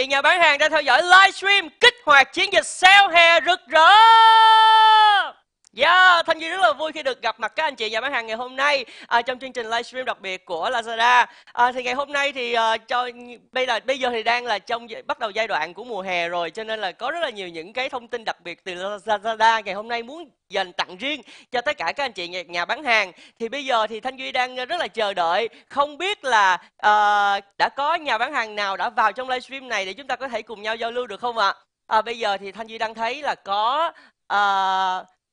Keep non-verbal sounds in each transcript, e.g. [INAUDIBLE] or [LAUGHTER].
chị nhà bán hàng đang theo dõi livestream kích hoạt chiến dịch sale hè rực chị nhà bán hàng ngày hôm nay à, trong chương trình livestream đặc biệt của Lazada. À, thì ngày hôm nay thì à, cho bây là bây giờ thì đang là trong bắt đầu giai đoạn của mùa hè rồi cho nên là có rất là nhiều những cái thông tin đặc biệt từ Lazada ngày hôm nay muốn dành tặng riêng cho tất cả các anh chị nhà, nhà bán hàng. Thì bây giờ thì Thanh Duy đang rất là chờ đợi không biết là à, đã có nhà bán hàng nào đã vào trong livestream này để chúng ta có thể cùng nhau giao lưu được không ạ? À? bây giờ thì Thanh Duy đang thấy là có à,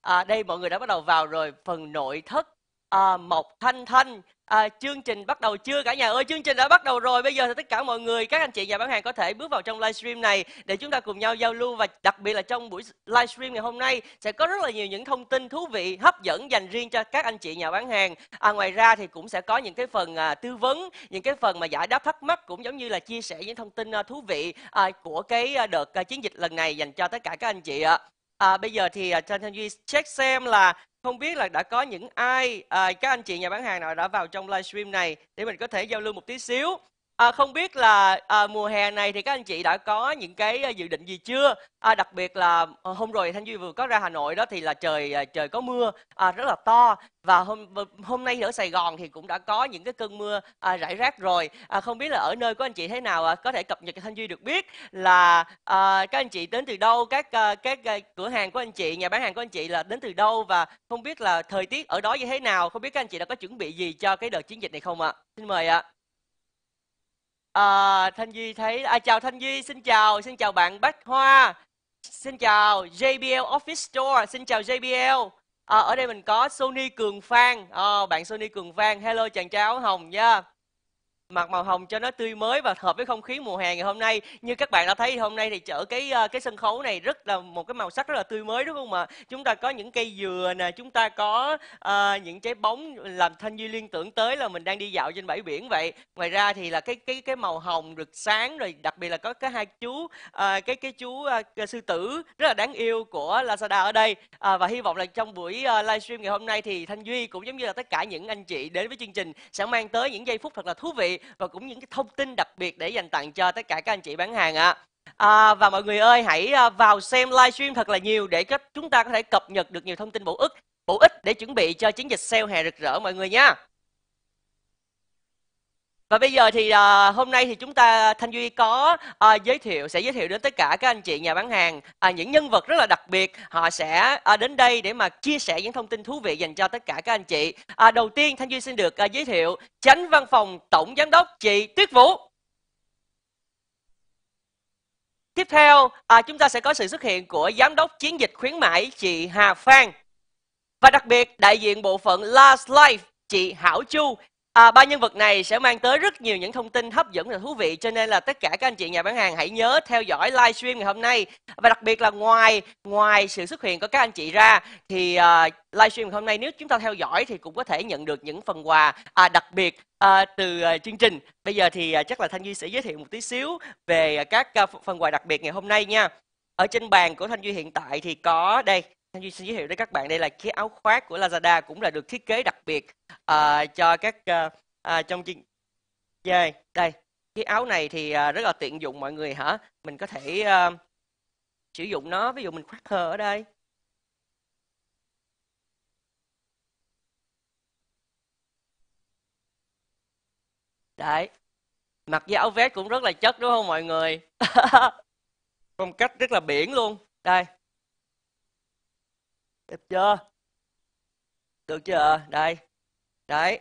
à, đây mọi người đã bắt đầu vào rồi phần nội thất à, mộc thanh thanh à, chương trình bắt đầu chưa cả nhà ơi chương trình đã bắt đầu rồi bây giờ thì tất cả mọi người các anh chị nhà bán hàng có thể bước vào trong livestream này để chúng ta cùng nhau giao lưu và đặc biệt là trong buổi livestream ngày hôm nay sẽ có rất là nhiều những thông tin thú vị hấp dẫn dành riêng cho các anh chị nhà bán hàng à, ngoài ra thì cũng sẽ có những cái phần à, tư vấn những cái phần mà giải đáp thắc mắc cũng giống như là chia sẻ những thông tin à, thú vị à, của cái à, đợt à, chiến dịch lần này dành cho tất cả các anh chị ạ à. À, bây giờ thì Trang à, Thanh Duy check xem là không biết là đã có những ai à, các anh chị nhà bán hàng nào đã vào trong livestream này để mình có thể giao lưu một tí xíu À, không biết là à, mùa hè này thì các anh chị đã có những cái à, dự định gì chưa? À, đặc biệt là ờ, hôm rồi Thanh Duy vừa có ra Hà Nội đó thì là trời à, trời có mưa à, rất là to và hôm hôm nay ở Sài Gòn thì cũng đã có những cái cơn mưa à, rải rác rồi. À, không biết là ở nơi của anh chị thế nào à, có thể cập nhật cho Thanh Duy được biết là à, các anh chị đến từ đâu, các à, các cửa hàng của anh chị, nhà bán hàng của anh chị là đến từ đâu và không biết là thời tiết ở đó như thế nào, không biết các anh chị đã có chuẩn bị gì cho cái đợt chiến dịch này không ạ? À? Xin mời ạ. À à, Thanh Duy thấy à, chào Thanh Duy xin chào xin chào bạn Bách Hoa xin chào JBL Office Store xin chào JBL à, ờ, ở đây mình có Sony Cường Phan à, bạn Sony Cường Phan hello chàng trai áo hồng nha mặc màu hồng cho nó tươi mới và hợp với không khí mùa hè ngày hôm nay như các bạn đã thấy hôm nay thì chở cái ờ, cái sân khấu này rất là một cái màu sắc rất là tươi mới đúng không ạ chúng ta có những cây dừa nè chúng ta có uh, những trái bóng làm thanh duy liên tưởng tới là mình đang đi dạo trên bãi biển vậy ngoài ra thì là cái cái cái màu hồng rực sáng rồi đặc biệt là có cái hai chú uh, cái cái chú uh, sư tử rất là đáng yêu của lazada ở đây uh, và hy vọng là trong buổi uh, livestream ngày hôm nay thì thanh duy cũng giống như là tất cả những anh chị đến với chương trình sẽ mang tới những giây phút thật là thú vị và cũng những cái thông tin đặc biệt để dành tặng cho tất cả các anh chị bán hàng ạ. À. À, và mọi người ơi hãy à, vào xem livestream thật là nhiều để chúng ta có thể cập nhật được nhiều thông tin bổ ích bổ ích để chuẩn bị cho chiến dịch sale hè rực rỡ mọi người nha. Và bây giờ thì à, hôm nay thì chúng ta Thanh Duy có à, giới thiệu sẽ giới thiệu đến tất cả các anh chị nhà bán hàng à, những nhân vật rất là đặc biệt họ sẽ à, đến đây để mà chia sẻ những thông tin thú vị dành cho tất cả các anh chị. À, đầu tiên Thanh Duy xin được à, giới thiệu tránh Văn phòng Tổng Giám đốc chị Tuyết Vũ. Tiếp theo à, chúng ta sẽ có sự xuất hiện của Giám đốc Chiến dịch khuyến mãi chị Hà Phan và đặc biệt đại diện bộ phận Last Life chị Hảo Chu À, ba nhân vật này sẽ mang tới rất nhiều những thông tin hấp dẫn và thú vị cho nên là tất cả các anh chị nhà bán hàng hãy nhớ theo dõi livestream ngày hôm nay và đặc biệt là ngoài ngoài sự xuất hiện của các anh chị ra thì uh, livestream ngày hôm nay nếu chúng ta theo dõi thì cũng có thể nhận được những phần quà à, đặc biệt à, từ à, chương trình. Bây giờ thì à, chắc là Thanh Duy sẽ giới thiệu một tí xíu về à, các à, phần quà đặc biệt ngày hôm nay nha. Ở trên bàn của Thanh Duy hiện tại thì có đây Duy xin giới thiệu đến các bạn đây là chiếc áo khoác của Lazada cũng là được thiết kế đặc biệt uh, cho các uh, uh, trong chuyên yeah, dạ, đây chiếc áo này thì uh, rất là tiện dụng mọi người hả mình có thể uh, sử dụng nó ví dụ mình khoác hờ ở đây đấy mặc với áo vest cũng rất là chất đúng không mọi người [LAUGHS] phong cách rất là biển luôn đây Đẹp chưa? Được chưa? Đây. Đấy.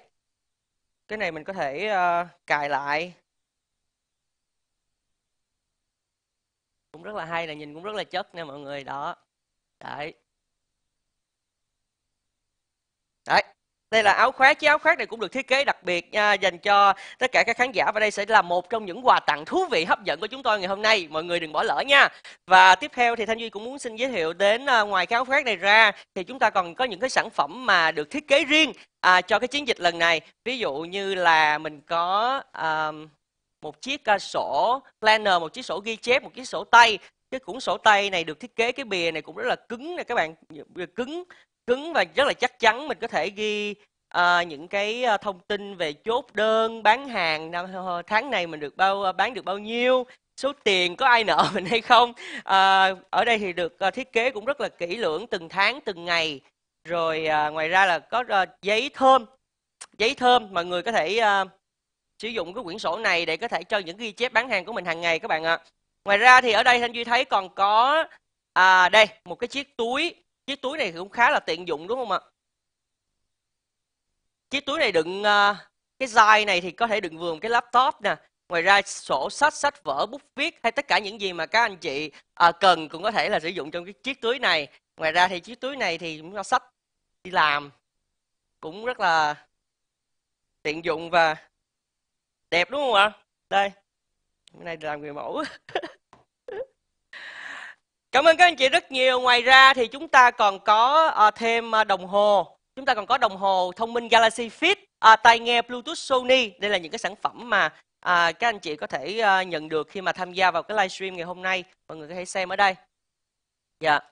Cái này mình có thể uh, cài lại. Cũng rất là hay là nhìn cũng rất là chất nha mọi người. Đó. Đấy. Đấy đây là áo khoác chiếc áo khoác này cũng được thiết kế đặc biệt nha, dành cho tất cả các khán giả và đây sẽ là một trong những quà tặng thú vị hấp dẫn của chúng tôi ngày hôm nay mọi người đừng bỏ lỡ nha và tiếp theo thì thanh duy cũng muốn xin giới thiệu đến à, ngoài cái áo khoác này ra thì chúng ta còn có những cái sản phẩm mà được thiết kế riêng à, cho cái chiến dịch lần này ví dụ như là mình có à, một chiếc à, sổ planner một chiếc sổ ghi chép một chiếc sổ tay cái cuốn sổ tay này được thiết kế cái bìa này cũng rất là cứng nè các bạn cứng cứng và rất là chắc chắn mình có thể ghi uh, những cái ờ, thông tin về chốt đơn bán hàng năm tháng này mình được bao ờ, bán được bao nhiêu số tiền có ai nợ [LAUGHS] mình hay không à, ở đây thì được thiết kế cũng rất là kỹ lưỡng từng tháng từng ngày rồi à, ngoài ra là có à, giấy thơm giấy thơm mà người có thể à, sử dụng cái quyển sổ này để có thể cho những ghi chép bán hàng của mình hàng ngày các bạn ạ ngoài ra thì ở đây thanh duy thấy còn có à, đây một cái chiếc túi chiếc túi này cũng khá là tiện dụng đúng không ạ chiếc túi này đựng uh, cái dai này thì có thể đựng vừa cái laptop nè ngoài ra sổ sách sách vở bút viết hay tất cả những gì mà các anh chị à, cần cũng có thể là sử dụng trong cái chiếc túi này ngoài ra thì chiếc túi này thì chúng sách đi làm cũng rất là tiện dụng và đẹp đúng không ạ đây cái này làm người mẫu [LAUGHS] Cảm ơn các anh chị rất nhiều. Ngoài ra thì chúng ta còn có uh, thêm uh, đồng hồ. Chúng ta còn có đồng hồ thông minh Galaxy Fit, uh, tai nghe Bluetooth Sony. Đây là những cái sản phẩm mà à, các anh chị có thể à, nhận được khi mà tham gia vào cái livestream ngày hôm nay mọi người có thể xem ở đây dạ yeah.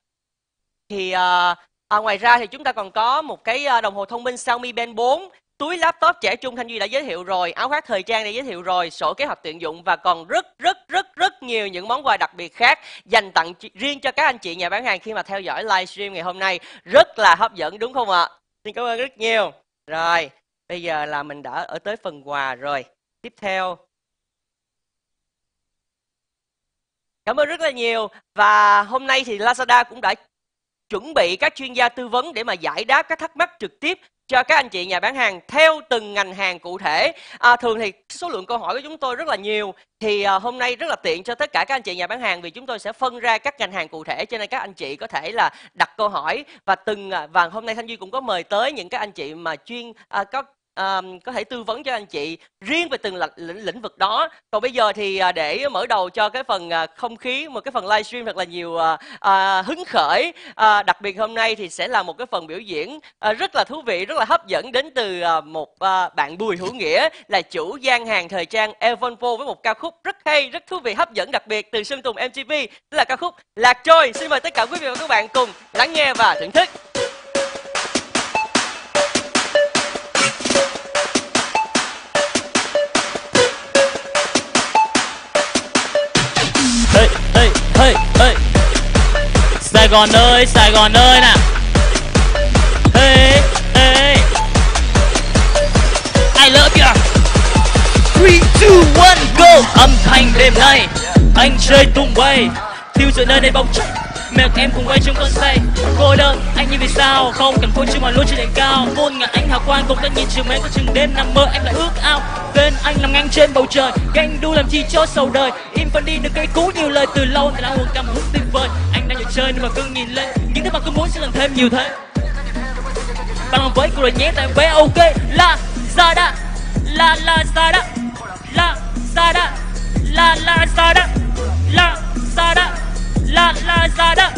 thì à, à, ngoài ra thì chúng ta còn có một cái đồng hồ thông minh Xiaomi Band 4 Túi laptop trẻ trung Thanh Duy đã giới thiệu rồi, áo khoác thời trang đã giới thiệu rồi, sổ kế hoạch tuyển dụng và còn rất rất rất rất nhiều những món quà đặc biệt khác dành tặng riêng cho các anh chị nhà bán hàng khi mà theo dõi livestream ngày hôm nay. Rất là hấp dẫn đúng không ạ? Xin cảm ơn rất nhiều. Rồi, bây giờ là mình đã ở tới phần quà rồi. Tiếp theo Cảm ơn rất là nhiều và hôm nay thì Lazada cũng đã chuẩn bị các chuyên gia tư vấn để mà giải đáp các thắc mắc trực tiếp cho các anh chị nhà bán hàng theo từng ngành hàng cụ thể à, thường thì số lượng câu hỏi của chúng tôi rất là nhiều thì à, hôm nay rất là tiện cho tất cả các anh chị nhà bán hàng vì chúng tôi sẽ phân ra các ngành hàng cụ thể cho nên các anh chị có thể là đặt câu hỏi và từng à, và hôm nay thanh duy cũng có mời tới những các anh chị mà chuyên à, có um, có thể tư vấn cho anh chị riêng về từng lĩnh, lĩnh vực đó. Còn bây giờ thì uh, để mở đầu cho cái phần uh, không khí, một cái phần livestream thật là nhiều uh, uh, hứng khởi. Uh, đặc biệt hôm nay thì sẽ là một cái phần biểu diễn uh, rất là thú vị, rất là hấp dẫn đến từ uh, một uh, bạn Bùi Hữu Nghĩa là chủ gian hàng thời trang Evonpo với một ca khúc rất hay, rất thú vị, hấp dẫn đặc biệt từ Sơn Tùng MTV. Đó là ca khúc Lạc Trôi. Xin mời tất cả quý vị và các bạn cùng lắng nghe và thưởng thức. hey, hey. Sài Gòn ơi Sài Gòn ơi nè. hey, hey. I love you 3, 2, 1, go Âm thanh đêm nay Anh chơi tung bay Thiêu giữa nơi đây bóng trắng mệt em cùng quay trong cơn say cô đơn anh như vì sao không cần cô chưa mà luôn trên đỉnh cao môn ngả anh hào quang cùng ta nhìn chiều mến có chừng đêm nằm mơ em lại ước ao tên anh nằm ngang trên bầu trời ganh đu làm chi cho sầu đời im vẫn đi được cây cũ nhiều lời từ lâu thì đã nguồn cảm hứng tuyệt vời anh đang được chơi nên mà cứ nhìn lên những thứ mà cứ muốn sẽ làm thêm nhiều thế bằng với cô rồi nhé tại bé ok La ra đã la la ra đã la ra đã la la ra đã la ra đã La la da da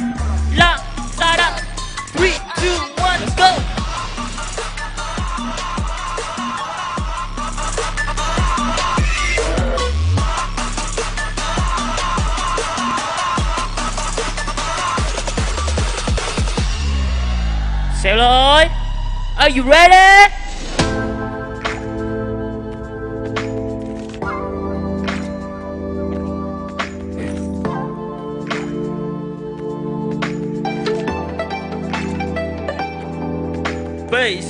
La da da Three, two, one, go Xèo lôi Are you ready? bass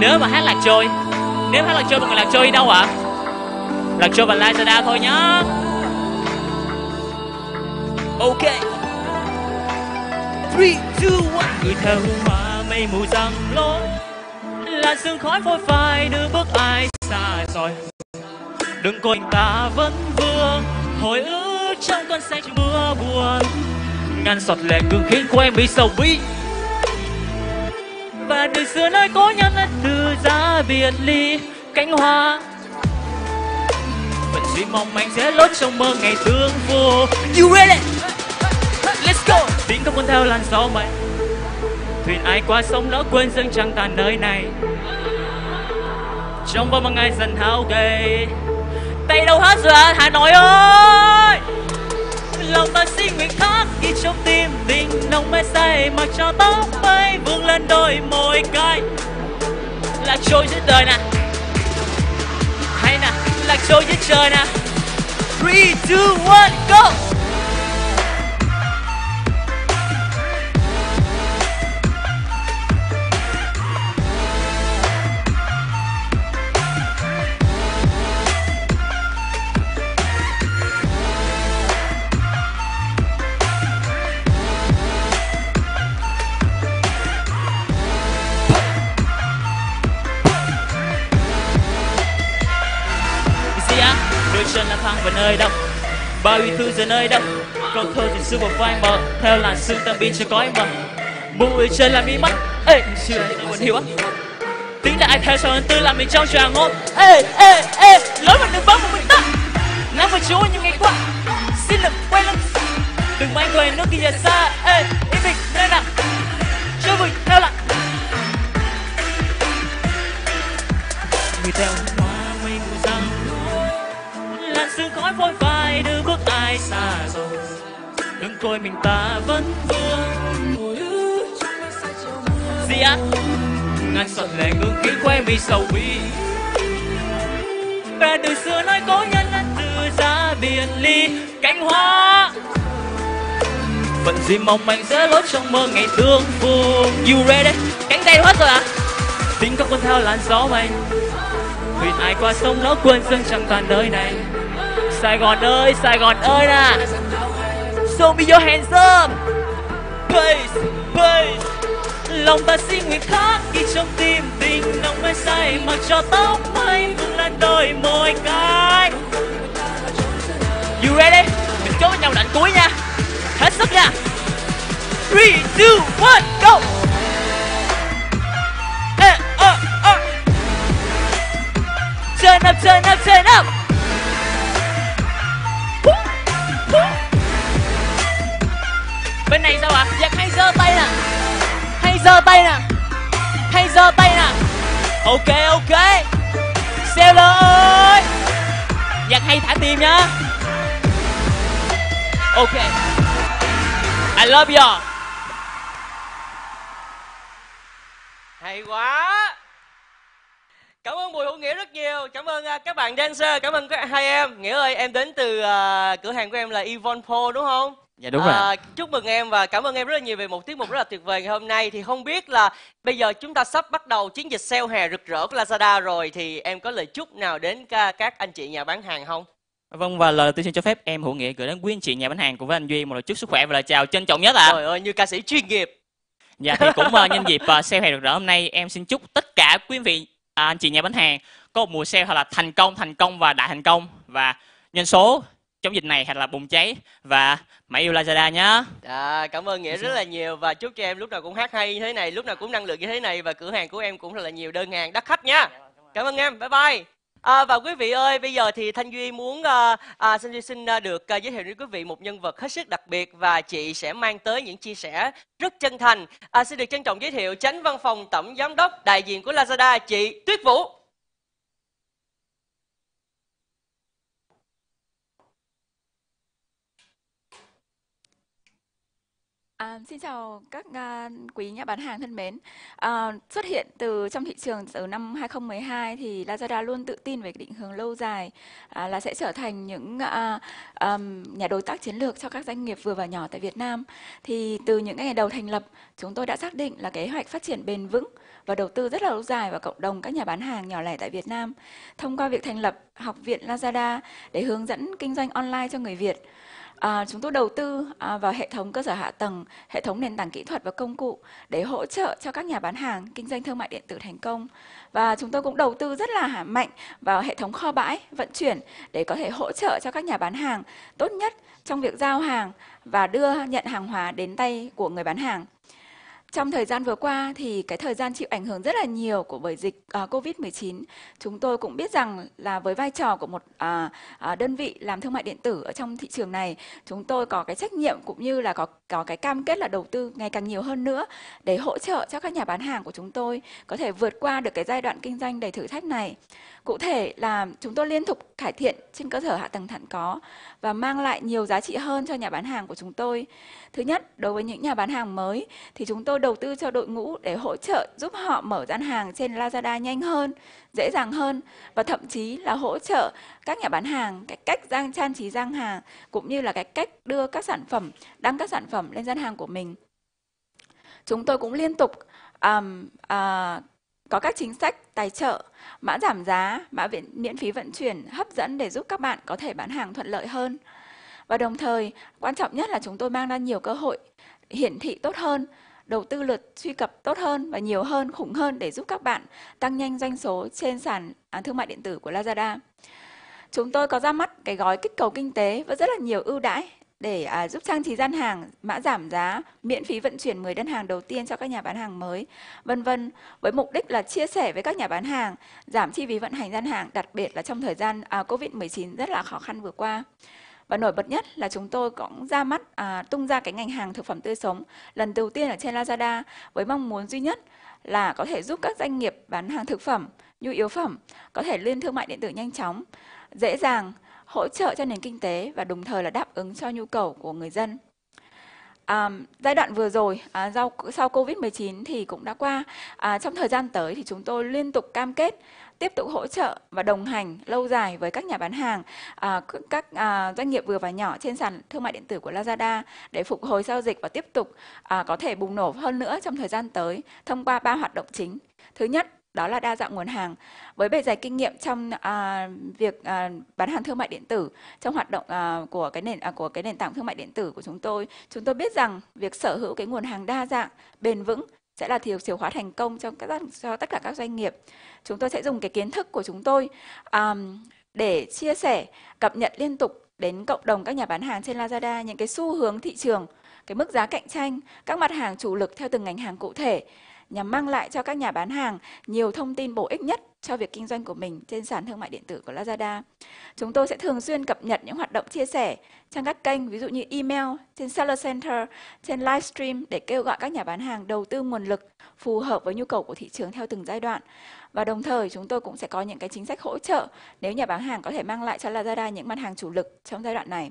nếu mà hát lạc trôi nếu hát lạc trôi mọi người lạc trôi đi đâu ạ à? lạc trôi và lazada thôi nhá ok three two one người theo hoa mây mù răng lối là sương khói phôi phai đưa bước ai xa rồi đừng coi ta vẫn vương hồi ức trong cơn say mưa buồn ngăn sọt lẻ gương khiến của em bị sầu bi và đời xưa nói cố nhân từ giá biệt ly cánh hoa vẫn duy mong anh sẽ lót trong mơ ngày thương vô you ready let's go tiếng không còn theo làn gió mạnh thuyền ai qua sông đã quên dâng chẳng tàn nơi này trong bao băng ai dần hao gầy tay đâu hết rồi hà nội ơi lòng ta xin nguyện khát ghi trong tim tình nồng mê say mặc cho tóc bay vương lên đôi môi cay là trôi dưới đời nè hay nè là trôi dưới trời nè 3, 2, 1, go! bao yêu thương giờ nơi đây con thơ thì xưa vào vai mờ theo làn sương tan biến cho cõi mờ bụi trên làm mi mắt ê chưa ai buồn hiểu á tiếng đại theo sau anh tư làm mình trong tràng ngôn ê ê ê lối mà đường vắng một mình tắt nắng và chúa những ngày qua xin lực quay lưng đừng mang về nước kia xa ê im mình nơi nào chưa vui theo lại người theo hoa mây của răng làn sương khói vội vã đứa bước ai xa rồi đừng coi mình ta vẫn vương Dì ăn ngăn sợ lệ ngưng ký quay mi sầu bi Về từ xưa nói cố nhân ăn từ ra biển ly cánh hoa vẫn gì mong anh sẽ lốt trong mơ ngày tương phương You ready? Cánh tay hết rồi à? Tính các con theo làn gió bay Thuyền ai qua sông nó quên dương chẳng toàn nơi này Sài Gòn ơi Sài Gòn ơi nè Show me your hands up Bass, bass Lòng ta xin nguyện khác khi trong tim tình nồng mê say Mặc cho tóc mây vương lên đôi môi cái You ready? Mình chốt với nhau đoạn cuối nha Hết sức nha 3, 2, 1, go! Uh, uh. Turn up, turn up, turn up bên này sao ạ à? giặc hay giơ tay nè hay giơ tay nè hay giơ tay nè ok ok seller ơi giặc hay thả tim nhá ok i love you hay quá cảm ơn bùi hữu nghĩa rất nhiều cảm ơn uh, các bạn dancer cảm ơn các hai em nghĩa ơi em đến từ uh, cửa hàng của em là Yvonne Po đúng không Dạ đúng rồi. À, chúc mừng em và cảm ơn em rất là nhiều về một tiết mục rất là tuyệt vời ngày hôm nay. Thì không biết là bây giờ chúng ta sắp bắt đầu chiến dịch sale hè rực rỡ của Lazada rồi thì em có lời chúc nào đến các anh chị nhà bán hàng không? Vâng và lời tôi xin cho phép em hữu nghĩa gửi đến quý anh chị nhà bán hàng cùng với anh Duy một lời chúc sức khỏe và lời chào trân trọng nhất ạ. À. Trời ơi như ca sĩ chuyên nghiệp. Dạ thì cũng uh, nhân dịp uh, ờ, sale hè rực rỡ hôm nay em xin chúc tất cả quý vị à, anh chị nhà bán hàng có một mùa sale hoặc là thành công thành công và đại thành công và nhân số chống dịch này hoặc là bùng cháy và mày yêu Lazada nhé. À, cảm ơn nghĩa rất là nhiều và chúc cho em lúc nào cũng hát hay như thế này, lúc nào cũng năng lượng như thế này và cửa hàng của em cũng là nhiều đơn hàng đắt khách nha. Dạ, cảm ơn em, bye bye. À, và quý vị ơi, bây giờ thì Thanh Duy muốn à, à, Thanh Duy xin à, được à, giới thiệu đến quý vị một nhân vật hết sức đặc biệt và chị sẽ mang tới những chia sẻ rất chân thành. À, xin được trân trọng giới thiệu tránh Văn phòng Tổng Giám đốc đại diện của Lazada, chị Tuyết Vũ. À, xin chào các uh, quý nhà bán hàng thân mến. À, xuất hiện từ trong thị trường từ năm 2012 thì Lazada luôn tự tin về định hướng lâu dài à, là sẽ trở thành những à, um, nhà đối tác chiến lược cho các doanh nghiệp vừa và nhỏ tại Việt Nam. Thì từ những ngày đầu thành lập, chúng tôi đã xác định là kế hoạch phát triển bền vững và đầu tư rất là lâu dài vào cộng đồng các nhà bán hàng nhỏ lẻ tại Việt Nam thông qua việc thành lập Học viện Lazada để hướng dẫn kinh doanh online cho người Việt. À, chúng tôi đầu tư à, vào hệ thống cơ sở hạ tầng, hệ thống nền tảng kỹ thuật và công cụ để hỗ trợ cho các nhà bán hàng kinh doanh thương mại điện tử thành công. Và chúng tôi cũng đầu tư rất là mạnh vào hệ thống kho bãi, vận chuyển để có thể hỗ trợ cho các nhà bán hàng tốt nhất trong việc giao hàng và đưa nhận hàng hóa đến tay của người bán hàng. Trong thời gian vừa qua thì cái thời gian chịu ảnh hưởng rất là nhiều của bởi dịch uh, à, Covid-19. Chúng tôi cũng biết rằng là với vai trò của một uh, uh, đơn vị làm thương mại điện tử ở trong thị trường này, chúng tôi có cái trách nhiệm cũng như là có có cái cam kết là đầu tư ngày càng nhiều hơn nữa để hỗ trợ cho các nhà bán hàng của chúng tôi có thể vượt qua được cái giai đoạn kinh doanh đầy thử thách này. Cụ thể là chúng tôi liên tục cải thiện trên cơ sở hạ tầng sẵn có và mang lại nhiều giá trị hơn cho nhà bán hàng của chúng tôi. Thứ nhất, đối với những nhà bán hàng mới thì chúng tôi đầu tư cho đội ngũ để hỗ trợ giúp họ mở gian hàng trên Lazada nhanh hơn, dễ dàng hơn và thậm chí là hỗ trợ các nhà bán hàng cái cách trang trang trí gian hàng cũng như là cái cách đưa các sản phẩm, đăng các sản phẩm lên gian hàng của mình. Chúng tôi cũng liên tục um, uh, có các chính sách tài trợ, mã giảm giá, mã viện, miễn phí vận chuyển hấp dẫn để giúp các bạn có thể bán hàng thuận lợi hơn. Và đồng thời, quan trọng nhất là chúng tôi mang ra nhiều cơ hội hiển thị tốt hơn, đầu tư lượt truy cập tốt hơn và nhiều hơn, khủng hơn để giúp các bạn tăng nhanh doanh số trên sàn à, thương mại điện tử của Lazada. Chúng tôi có ra mắt cái gói kích cầu kinh tế với rất là nhiều ưu đãi để à, giúp trang trí gian hàng, mã giảm giá, miễn phí vận chuyển 10 đơn hàng đầu tiên cho các nhà bán hàng mới, vân vân, với mục đích là chia sẻ với các nhà bán hàng giảm chi phí vận hành gian hàng, đặc biệt là trong thời gian à, Covid-19 rất là khó khăn vừa qua. Và nổi bật nhất là chúng tôi cũng ra mắt à, tung ra cái ngành hàng thực phẩm tươi sống lần đầu tiên ở trên Lazada với mong muốn duy nhất là có thể giúp các doanh nghiệp bán hàng thực phẩm, nhu yếu phẩm có thể liên thương mại điện tử nhanh chóng, dễ dàng hỗ trợ cho nền kinh tế và đồng thời là đáp ứng cho nhu cầu của người dân. À, giai đoạn vừa rồi à, do, sau Covid-19 thì cũng đã qua. À, trong thời gian tới thì chúng tôi liên tục cam kết tiếp tục hỗ trợ và đồng hành lâu dài với các nhà bán hàng, à, các à, doanh nghiệp vừa và nhỏ trên sàn thương mại điện tử của Lazada để phục hồi giao dịch và tiếp tục à, có thể bùng nổ hơn nữa trong thời gian tới thông qua ba hoạt động chính. Thứ nhất đó là đa dạng nguồn hàng. Với bề dày kinh nghiệm trong à, việc à, bán hàng thương mại điện tử, trong hoạt động à, của cái nền à, của cái nền tảng thương mại điện tử của chúng tôi, chúng tôi biết rằng việc sở hữu cái nguồn hàng đa dạng, bền vững sẽ là thiều chìa khóa thành công trong các cho tất cả các doanh nghiệp. Chúng tôi sẽ dùng cái kiến thức của chúng tôi à, để chia sẻ, cập nhật liên tục đến cộng đồng các nhà bán hàng trên Lazada những cái xu hướng thị trường, cái mức giá cạnh tranh, các mặt hàng chủ lực theo từng ngành hàng cụ thể nhằm mang lại cho các nhà bán hàng nhiều thông tin bổ ích nhất cho việc kinh doanh của mình trên sàn thương mại điện tử của Lazada. Chúng tôi sẽ thường xuyên cập nhật những hoạt động chia sẻ trên các kênh ví dụ như email, trên Seller Center, trên livestream để kêu gọi các nhà bán hàng đầu tư nguồn lực phù hợp với nhu cầu của thị trường theo từng giai đoạn. Và đồng thời chúng tôi cũng sẽ có những cái chính sách hỗ trợ nếu nhà bán hàng có thể mang lại cho Lazada những mặt hàng chủ lực trong giai đoạn này.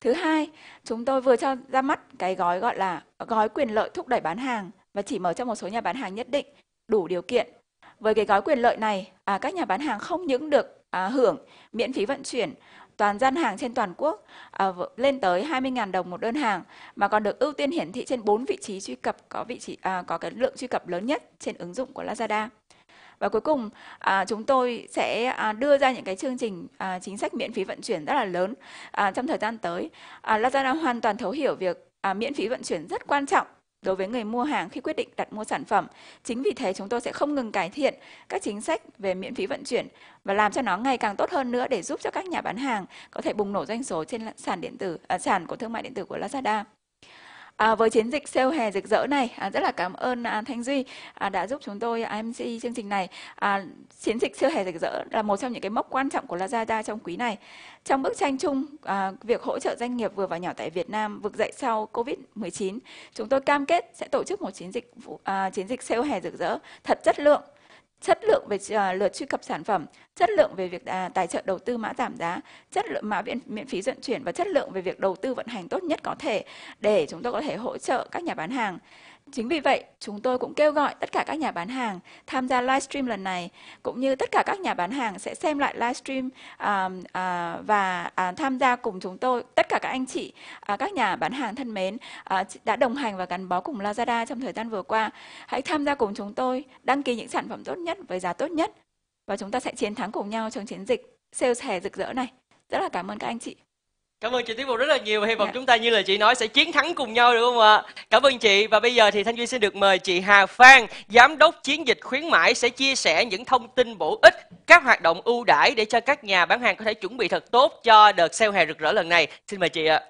Thứ hai, chúng tôi vừa cho ra mắt cái gói gọi là gói quyền lợi thúc đẩy bán hàng và chỉ mở cho một số nhà bán hàng nhất định đủ điều kiện. Với cái gói quyền lợi này, à, các nhà bán hàng không những được à, hưởng miễn phí vận chuyển toàn gian hàng trên toàn quốc à, lên tới 20.000 đồng một đơn hàng mà còn được ưu tiên hiển thị trên 4 vị trí truy cập có vị trí à, có cái lượng truy cập lớn nhất trên ứng dụng của Lazada. Và cuối cùng à, chúng tôi sẽ à, đưa ra những cái chương trình à, chính sách miễn phí vận chuyển rất là lớn à, trong thời gian tới. À, Lazada hoàn toàn thấu hiểu việc à, miễn phí vận chuyển rất quan trọng đối với người mua hàng khi quyết định đặt mua sản phẩm. Chính vì thế chúng tôi sẽ không ngừng cải thiện các chính sách về miễn phí vận chuyển và làm cho nó ngày càng tốt hơn nữa để giúp cho các nhà bán hàng có thể bùng nổ doanh số trên sàn điện tử à, sàn của thương mại điện tử của Lazada à, với chiến dịch sale hè rực rỡ này à, rất là cảm ơn à, Thanh Duy à, đã giúp chúng tôi à, MC chương trình này à, chiến dịch sale hè rực rỡ là một trong những cái mốc quan trọng của Lazada trong quý này trong bức tranh chung à, việc hỗ trợ doanh nghiệp vừa và nhỏ tại Việt Nam vực dậy sau Covid-19 chúng tôi cam kết sẽ tổ chức một chiến dịch à, chiến dịch sale hè rực rỡ thật chất lượng chất lượng về ờ, lượt truy cập sản phẩm, chất lượng về việc à, tài trợ đầu tư mã giảm giá, chất lượng mã miễn, miễn phí vận chuyển và chất lượng về việc đầu tư vận hành tốt nhất có thể để chúng tôi có thể hỗ trợ các nhà bán hàng. Chính vì vậy, chúng tôi cũng kêu gọi tất cả các nhà bán hàng tham gia livestream lần này, cũng như tất cả các nhà bán hàng sẽ xem lại livestream uh, uh, ờ, và uh, tham gia cùng chúng tôi, tất cả các anh chị, uh, các nhà bán hàng thân mến uh, đã đồng hành và gắn bó cùng Lazada trong thời gian vừa qua. Hãy tham gia cùng chúng tôi, đăng ký những sản phẩm tốt nhất với giá tốt nhất và chúng ta sẽ chiến thắng cùng nhau trong chiến dịch sales hè rực rỡ này. Rất là cảm ơn các anh chị. Cảm ơn chị tiến bộ rất là nhiều. Hy vọng dạ. chúng ta như là chị nói sẽ chiến thắng cùng nhau được không ạ? Cảm ơn chị và bây giờ thì Thanh Duy xin được mời chị Hà Phan, Giám đốc chiến dịch khuyến mãi sẽ chia sẻ những thông tin bổ ích, các hoạt động ưu đãi để cho các nhà bán hàng có thể chuẩn bị thật tốt cho đợt sale hè rực rỡ lần này. Xin mời chị ạ.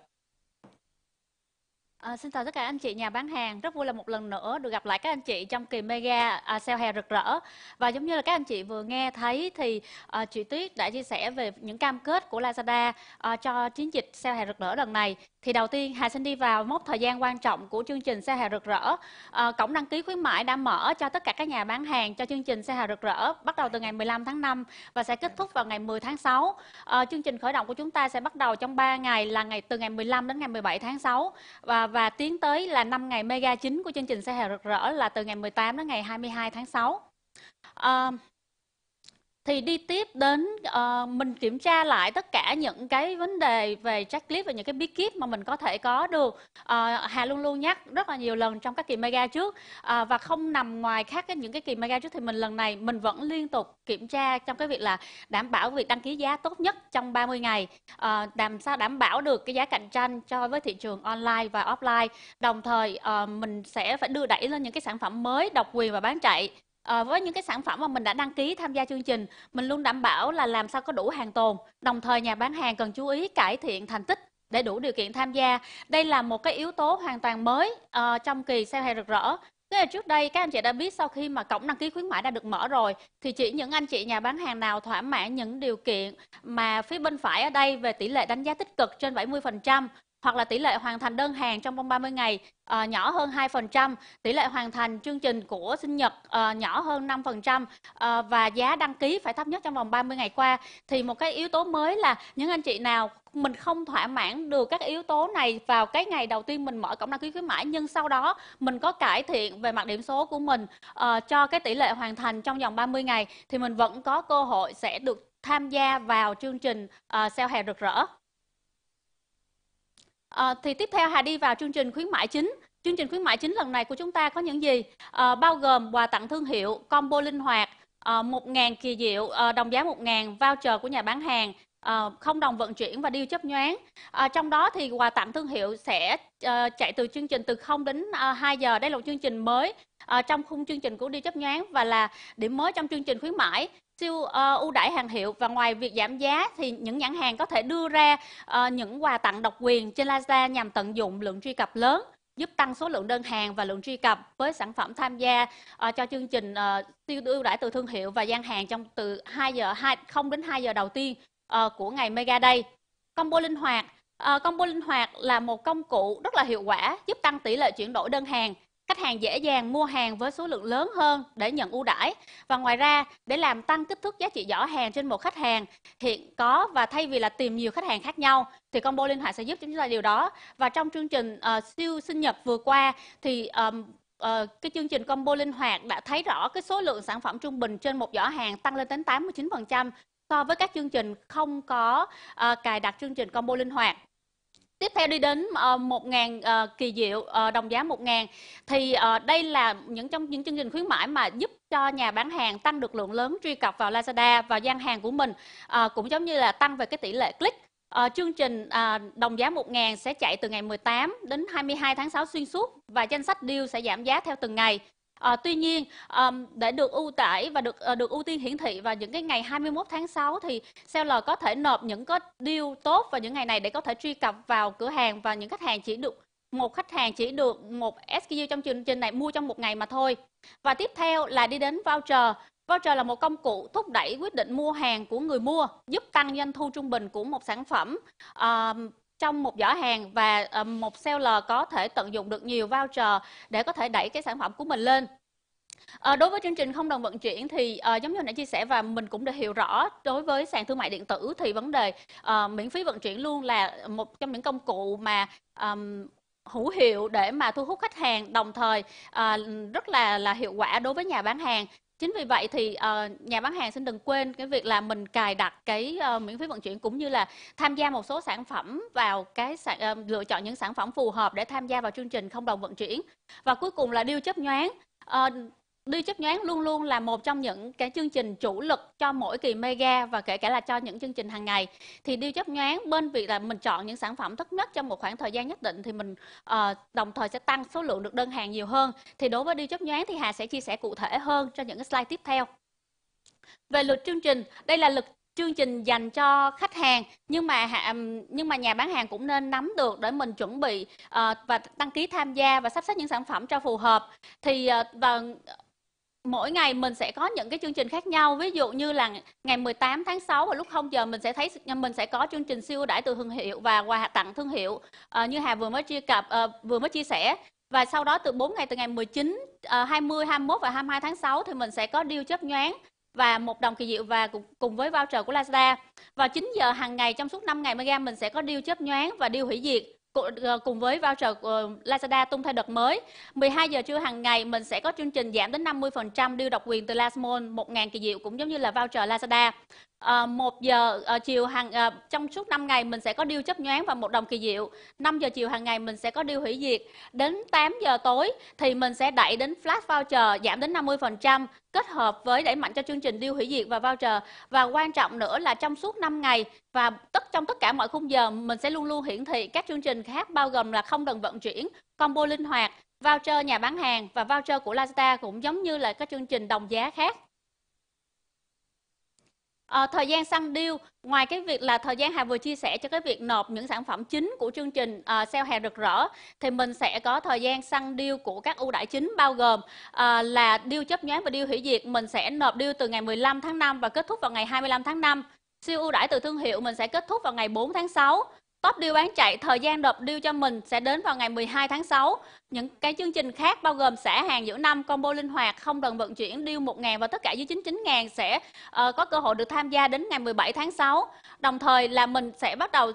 À, xin chào tất cả anh chị nhà bán hàng, rất vui là một lần nữa được gặp lại các anh chị trong kỳ Mega à, sale hè rực rỡ. Và giống như là các anh chị vừa nghe thấy thì à, chị Tuyết đã chia sẻ về những cam kết của Lazada à, cho chiến dịch sale hè rực rỡ lần này. Thì đầu tiên Hà xin đi vào mốc thời gian quan trọng của chương trình sale hè rực rỡ. À, cổng đăng ký khuyến mãi đã mở cho tất cả các nhà bán hàng cho chương trình sale hè rực rỡ bắt đầu từ ngày 15 tháng 5 và sẽ kết thúc vào ngày 10 tháng 6. À, chương trình khởi động của chúng ta sẽ bắt đầu trong 3 ngày là ngày từ ngày 15 đến ngày 17 tháng 6 và và tiến tới là 5 ngày mega chính của chương trình xe hè rực rỡ là từ ngày 18 đến ngày 22 tháng 6. À, ờ, thì đi tiếp đến uh, mình kiểm tra lại tất cả những cái vấn đề về checklist và những cái bí kíp mà mình có thể có được uh, hà luôn luôn nhắc rất là nhiều lần trong các kỳ mega trước uh, và không nằm ngoài khác cái, những cái kỳ mega trước thì mình lần này mình vẫn liên tục kiểm tra trong cái việc là đảm bảo việc đăng ký giá tốt nhất trong 30 ngày uh, làm sao đảm bảo được cái giá cạnh tranh cho với thị trường online và offline đồng thời uh, mình sẽ phải đưa đẩy lên những cái sản phẩm mới độc quyền và bán chạy à, với những cái sản phẩm mà mình đã đăng ký tham gia chương trình mình luôn đảm bảo là làm sao có đủ hàng tồn đồng thời nhà bán hàng cần chú ý cải thiện thành tích để đủ điều kiện tham gia đây là một cái yếu tố hoàn toàn mới uh, trong kỳ sale hè rực rỡ là trước đây các anh chị đã biết sau khi mà cổng đăng ký khuyến mãi đã được mở rồi thì chỉ những anh chị nhà bán hàng nào thỏa mãn những điều kiện mà phía bên phải ở đây về tỷ lệ đánh giá tích cực trên 70% hoặc là tỷ lệ hoàn thành đơn hàng trong vòng 30 ngày à, nhỏ hơn 2%, tỷ lệ hoàn thành chương trình của sinh nhật à, nhỏ hơn 5% à, ờ, và giá đăng ký phải thấp nhất trong vòng 30 ngày qua thì một cái yếu tố mới là những anh chị nào mình không thỏa mãn được các yếu tố này vào cái ngày đầu tiên mình mở cổng đăng ký khuyến mãi nhưng sau đó mình có cải thiện về mặt điểm số của mình uh, cho cái tỷ lệ hoàn thành trong vòng 30 ngày thì mình vẫn có cơ hội sẽ được tham gia vào chương trình uh, sale hè rực rỡ. À, thì tiếp theo Hà đi vào chương trình khuyến mãi chính. Chương trình khuyến mãi chính lần này của chúng ta có những gì? À, bao gồm quà tặng thương hiệu, combo linh hoạt, ờ, à, 1.000 kỳ diệu, à, đồng giá 1.000, voucher của nhà bán hàng, à, không đồng vận chuyển và điêu chấp nhoáng. À, trong đó thì quà tặng thương hiệu sẽ à, chạy từ chương trình từ 0 đến à, 2 giờ. Đây là một chương trình mới à, trong khung chương trình của điêu chấp nhoáng và là điểm mới trong chương trình khuyến mãi siêu ờ, ưu uh, đãi hàng hiệu và ngoài việc giảm giá thì những nhãn hàng có thể đưa ra uh, những quà tặng độc quyền trên Lazada nhằm tận dụng lượng truy cập lớn giúp tăng số lượng đơn hàng và lượng truy cập với sản phẩm tham gia uh, cho chương trình uh, siêu ưu đãi từ thương hiệu và gian hàng trong từ 2 giờ 2 0 đến 2 giờ đầu tiên uh, của ngày Mega Day. Combo linh hoạt uh, combo linh hoạt là một công cụ rất là hiệu quả giúp tăng tỷ lệ chuyển đổi đơn hàng khách hàng dễ dàng mua hàng với số lượng lớn hơn để nhận ưu đãi và ngoài ra để làm tăng kích thước giá trị giỏ hàng trên một khách hàng hiện có và thay vì là tìm nhiều khách hàng khác nhau thì combo linh hoạt sẽ giúp chúng ta điều đó và trong chương trình uh, siêu sinh nhật vừa qua thì um, uh, cái chương trình combo linh hoạt đã thấy rõ cái số lượng sản phẩm trung bình trên một giỏ hàng tăng lên đến 89% so với các chương trình không có uh, cài đặt chương trình combo linh hoạt Tiếp theo đi đến uh, 000 uh, kỳ diệu uh, đồng giá 1.000 thì uh, đây là những trong những chương trình khuyến mãi mà giúp cho nhà bán hàng tăng được lượng lớn truy cập vào Lazada và gian hàng của mình uh, cũng giống như là tăng về cái tỷ lệ click À, chương trình à, đồng giá 1.000 sẽ chạy từ ngày 18 đến 22 tháng 6 xuyên suốt và danh sách deal sẽ giảm giá theo từng ngày. À, tuy nhiên um, để được ưu tải và được uh, được ưu tiên hiển thị vào những cái ngày 21 tháng 6 thì seller có thể nộp những có deal tốt vào những ngày này để có thể truy cập vào cửa hàng và những khách hàng chỉ được một khách hàng chỉ được một SKU trong chương trình này mua trong một ngày mà thôi. Và tiếp theo là đi đến voucher. Voucher là một công cụ thúc đẩy quyết định mua hàng của người mua, giúp tăng doanh thu trung bình của một sản phẩm. Uh, trong một giỏ hàng và ờ, một seller có thể tận dụng được nhiều voucher để có thể đẩy cái sản phẩm của mình lên À, đối với chương trình không đồng vận chuyển thì à, giống như đã chia sẻ và mình cũng đã hiểu rõ đối với sàn thương mại điện tử thì vấn đề à, miễn phí vận chuyển luôn là một trong những công cụ mà à, hữu hiệu để mà thu hút khách hàng đồng thời à, rất là là hiệu quả đối với nhà bán hàng Chính vì vậy thì uh, nhà bán hàng xin đừng quên cái việc là mình cài đặt cái uh, miễn phí vận chuyển cũng như là tham gia một số sản phẩm vào cái sản, uh, lựa chọn những sản phẩm phù hợp để tham gia vào chương trình không đồng vận chuyển. Và cuối cùng là điêu chấp nhoáng. Uh, đi chớp nhoáng luôn luôn là một trong những cái chương trình chủ lực cho mỗi kỳ mega và kể cả là cho những chương trình hàng ngày thì đi chớp nhoáng bên việc là mình chọn những sản phẩm thấp nhất trong một khoảng thời gian nhất định thì mình uh, đồng thời sẽ tăng số lượng được đơn hàng nhiều hơn thì đối với đi chớp nhoáng thì hà sẽ chia sẻ cụ thể hơn cho những cái slide tiếp theo về lượt chương trình đây là luật chương trình dành cho khách hàng nhưng mà nhưng mà nhà bán hàng cũng nên nắm được để mình chuẩn bị uh, và đăng ký tham gia và sắp xếp những sản phẩm cho phù hợp thì uh, và mỗi ngày mình sẽ có những cái chương trình khác nhau ví dụ như là ngày 18 tháng 6 vào lúc 0 giờ mình sẽ thấy mình sẽ có chương trình siêu đãi từ thương hiệu và quà tặng thương hiệu à, như Hà vừa mới chia cập à, ờ, vừa mới chia sẻ và sau đó từ 4 ngày từ ngày 19 à, 20 21 và 22 tháng 6 thì mình sẽ có deal chớp nhoáng và một đồng kỳ diệu và cùng, cùng với voucher của Lazada. Và 9 giờ hàng ngày trong suốt 5 ngày mega mình sẽ có deal chớp nhoáng và deal hủy diệt. Ờ, cùng với voucher Lazada tung thay đợt mới. 12 giờ trưa hàng ngày mình sẽ có chương trình giảm đến 50% deal độc quyền từ Lasmall 1.000 kỳ diệu cũng giống như là voucher Lazada. À, ờ, 1 giờ à, chiều hàng à, trong suốt 5 ngày mình sẽ có điêu chấp nhoáng và một đồng kỳ diệu. 5 giờ chiều hàng ngày mình sẽ có điêu hủy diệt. Đến 8 giờ tối thì mình sẽ đẩy đến flash voucher giảm đến 50% kết hợp với đẩy mạnh cho chương trình điêu hủy diệt và voucher và quan trọng nữa là trong suốt 5 ngày và tất trong tất cả mọi khung giờ mình sẽ luôn luôn hiển thị các chương trình khác bao gồm là không cần vận chuyển, combo linh hoạt, voucher nhà bán hàng và voucher của Lazada cũng giống như là các chương trình đồng giá khác. À, thời gian săn deal ngoài cái việc là thời gian Hà vừa chia sẻ cho cái việc nộp những sản phẩm chính của chương trình à, sale hè rực rỡ thì mình sẽ có thời gian săn deal của các ưu đãi chính bao gồm à, là deal chấp nhoáng và deal hủy diệt mình sẽ nộp deal từ ngày 15 tháng 5 và kết thúc vào ngày 25 tháng 5 siêu ưu đãi từ thương hiệu mình sẽ kết thúc vào ngày 4 tháng 6 Top deal bán chạy, thời gian đợt deal cho mình sẽ đến vào ngày 12 tháng 6. Những cái chương trình khác bao gồm xả hàng giữa năm, combo linh hoạt, không cần vận chuyển, deal 1.000 và tất cả dưới 99.000 sẽ uh, có cơ hội được tham gia đến ngày 17 tháng 6. Đồng thời là mình sẽ bắt đầu uh,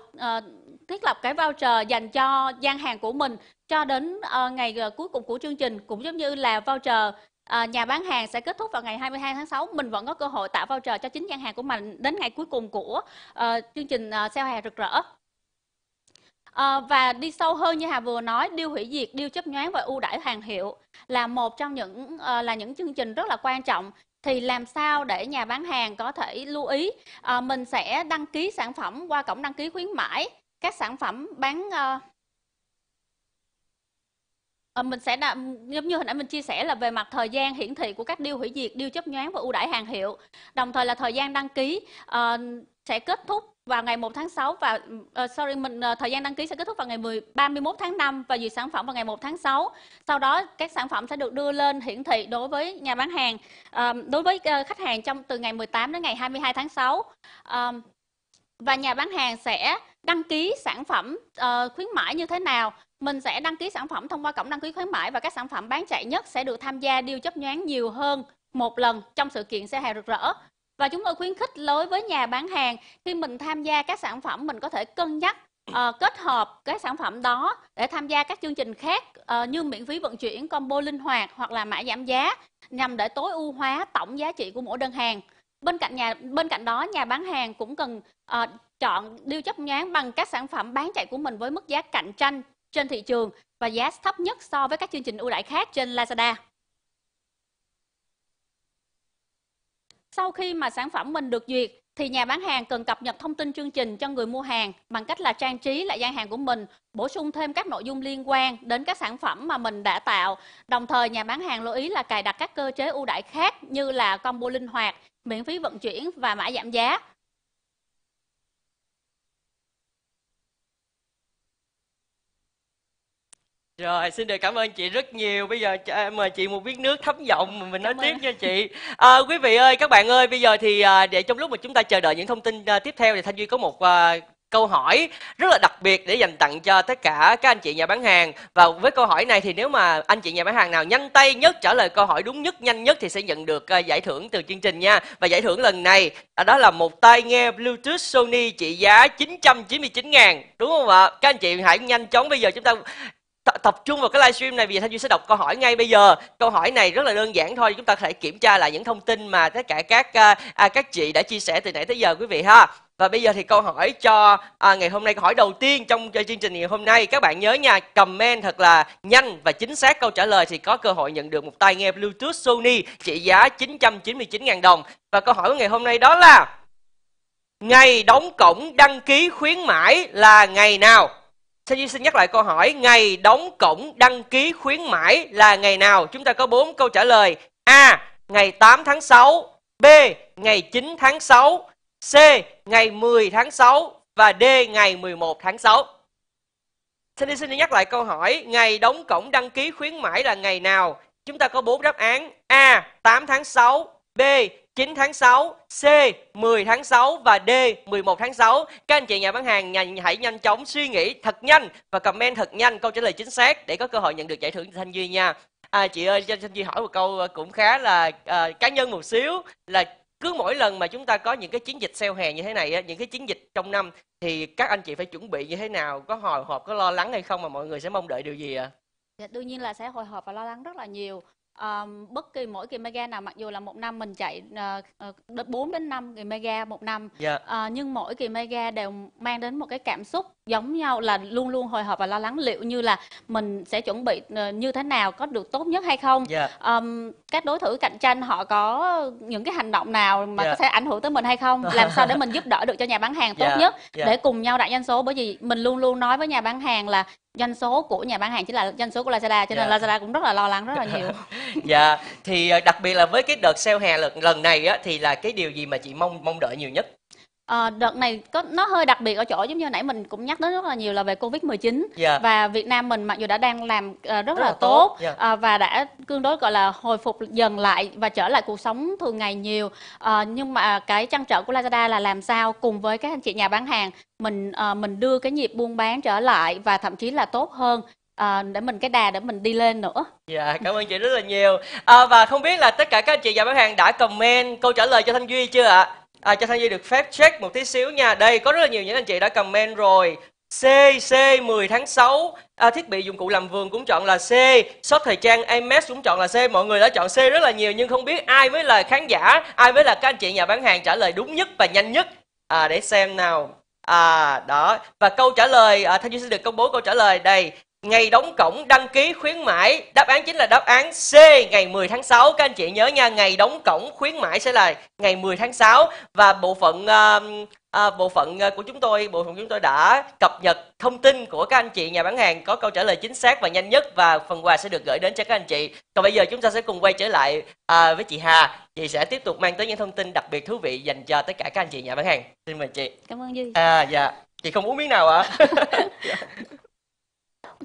thiết lập cái voucher dành cho gian hàng của mình cho đến uh, ngày uh, cuối cùng của chương trình cũng giống như là voucher À, nhà bán hàng sẽ kết thúc vào ngày 22 tháng 6 mình vẫn có cơ hội tạo voucher cho chính gian hàng của mình đến ngày cuối cùng của uh, chương trình uh, sale hàng rực rỡ à, và đi sâu hơn như hà vừa nói điêu hủy diệt điêu chấp nhoáng và ưu đãi hàng hiệu là một trong những à, là những chương trình rất là quan trọng thì làm sao để nhà bán hàng có thể lưu ý à, mình sẽ đăng ký sản phẩm qua cổng đăng ký khuyến mãi các sản phẩm bán à, mình sẽ đa, giống như hồi nãy mình chia sẻ là về mặt thời gian hiển thị của các điêu hủy diệt, điêu chấp nhoáng và ưu đãi hàng hiệu. Đồng thời là thời gian đăng ký uh, sẽ kết thúc vào ngày 1 tháng 6 và uh, sorry mình uh, thời gian đăng ký sẽ kết thúc vào ngày 10 31 tháng 5 và duyệt sản phẩm vào ngày 1 tháng 6. Sau đó các sản phẩm sẽ được đưa lên hiển thị đối với nhà bán hàng uh, đối với uh, khách hàng trong từ ngày 18 đến ngày 22 tháng 6. Uh, và nhà bán hàng sẽ đăng ký sản phẩm uh, khuyến mãi như thế nào mình sẽ đăng ký sản phẩm thông qua cổng đăng ký khuyến mãi và các sản phẩm bán chạy nhất sẽ được tham gia điều chấp nhoáng nhiều hơn một lần trong sự kiện xe hè rực rỡ và chúng tôi khuyến khích đối với nhà bán hàng khi mình tham gia các sản phẩm mình có thể cân nhắc uh, kết hợp cái sản phẩm đó để tham gia các chương trình khác uh, như miễn phí vận chuyển combo linh hoạt hoặc là mã giảm giá nhằm để tối ưu hóa tổng giá trị của mỗi đơn hàng bên cạnh nhà bên cạnh đó nhà bán hàng cũng cần uh, chọn điêu chấp nhán bằng các sản phẩm bán chạy của mình với mức giá cạnh tranh trên thị trường và giá thấp nhất so với các chương trình ưu đãi khác trên Lazada. Sau khi mà sản phẩm mình được duyệt thì nhà bán hàng cần cập nhật thông tin chương trình cho người mua hàng bằng cách là trang trí lại gian hàng của mình, bổ sung thêm các nội dung liên quan đến các sản phẩm mà mình đã tạo. Đồng thời nhà bán hàng lưu ý là cài đặt các cơ chế ưu đãi khác như là combo linh hoạt, miễn phí vận chuyển và mã giảm giá Rồi, xin được cảm ơn chị rất nhiều. Bây giờ à, mời chị một viết nước thấm giọng mà mình nói cảm tiếp ơn. nha chị. À, quý vị ơi, các bạn ơi, bây giờ thì à, để trong lúc mà chúng ta chờ đợi những thông tin à, tiếp theo thì Thanh Duy có một à, câu hỏi rất là đặc biệt để dành tặng cho tất cả các anh chị nhà bán hàng và với câu hỏi này thì nếu mà anh chị nhà bán hàng nào nhanh tay nhất trả lời câu hỏi đúng nhất nhanh nhất thì sẽ nhận được uh, giải thưởng từ chương trình nha và giải thưởng lần này à, đó là một tai nghe Bluetooth Sony trị giá 999 ngàn đúng không ạ các anh chị hãy nhanh chóng bây giờ chúng ta tập trung vào cái livestream này vì Thanh Duy sẽ đọc câu hỏi ngay bây giờ. Câu hỏi này rất là đơn giản thôi, chúng ta có thể kiểm tra lại những thông tin mà tất cả các à, à các chị đã chia sẻ từ nãy tới giờ quý vị ha. Và bây giờ thì câu hỏi cho à, ngày hôm nay câu hỏi đầu tiên trong chương trình ngày hôm nay các bạn nhớ nha comment thật là nhanh và chính xác câu trả lời thì có cơ hội nhận được một tai nghe Bluetooth Sony trị giá 999.000 đồng. Và câu hỏi của ngày hôm nay đó là ngày đóng cổng đăng ký khuyến mãi là ngày nào? Sa Duy xin nhắc lại câu hỏi, ngày đóng cổng đăng ký khuyến mãi là ngày nào? Chúng ta có 4 câu trả lời. A. Ngày 8 tháng 6 B. Ngày 9 tháng 6 C. Ngày 10 tháng 6 Và D. Ngày 11 tháng 6 Xin đi xin nhắc lại câu hỏi, ngày đóng cổng đăng ký khuyến mãi là ngày nào? Chúng ta có 4 đáp án. A. 8 tháng 6 B. 9 tháng 6, C 10 tháng 6 và D 11 tháng 6. Các anh chị nhà bán hàng nhà, hãy nhanh chóng suy nghĩ thật nhanh và comment thật nhanh câu trả lời chính xác để có cơ hội nhận được giải thưởng Thanh Duy nha. À, chị ơi cho Thanh Duy hỏi một câu ờ, cũng khá là à, cá nhân một xíu là cứ mỗi lần mà chúng ta có những cái chiến dịch sale hè như thế này những cái chiến dịch trong năm thì các anh chị phải chuẩn bị như thế nào có hồi hộp có lo lắng hay không mà mọi người sẽ mong đợi điều gì ạ à? Dạ, đương nhiên là sẽ hồi hộp và lo lắng rất là nhiều um, bất kỳ mỗi kỳ mega nào mặc dù là một năm mình chạy uh, ờ, 4 ờ, đến 5 kỳ mega một năm yeah. Dạ. uh, ờ, nhưng mỗi kỳ mega đều mang đến một cái cảm xúc giống nhau là luôn luôn hồi hộp và lo lắng liệu như là mình sẽ chuẩn bị ờ, như thế nào có được tốt nhất hay không yeah. Dạ. um, các đối thủ cạnh tranh họ có những cái hành động nào mà yeah. Dạ. có thể ảnh hưởng tới mình hay không [LAUGHS] làm sao để mình giúp đỡ được cho nhà bán hàng tốt yeah. Dạ, nhất yeah. để cùng nhau đạt doanh số bởi vì mình luôn luôn nói với nhà bán hàng là doanh số của nhà bán hàng chính là doanh số của Lazada cho nên yeah. Lazada cũng rất là lo lắng rất là nhiều. [LAUGHS] Dạ, yeah. thì ờ, đặc biệt là với cái đợt sale hè lần lần này á thì là cái điều gì mà chị mong mong đợi nhiều nhất? À, đợt này có nó hơi đặc biệt ở chỗ giống như nãy mình cũng nhắc đến rất là nhiều là về covid 19 yeah. Dạ. và Việt Nam mình mặc dù đã đang làm uh, rất, rất là, là tốt, tốt yeah. Dạ. uh, ờ, và đã cương đối gọi là hồi phục dần lại và trở lại cuộc sống thường ngày nhiều uh, nhưng mà cái trăn trở của Lazada là làm sao cùng với các anh chị nhà bán hàng mình uh, mình đưa cái nhịp buôn bán trở lại và thậm chí là tốt hơn à, để mình cái đà để mình đi lên nữa dạ cảm ơn chị rất là nhiều à, và không biết là tất cả các anh chị và bán hàng đã comment câu trả lời cho thanh duy chưa ạ à, cho thanh duy được phép check một tí xíu nha đây có rất là nhiều những anh chị đã comment rồi C C 10 tháng 6 à, Thiết bị dụng cụ làm vườn cũng chọn là C Shop thời trang Amex cũng chọn là C Mọi người đã chọn C rất là nhiều Nhưng không biết ai mới là khán giả Ai mới là các anh chị nhà bán hàng trả lời đúng nhất và nhanh nhất à, Để xem nào à, đó Và câu trả lời à, Thanh Duy sẽ được công bố câu trả lời đây ngày đóng cổng đăng ký khuyến mãi đáp án chính là đáp án C ngày 10 tháng 6 các anh chị nhớ nha ngày đóng cổng khuyến mãi sẽ là ngày 10 tháng 6 và bộ phận uh, à, bộ phận à, của chúng tôi bộ phận chúng tôi đã cập nhật thông tin của các anh chị nhà bán hàng có câu trả lời chính xác và nhanh nhất và phần quà sẽ được gửi đến cho các anh chị còn bây giờ chúng ta sẽ cùng quay trở lại à, với chị Hà chị sẽ tiếp tục mang tới những thông tin đặc biệt thú vị dành cho tất cả các anh chị nhà bán hàng xin mời chị cảm ơn duy à dạ chị không uống miếng nào ạ à? [LAUGHS]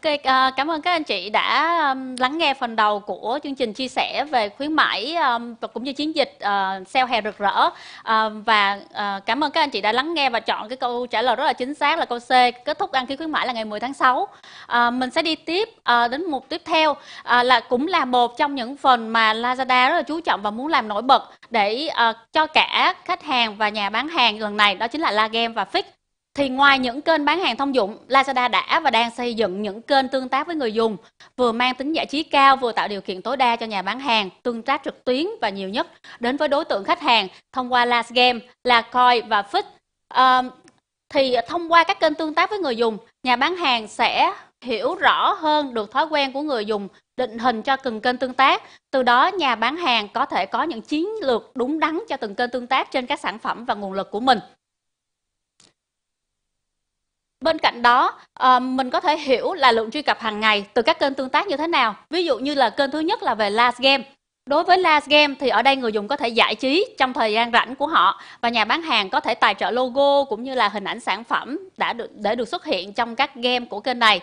Ok, uh, cảm ơn các anh chị đã um, lắng nghe phần đầu của chương trình chia sẻ về khuyến mãi um, và cũng như chiến dịch uh, sale hè rực rỡ uh, và uh, cảm ơn các anh chị đã lắng nghe và chọn cái câu trả lời rất là chính xác là câu C kết thúc đăng ký khuyến mãi là ngày 10 tháng 6. Uh, mình sẽ đi tiếp uh, đến mục tiếp theo uh, là cũng là một trong những phần mà Lazada rất là chú trọng và muốn làm nổi bật để uh, cho cả khách hàng và nhà bán hàng lần này đó chính là La Game và Fix thì ngoài những kênh bán hàng thông dụng, Lazada đã và đang xây dựng những kênh tương tác với người dùng, vừa mang tính giải trí cao, vừa tạo điều kiện tối đa cho nhà bán hàng tương tác trực tuyến và nhiều nhất đến với đối tượng khách hàng thông qua Last Game, là Coin và Fit. À, thì thông qua các kênh tương tác với người dùng, nhà bán hàng sẽ hiểu rõ hơn được thói quen của người dùng định hình cho từng kênh tương tác từ đó nhà bán hàng có thể có những chiến lược đúng đắn cho từng kênh tương tác trên các sản phẩm và nguồn lực của mình Bên cạnh đó, ờ, mình có thể hiểu là lượng truy cập hàng ngày từ các kênh tương tác như thế nào. Ví dụ như là kênh thứ nhất là về last game. Đối với last game thì ở đây người dùng có thể giải trí trong thời gian rảnh của họ và nhà bán hàng có thể tài trợ logo cũng như là hình ảnh sản phẩm đã được để được xuất hiện trong các game của kênh này.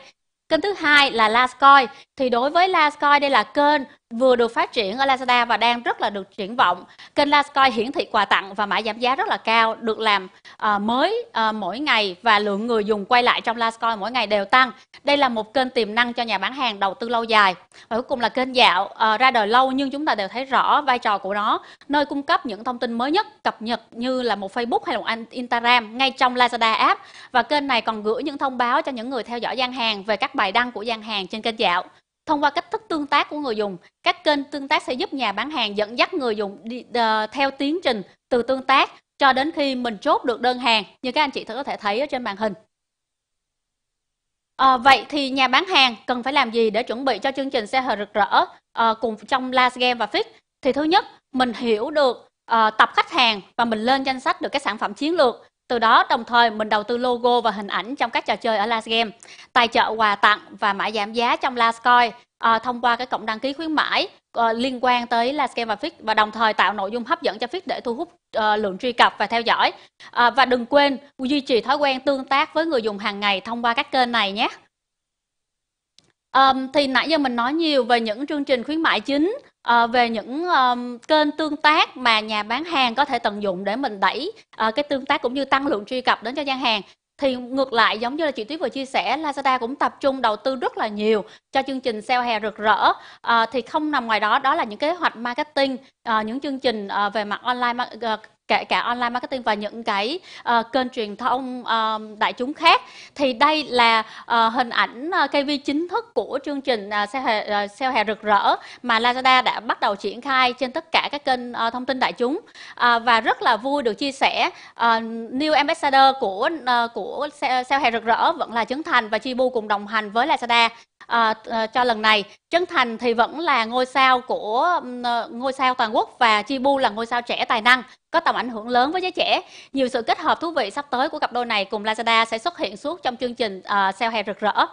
Kênh thứ hai là last coin. Thì đối với last coin đây là kênh vừa được phát triển ở Lazada và đang rất là được triển vọng. Kênh Lazcoin hiển thị quà tặng và mã giảm giá rất là cao, được làm uh, mới uh, mỗi ngày và lượng người dùng quay lại trong Lazcoin mỗi ngày đều tăng. Đây là một kênh tiềm năng cho nhà bán hàng đầu tư lâu dài. Và cuối cùng là kênh dạo uh, ra đời lâu nhưng chúng ta đều thấy rõ vai trò của nó, nơi cung cấp những thông tin mới nhất, cập nhật như là một Facebook hay là một Instagram ngay trong Lazada app. Và kênh này còn gửi những thông báo cho những người theo dõi gian hàng về các bài đăng của gian hàng trên kênh dạo thông qua cách thức tương tác của người dùng các kênh tương tác sẽ giúp nhà bán hàng dẫn dắt người dùng đi, uh, theo tiến trình từ tương tác cho đến khi mình chốt được đơn hàng như các anh chị có thể thấy ở trên màn hình à, vậy thì nhà bán hàng cần phải làm gì để chuẩn bị cho chương trình xe hờ rực rỡ à, cùng trong last game và fix thì thứ nhất mình hiểu được à, tập khách hàng và mình lên danh sách được các sản phẩm chiến lược từ đó đồng thời mình đầu tư logo và hình ảnh trong các trò chơi ở Last Game, tài trợ quà tặng và mã giảm giá trong Last Coin à, thông qua cái cộng đăng ký khuyến mãi à, liên quan tới Last Game và Fix và đồng thời tạo nội dung hấp dẫn cho Fix để thu hút à, lượng truy cập và theo dõi. À, và đừng quên duy trì thói quen tương tác với người dùng hàng ngày thông qua các kênh này nhé. Um, thì nãy giờ mình nói nhiều về những chương trình khuyến mại chính, uh, về những um, kênh tương tác mà nhà bán hàng có thể tận dụng để mình đẩy uh, cái tương tác cũng như tăng lượng truy cập đến cho gian hàng. Thì ngược lại giống như là chị Tuyết vừa chia sẻ, Lazada cũng tập trung đầu tư rất là nhiều cho chương trình sale hè rực rỡ. Uh, thì không nằm ngoài đó, đó là những kế hoạch marketing, uh, những chương trình uh, về mặt online uh, kể cả online marketing và những cái uh, kênh truyền thông uh, đại chúng khác thì đây là uh, hình ảnh uh, KV chính thức của chương trình uh, sale, hè, uh, sale hè rực rỡ mà Lazada đã bắt đầu triển khai trên tất cả các kênh uh, thông tin đại chúng uh, và rất là vui được chia sẻ uh, New Ambassador của uh, của sale, sale hè rực rỡ vẫn là Trấn Thành và Chibu cùng đồng hành với Lazada à, cho lần này. Trấn Thành thì vẫn là ngôi sao của ờ, ngôi sao toàn quốc và Chi Bu là ngôi sao trẻ tài năng có tầm ảnh hưởng lớn với giới trẻ. Nhiều sự kết hợp thú vị sắp tới của cặp đôi này cùng Lazada sẽ xuất hiện suốt trong chương trình à, sale hè rực rỡ.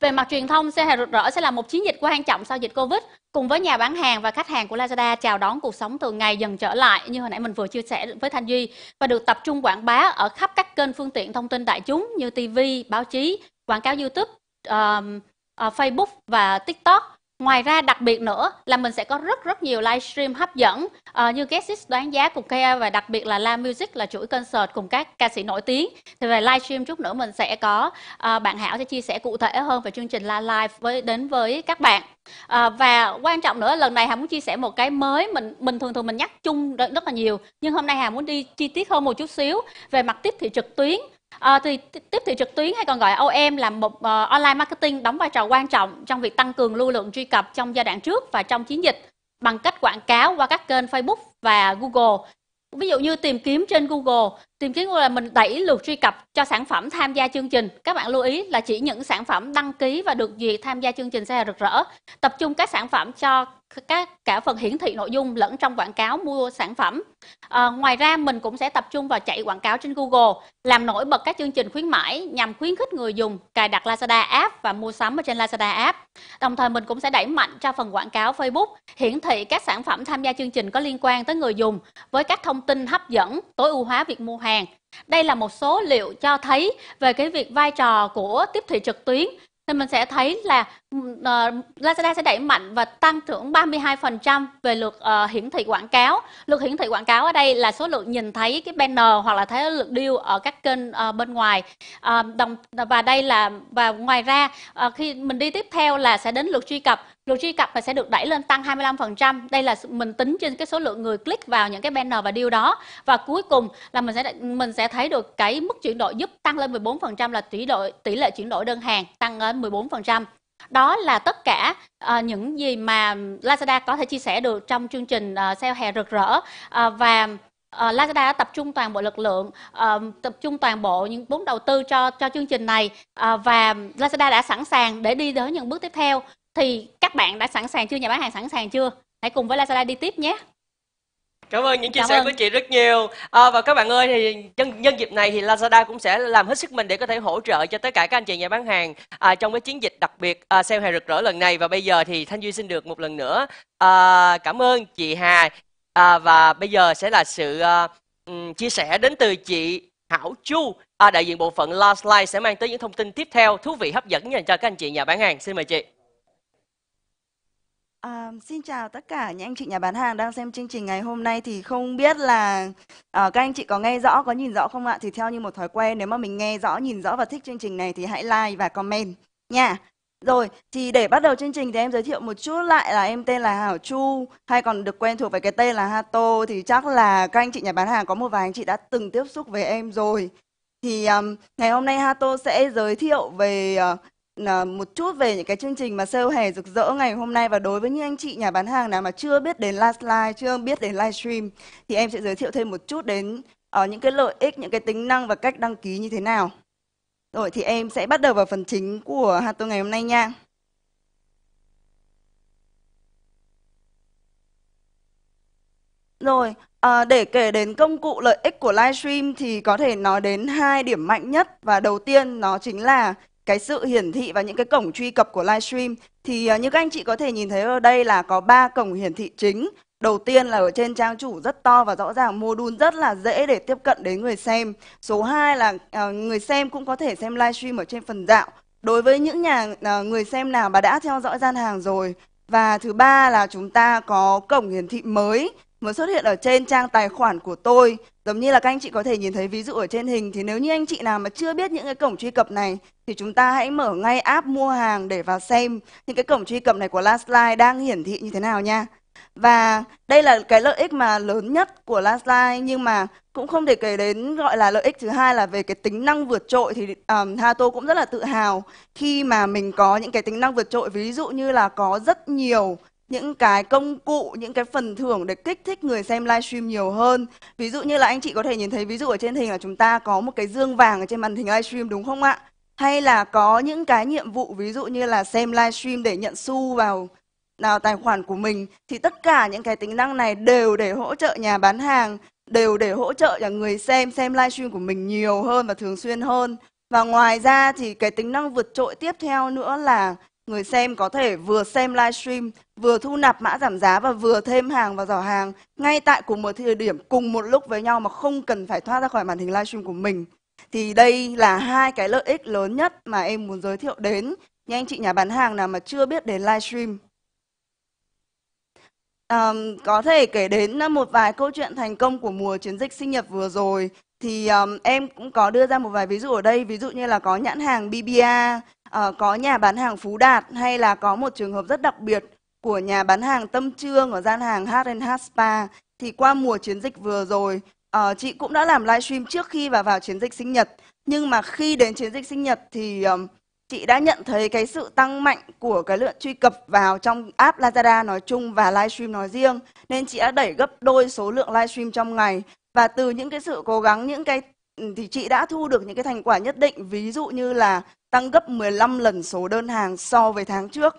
Về mặt truyền thông, sale hè rực rỡ sẽ là một chiến dịch quan trọng sau dịch Covid, cùng với nhà bán hàng và khách hàng của Lazada chào đón cuộc sống từ ngày dần trở lại như hồi nãy mình vừa chia sẻ với Thanh Duy và được tập trung quảng bá ở khắp các kênh phương tiện thông tin đại chúng như TV, báo chí, quảng cáo YouTube, um, uh, Facebook và TikTok. Ngoài ra đặc biệt nữa là mình sẽ có rất rất nhiều livestream hấp dẫn uh, như Guest It đoán giá cùng Kea và đặc biệt là La Music là chuỗi concert cùng các ca sĩ nổi tiếng. Thì về livestream chút nữa mình sẽ có uh, bạn Hảo sẽ chia sẻ cụ thể hơn về chương trình La Live với đến với các bạn. Uh, và quan trọng nữa lần này Hà muốn chia sẻ một cái mới mình mình thường thường mình nhắc chung rất, rất là nhiều nhưng hôm nay Hà muốn đi chi tiết hơn một chút xíu về mặt tiếp thị trực tuyến À, thì tiếp thị trực tuyến hay còn gọi OM là một uh, online marketing đóng vai trò quan trọng trong việc tăng cường lưu lượng truy cập trong giai đoạn trước và trong chiến dịch bằng cách quảng cáo qua các kênh Facebook và Google. Ví dụ như tìm kiếm trên Google, tìm kiếm là mình đẩy lượt truy cập cho sản phẩm tham gia chương trình. Các bạn lưu ý là chỉ những sản phẩm đăng ký và được duyệt tham gia chương trình sẽ là rực rỡ. Tập trung các sản phẩm cho các cả phần hiển thị nội dung lẫn trong quảng cáo mua sản phẩm. À, ngoài ra mình cũng sẽ tập trung vào chạy quảng cáo trên Google, làm nổi bật các chương trình khuyến mãi nhằm khuyến khích người dùng cài đặt Lazada app và mua sắm ở trên Lazada app. Đồng thời mình cũng sẽ đẩy mạnh cho phần quảng cáo Facebook hiển thị các sản phẩm tham gia chương trình có liên quan tới người dùng với các thông tin hấp dẫn, tối ưu hóa việc mua hàng. Đây là một số liệu cho thấy về cái việc vai trò của tiếp thị trực tuyến thì mình sẽ thấy là Ờ, Lazada sẽ đẩy mạnh và tăng trưởng 32% về lượt uh, hiển thị quảng cáo. Lượt hiển thị quảng cáo ở đây là số lượng nhìn thấy cái banner hoặc là thấy lượt deal ở các kênh uh, bên ngoài. Uh, đồng và đây là và ngoài ra uh, khi mình đi tiếp theo là sẽ đến lượt truy cập. Lượt truy cập sẽ được đẩy lên tăng 25%. Đây là mình tính trên cái số lượng người click vào những cái banner và deal đó. Và cuối cùng là mình sẽ mình sẽ thấy được cái mức chuyển đổi giúp tăng lên 14% là tỷ đội tỷ lệ chuyển đổi đơn hàng tăng lên 14% đó là tất cả uh, những gì mà Lazada có thể chia sẻ được trong chương trình uh, sale hè rực rỡ uh, và uh, Lazada đã tập trung toàn bộ lực lượng, uh, tập trung toàn bộ những vốn đầu tư cho cho chương trình này uh, và Lazada đã sẵn sàng để đi đến những bước tiếp theo. Thì các bạn đã sẵn sàng chưa? Nhà bán hàng sẵn sàng chưa? Hãy cùng với Lazada đi tiếp nhé cảm ơn những chia sẻ của chị rất nhiều à, và các bạn ơi thì nhân nhân dịp này thì Lazada cũng sẽ làm hết sức mình để có thể hỗ trợ cho tất cả các anh chị nhà bán hàng à, trong cái chiến dịch đặc biệt à, sale hè rực rỡ lần này và bây giờ thì Thanh Duy xin được một lần nữa à, cảm ơn chị Hà à, và bây giờ sẽ là sự à, chia sẻ đến từ chị Hảo Chu à, đại diện bộ phận Last Line sẽ mang tới những thông tin tiếp theo thú vị hấp dẫn dành cho các anh chị nhà bán hàng xin mời chị À, xin chào tất cả những anh chị nhà bán hàng đang xem chương trình ngày hôm nay thì không biết là à, các anh chị có nghe rõ, có nhìn rõ không ạ? Thì theo như một thói quen nếu mà mình nghe rõ, nhìn rõ và thích chương trình này thì hãy like và comment nha. Rồi, thì để bắt đầu chương trình thì em giới thiệu một chút lại là em tên là Hảo Chu hay còn được quen thuộc với cái tên là Hato thì chắc là các anh chị nhà bán hàng có một vài anh chị đã từng tiếp xúc với em rồi. Thì um, ngày hôm nay Hato sẽ giới thiệu về uh, Ờ, một chút về những cái chương trình mà sale hè rực rỡ ngày hôm nay và đối với những anh chị nhà bán hàng nào mà chưa biết đến last live, chưa biết đến livestream thì em sẽ giới thiệu thêm một chút đến ở ờ, những cái lợi ích, những cái tính năng và cách đăng ký như thế nào. Rồi thì em sẽ bắt đầu vào phần chính của hạt tôi ngày hôm nay nha. Rồi, à, để kể đến công cụ lợi ích của livestream thì có thể nói đến hai điểm mạnh nhất và đầu tiên nó chính là cái sự hiển thị và những cái cổng truy cập của livestream thì à, như các anh chị có thể nhìn thấy ở đây là có ba cổng hiển thị chính Đầu tiên là ở trên trang chủ rất to và rõ ràng module rất là dễ để tiếp cận đến người xem. Số 2 là à, người xem cũng có thể xem livestream ở trên phần dạo. Đối với những nhà à, người xem nào mà đã theo dõi gian hàng rồi. Và thứ ba là chúng ta có cổng hiển thị mới muốn xuất hiện ở trên trang tài khoản của tôi. Giống như là các anh chị có thể nhìn thấy ví dụ ở trên hình thì nếu như anh chị nào mà chưa biết những cái cổng truy cập này thì chúng ta hãy mở ngay app mua hàng để vào xem những cái cổng truy cập này của Lastline đang hiển thị như thế nào nha. Và đây là cái lợi ích mà lớn nhất của Lastline nhưng mà cũng không thể kể đến gọi là lợi ích thứ hai là về cái tính năng vượt trội thì um, Hato cũng rất là tự hào khi mà mình có những cái tính năng vượt trội ví dụ như là có rất nhiều những cái công cụ, những cái phần thưởng để kích thích người xem livestream nhiều hơn. Ví dụ như là anh chị có thể nhìn thấy ví dụ ở trên hình là chúng ta có một cái dương vàng ở trên màn hình livestream đúng không ạ? Hay là có những cái nhiệm vụ ví dụ như là xem livestream để nhận xu vào nào tài khoản của mình thì tất cả những cái tính năng này đều để hỗ trợ nhà bán hàng, đều để hỗ trợ cho người xem xem livestream của mình nhiều hơn và thường xuyên hơn. Và ngoài ra thì cái tính năng vượt trội tiếp theo nữa là người xem có thể vừa xem livestream vừa thu nạp mã giảm giá và vừa thêm hàng vào giỏ hàng ngay tại cùng một thời điểm cùng một lúc với nhau mà không cần phải thoát ra khỏi màn hình livestream của mình thì đây là hai cái lợi ích lớn nhất mà em muốn giới thiệu đến những anh chị nhà bán hàng nào mà chưa biết đến livestream um, có thể kể đến một vài câu chuyện thành công của mùa chiến dịch sinh nhật vừa rồi thì um, em cũng có đưa ra một vài ví dụ ở đây ví dụ như là có nhãn hàng BBA uh, ờ, có nhà bán hàng Phú Đạt hay là có một trường hợp rất đặc biệt của nhà bán hàng Tâm Trương ở gian hàng H&H Spa. Thì qua mùa chiến dịch vừa rồi, uh, chị cũng đã làm livestream trước khi và vào chiến dịch sinh nhật. Nhưng mà khi đến chiến dịch sinh nhật thì um, chị đã nhận thấy cái sự tăng mạnh của cái lượng truy cập vào trong app Lazada nói chung và livestream nói riêng. Nên chị đã đẩy gấp đôi số lượng livestream trong ngày. Và từ những cái sự cố gắng, những cái ừ, thì chị đã thu được những cái thành quả nhất định ví dụ như là tăng gấp 15 lần số đơn hàng so với tháng trước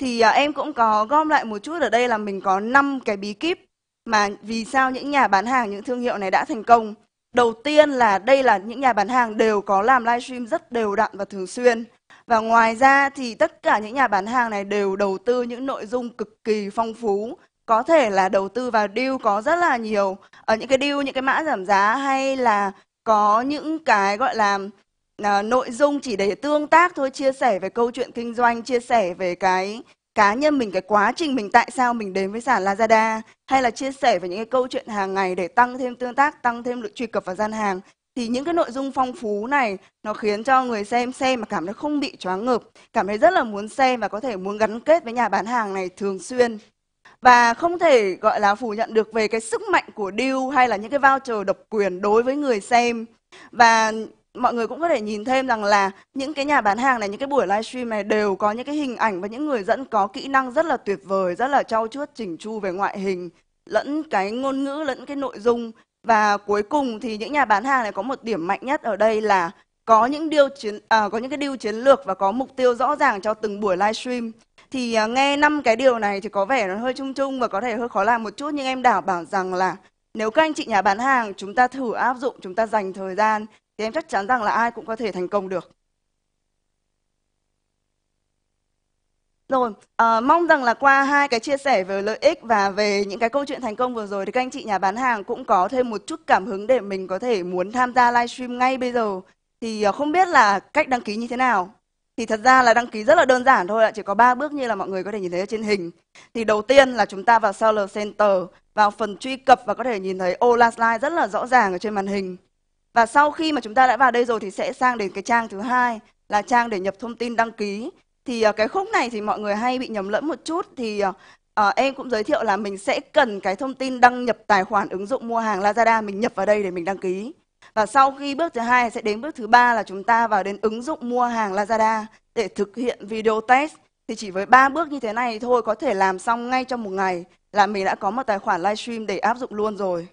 thì à, em cũng có gom lại một chút ở đây là mình có 5 cái bí kíp mà vì sao những nhà bán hàng những thương hiệu này đã thành công. Đầu tiên là đây là những nhà bán hàng đều có làm livestream rất đều đặn và thường xuyên. Và ngoài ra thì tất cả những nhà bán hàng này đều đầu tư những nội dung cực kỳ phong phú. Có thể là đầu tư vào deal có rất là nhiều, ở những cái deal, những cái mã giảm giá hay là có những cái gọi là à, nội dung chỉ để tương tác thôi chia sẻ về câu chuyện kinh doanh chia sẻ về cái cá nhân mình cái quá trình mình tại sao mình đến với sàn Lazada hay là chia sẻ về những cái câu chuyện hàng ngày để tăng thêm tương tác tăng thêm lượt truy cập vào gian hàng thì những cái nội dung phong phú này nó khiến cho người xem xem mà cảm thấy không bị choáng ngợp cảm thấy rất là muốn xem và có thể muốn gắn kết với nhà bán hàng này thường xuyên và không thể gọi là phủ nhận được về cái sức mạnh của deal hay là những cái voucher độc quyền đối với người xem và mọi người cũng có thể nhìn thêm rằng là những cái nhà bán hàng này, những cái buổi livestream này đều có những cái hình ảnh và những người dẫn có kỹ năng rất là tuyệt vời, rất là trau chuốt chỉnh chu về ngoại hình, lẫn cái ngôn ngữ, lẫn cái nội dung. Và cuối cùng thì những nhà bán hàng này có một điểm mạnh nhất ở đây là có những điều chiến à, có những cái điều chiến lược và có mục tiêu rõ ràng cho từng buổi livestream. Thì à, nghe năm cái điều này thì có vẻ nó hơi chung chung và có thể hơi khó làm một chút nhưng em đảm bảo rằng là nếu các anh chị nhà bán hàng chúng ta thử áp dụng, chúng ta dành thời gian thì em chắc chắn rằng là ai cũng có thể thành công được. Rồi, à, mong rằng là qua hai cái chia sẻ về lợi ích và về những cái câu chuyện thành công vừa rồi thì các anh chị nhà bán hàng cũng có thêm một chút cảm hứng để mình có thể muốn tham gia livestream ngay bây giờ. Thì ờ, không biết là cách đăng ký như thế nào. Thì thật ra là đăng ký rất là đơn giản thôi ạ, chỉ có ba bước như là mọi người có thể nhìn thấy ở trên hình. Thì đầu tiên là chúng ta vào Seller Center, vào phần truy cập và có thể nhìn thấy Ola Slide rất là rõ ràng ở trên màn hình. Và sau khi mà chúng ta đã vào đây rồi thì sẽ sang đến cái trang thứ hai là trang để nhập thông tin đăng ký. Thì ờ, cái khúc này thì mọi người hay bị nhầm lẫn một chút thì à, em cũng giới thiệu là mình sẽ cần cái thông tin đăng nhập tài khoản ứng dụng mua hàng Lazada mình nhập vào đây để mình đăng ký. Và sau khi bước thứ hai sẽ đến bước thứ ba là chúng ta vào đến ứng dụng mua hàng Lazada để thực hiện video test. Thì chỉ với ba bước như thế này thôi có thể làm xong ngay trong một ngày là mình đã có một tài khoản livestream để áp dụng luôn rồi.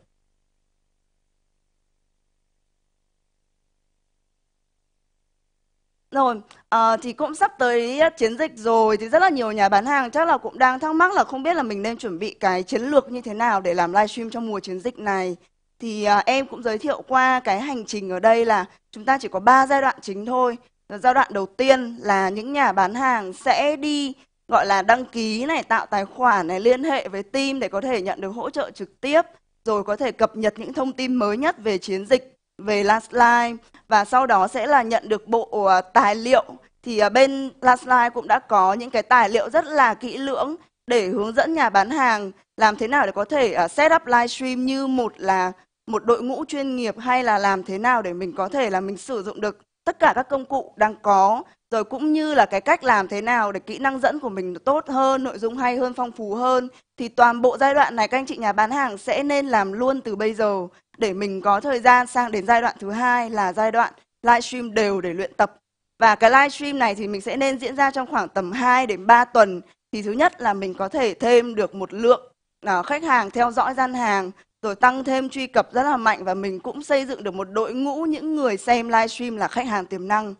Rồi, à, thì cũng sắp tới ờ, chiến dịch rồi thì rất là nhiều nhà bán hàng chắc là cũng đang thắc mắc là không biết là mình nên chuẩn bị cái chiến lược như thế nào để làm livestream trong mùa chiến dịch này. Thì à, em cũng giới thiệu qua cái hành trình ở đây là chúng ta chỉ có 3 giai đoạn chính thôi. Giai đoạn đầu tiên là những nhà bán hàng sẽ đi gọi là đăng ký này, tạo tài khoản này, liên hệ với team để có thể nhận được hỗ trợ trực tiếp, rồi có thể cập nhật những thông tin mới nhất về chiến dịch về Lastline và sau đó sẽ là nhận được bộ ờ, tài liệu thì ờ, bên Lastline cũng đã có những cái tài liệu rất là kỹ lưỡng để hướng dẫn nhà bán hàng làm thế nào để có thể ờ, set up livestream như một là một đội ngũ chuyên nghiệp hay là làm thế nào để mình có thể là mình sử dụng được tất cả các công cụ đang có rồi cũng như là cái cách làm thế nào để kỹ năng dẫn của mình tốt hơn, nội dung hay hơn, phong phú hơn thì toàn bộ giai đoạn này các anh chị nhà bán hàng sẽ nên làm luôn từ bây giờ để mình có thời gian sang đến giai đoạn thứ hai là giai đoạn livestream đều để luyện tập. Và cái livestream này thì mình sẽ nên diễn ra trong khoảng tầm 2 đến 3 tuần thì thứ nhất là mình có thể thêm được một lượng à, khách hàng theo dõi gian hàng rồi tăng thêm truy cập rất là mạnh và mình cũng xây dựng được một đội ngũ những người xem livestream là khách hàng tiềm năng.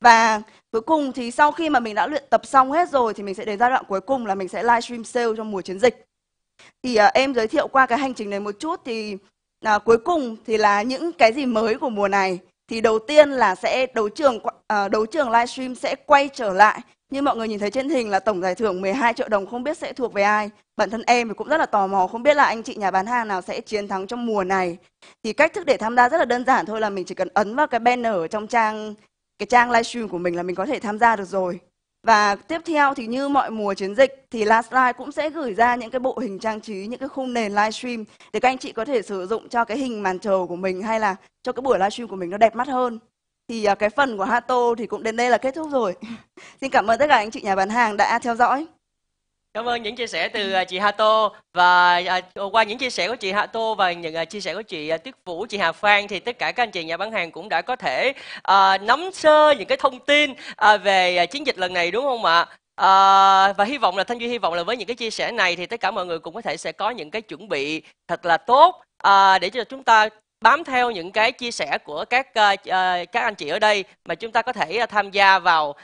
Và cuối cùng thì sau khi mà mình đã luyện tập xong hết rồi thì mình sẽ đến giai đoạn cuối cùng là mình sẽ livestream sale trong mùa chiến dịch. Thì à, em giới thiệu qua cái hành trình này một chút thì à, cuối cùng thì là những cái gì mới của mùa này thì đầu tiên là sẽ đấu trường à, đấu trường livestream sẽ quay trở lại. Như mọi người nhìn thấy trên hình là tổng giải thưởng 12 triệu đồng không biết sẽ thuộc về ai. Bản thân em thì cũng rất là tò mò không biết là anh chị nhà bán hàng nào sẽ chiến thắng trong mùa này. Thì cách thức để tham gia rất là đơn giản thôi là mình chỉ cần ấn vào cái banner ở trong trang cái trang livestream của mình là mình có thể tham gia được rồi. Và tiếp theo thì như mọi mùa chiến dịch thì Live cũng sẽ gửi ra những cái bộ hình trang trí, những cái khung nền livestream để các anh chị có thể sử dụng cho cái hình màn trầu của mình hay là cho cái buổi livestream của mình nó đẹp mắt hơn. Thì à, cái phần của Hato thì cũng đến đây là kết thúc rồi. [LAUGHS] Xin cảm ơn tất cả anh chị nhà bán hàng đã theo dõi. Cảm ơn những chia sẻ từ à, chị Hato và à, ờ, qua những chia sẻ của chị Hato và những à, chia sẻ của chị Tuyết Vũ, chị Hà Phan thì tất cả các anh chị nhà bán hàng cũng đã có thể uh, nắm sơ những cái thông tin uh, về chiến dịch lần này đúng không ạ? À, và hy vọng là Thanh Duy hy vọng là với những cái chia sẻ này thì tất cả mọi người cũng có thể sẽ có những cái chuẩn bị thật là tốt à, để cho chúng ta bám theo những cái chia sẻ của các uh, các anh chị ở đây mà chúng ta có thể uh, tham gia vào uh,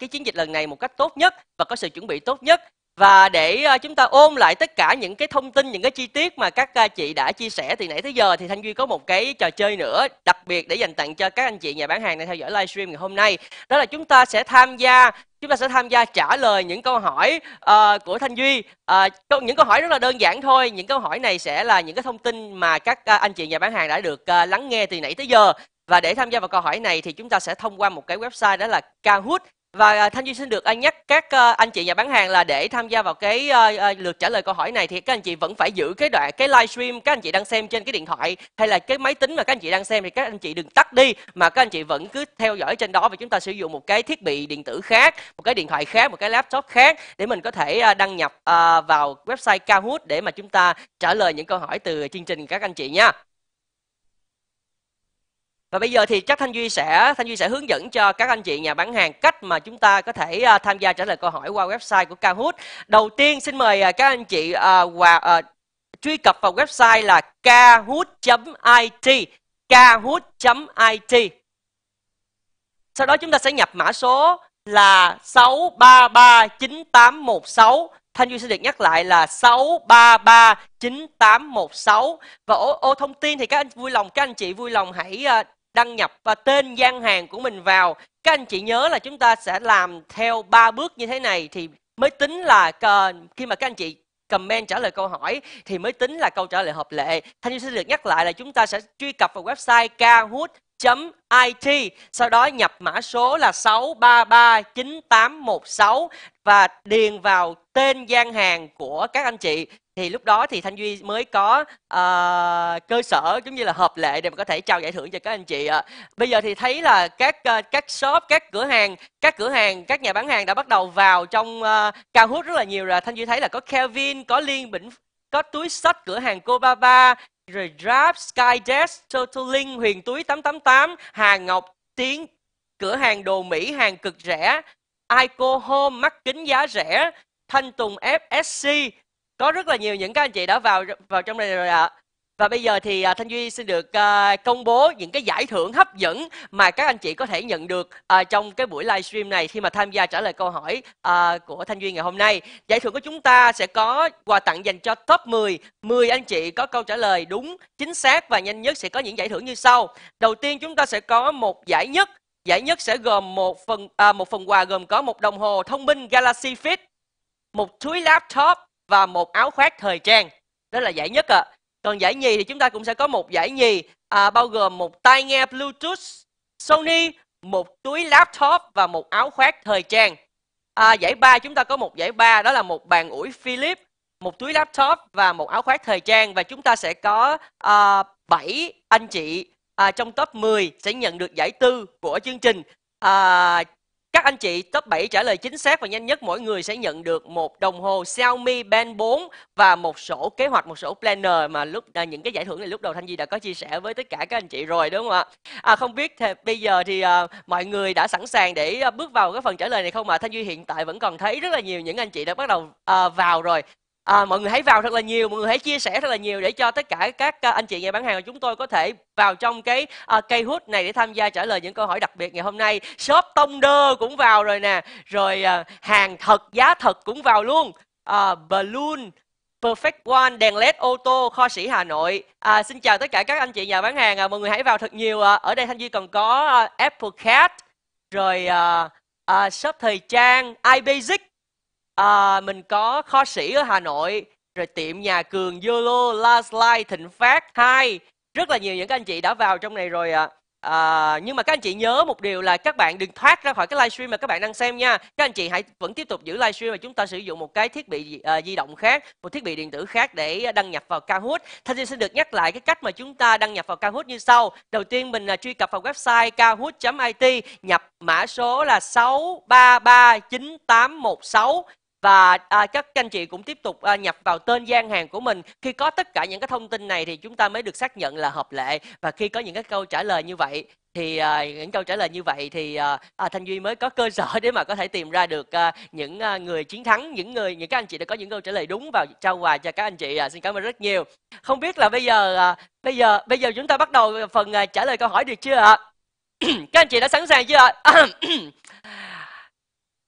cái chiến dịch lần này một cách tốt nhất và có sự chuẩn bị tốt nhất và để ờ, chúng ta ôm lại tất cả những cái thông tin những cái chi tiết mà các ờ, chị đã chia sẻ từ nãy tới giờ thì thanh duy có một cái trò chơi nữa đặc biệt để dành tặng cho các anh chị nhà bán hàng đang theo dõi livestream ngày hôm nay đó là chúng ta sẽ tham gia chúng ta sẽ tham gia trả lời những câu hỏi uh, của thanh duy uh, những câu hỏi rất là đơn giản thôi những câu hỏi này sẽ là những cái thông tin mà các anh chị nhà bán hàng đã được uh, lắng nghe từ nãy tới giờ và để tham gia vào câu hỏi này thì chúng ta sẽ thông qua một cái website đó là Kahoot và à, Thanh Duy xin được anh nhắc các ờ, anh chị nhà bán hàng là để tham gia vào cái ờ, ờ, lượt trả lời câu hỏi này thì các anh chị vẫn phải giữ cái đoạn cái livestream các anh chị đang xem trên cái điện thoại hay là cái máy tính mà các anh chị đang xem thì các anh chị đừng tắt đi mà các anh chị vẫn cứ theo dõi trên đó và chúng ta sử dụng một cái thiết bị điện tử khác, một cái điện thoại khác, một cái laptop khác để mình có thể đăng nhập vào website Kahoot để mà chúng ta trả lời những câu hỏi từ chương trình các anh chị nha. Và bây giờ thì chắc Thanh Duy sẽ Thanh Duy sẽ hướng dẫn cho các anh chị nhà bán hàng cách mà chúng ta có thể uh, tham gia trả lời câu hỏi qua website của Kahoot. Đầu tiên xin mời uh, các anh chị uh, và uh, à, truy cập vào website là kahoot.it kahoot.it. Sau đó chúng ta sẽ nhập mã số là 6339816. Thanh Duy sẽ được nhắc lại là 6339816 và ô, ô thông tin thì các anh vui lòng các anh chị vui lòng hãy đăng nhập và tên gian hàng của mình vào các anh chị nhớ là chúng ta sẽ làm theo ba bước như thế này thì mới tính là khi mà các anh chị comment trả lời câu hỏi thì mới tính là câu trả lời hợp lệ. Thanh Duy xin được nhắc lại là chúng ta sẽ truy cập vào website kahoot it sau đó nhập mã số là 6339816 và điền vào tên gian hàng của các anh chị thì lúc đó thì thanh duy mới có uh, cơ sở giống như là hợp lệ để mà có thể trao giải thưởng cho các anh chị ạ bây giờ thì thấy là các uh, các shop các cửa hàng các cửa hàng các nhà bán hàng đã bắt đầu vào trong uh, cao hút rất là nhiều rồi thanh duy thấy là có Kevin, có liên bỉnh có túi sách cửa hàng cô ba ba rồi Drap, Skydesk, Total Link, Huyền Túi 888, Hà Ngọc, Tiến, cửa hàng đồ Mỹ, hàng cực rẻ, Ico Home, mắt kính giá rẻ, Thanh Tùng FSC, có rất là nhiều những các anh chị đã vào vào trong đây rồi ạ à. và bây giờ thì à, thanh duy xin được à, công bố những cái giải thưởng hấp dẫn mà các anh chị có thể nhận được à, trong cái buổi livestream này khi mà tham gia trả lời câu hỏi của thanh duy ngày hôm nay giải thưởng của chúng ta sẽ có quà tặng dành cho top 10 10 anh chị có câu trả lời đúng chính xác và nhanh nhất sẽ có những giải thưởng như sau đầu tiên chúng ta sẽ có một giải nhất giải nhất sẽ gồm một phần à, một phần quà gồm có một đồng hồ thông minh Galaxy Fit một túi laptop và một áo khoác thời trang. Đó là giải nhất ạ. À. Còn giải nhì thì chúng ta cũng sẽ có một giải nhì à, bao gồm một tai nghe Bluetooth Sony, một túi laptop và một áo khoác thời trang. À, giải ba chúng ta có một giải ba đó là một bàn ủi Philips, một túi laptop và một áo khoác thời trang và chúng ta sẽ có à, 7 anh chị à, trong top 10 sẽ nhận được giải tư của chương trình. À, các anh chị top 7 trả lời chính xác và nhanh nhất mỗi người sẽ nhận được một đồng hồ Xiaomi Band 4 và một sổ kế hoạch, một sổ planner mà lúc à, những cái giải thưởng này lúc đầu Thanh Di đã có chia sẻ với tất cả các anh chị rồi đúng không ạ? À, không biết thì, bây giờ thì à, mọi người đã sẵn sàng để à, bước vào cái phần trả lời này không ạ? Thanh Duy hiện tại vẫn còn thấy rất là nhiều những anh chị đã bắt đầu à, vào rồi à, mọi người hãy vào thật là nhiều mọi người hãy chia sẻ thật là nhiều để cho tất cả các à, anh chị nhà bán hàng của chúng tôi có thể vào trong cái à, cây hút này để tham gia trả lời những câu hỏi đặc biệt ngày hôm nay shop tông đơ cũng vào rồi nè rồi à, hàng thật giá thật cũng vào luôn à, balloon Perfect One, đèn LED ô tô, kho sĩ Hà Nội. À, xin chào tất cả các anh chị nhà bán hàng. À, mọi người hãy vào thật nhiều. À, ở đây Thanh Duy còn có à, Apple Cat, rồi à, à, shop thời trang, iBasic, à, mình có kho sĩ ở Hà Nội rồi tiệm nhà Cường Zolo Lastline Thịnh Phát hai rất là nhiều những các anh chị đã vào trong này rồi ạ à. À, nhưng mà các anh chị nhớ một điều là các bạn đừng thoát ra khỏi cái livestream mà các bạn đang xem nha các anh chị hãy vẫn tiếp tục giữ livestream và chúng ta sử dụng một cái thiết bị uh, di động khác một thiết bị điện tử khác để đăng nhập vào Kahoot Thanh Duy xin được nhắc lại cái cách mà chúng ta đăng nhập vào Kahoot như sau đầu tiên mình uh, truy cập vào website kahoot.it nhập mã số là 6339816 và à, các anh chị cũng tiếp tục à, nhập vào tên gian hàng của mình khi có tất cả những cái thông tin này thì chúng ta mới được xác nhận là hợp lệ và khi có những cái câu trả lời như vậy thì à, những câu trả lời như vậy thì à, à, thanh duy mới có cơ sở [LAUGHS] để mà có thể tìm ra được à, những à, người chiến thắng những người những các anh chị đã có những câu trả lời đúng và trao quà cho các anh chị à, xin cảm ơn rất nhiều không biết là bây giờ à, bây giờ bây giờ chúng ta bắt đầu phần à, trả lời câu hỏi được chưa ạ [CLEARS THROAT] các anh chị đã sẵn sàng chưa ạ [CLEARS THROAT] [CLEARS THROAT]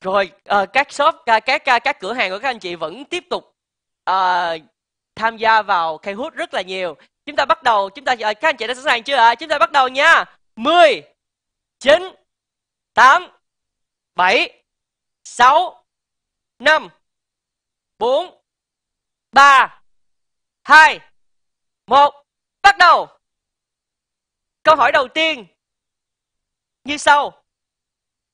rồi uh, các shop các các cửa hàng của các anh chị vẫn tiếp tục uh, tham gia vào hút rất là nhiều chúng ta bắt đầu chúng ta uh, các anh chị đã sẵn sàng chưa ạ chúng ta bắt đầu nha 10 9 8 7 6 5 4 3 2 1 bắt đầu câu hỏi đầu tiên như sau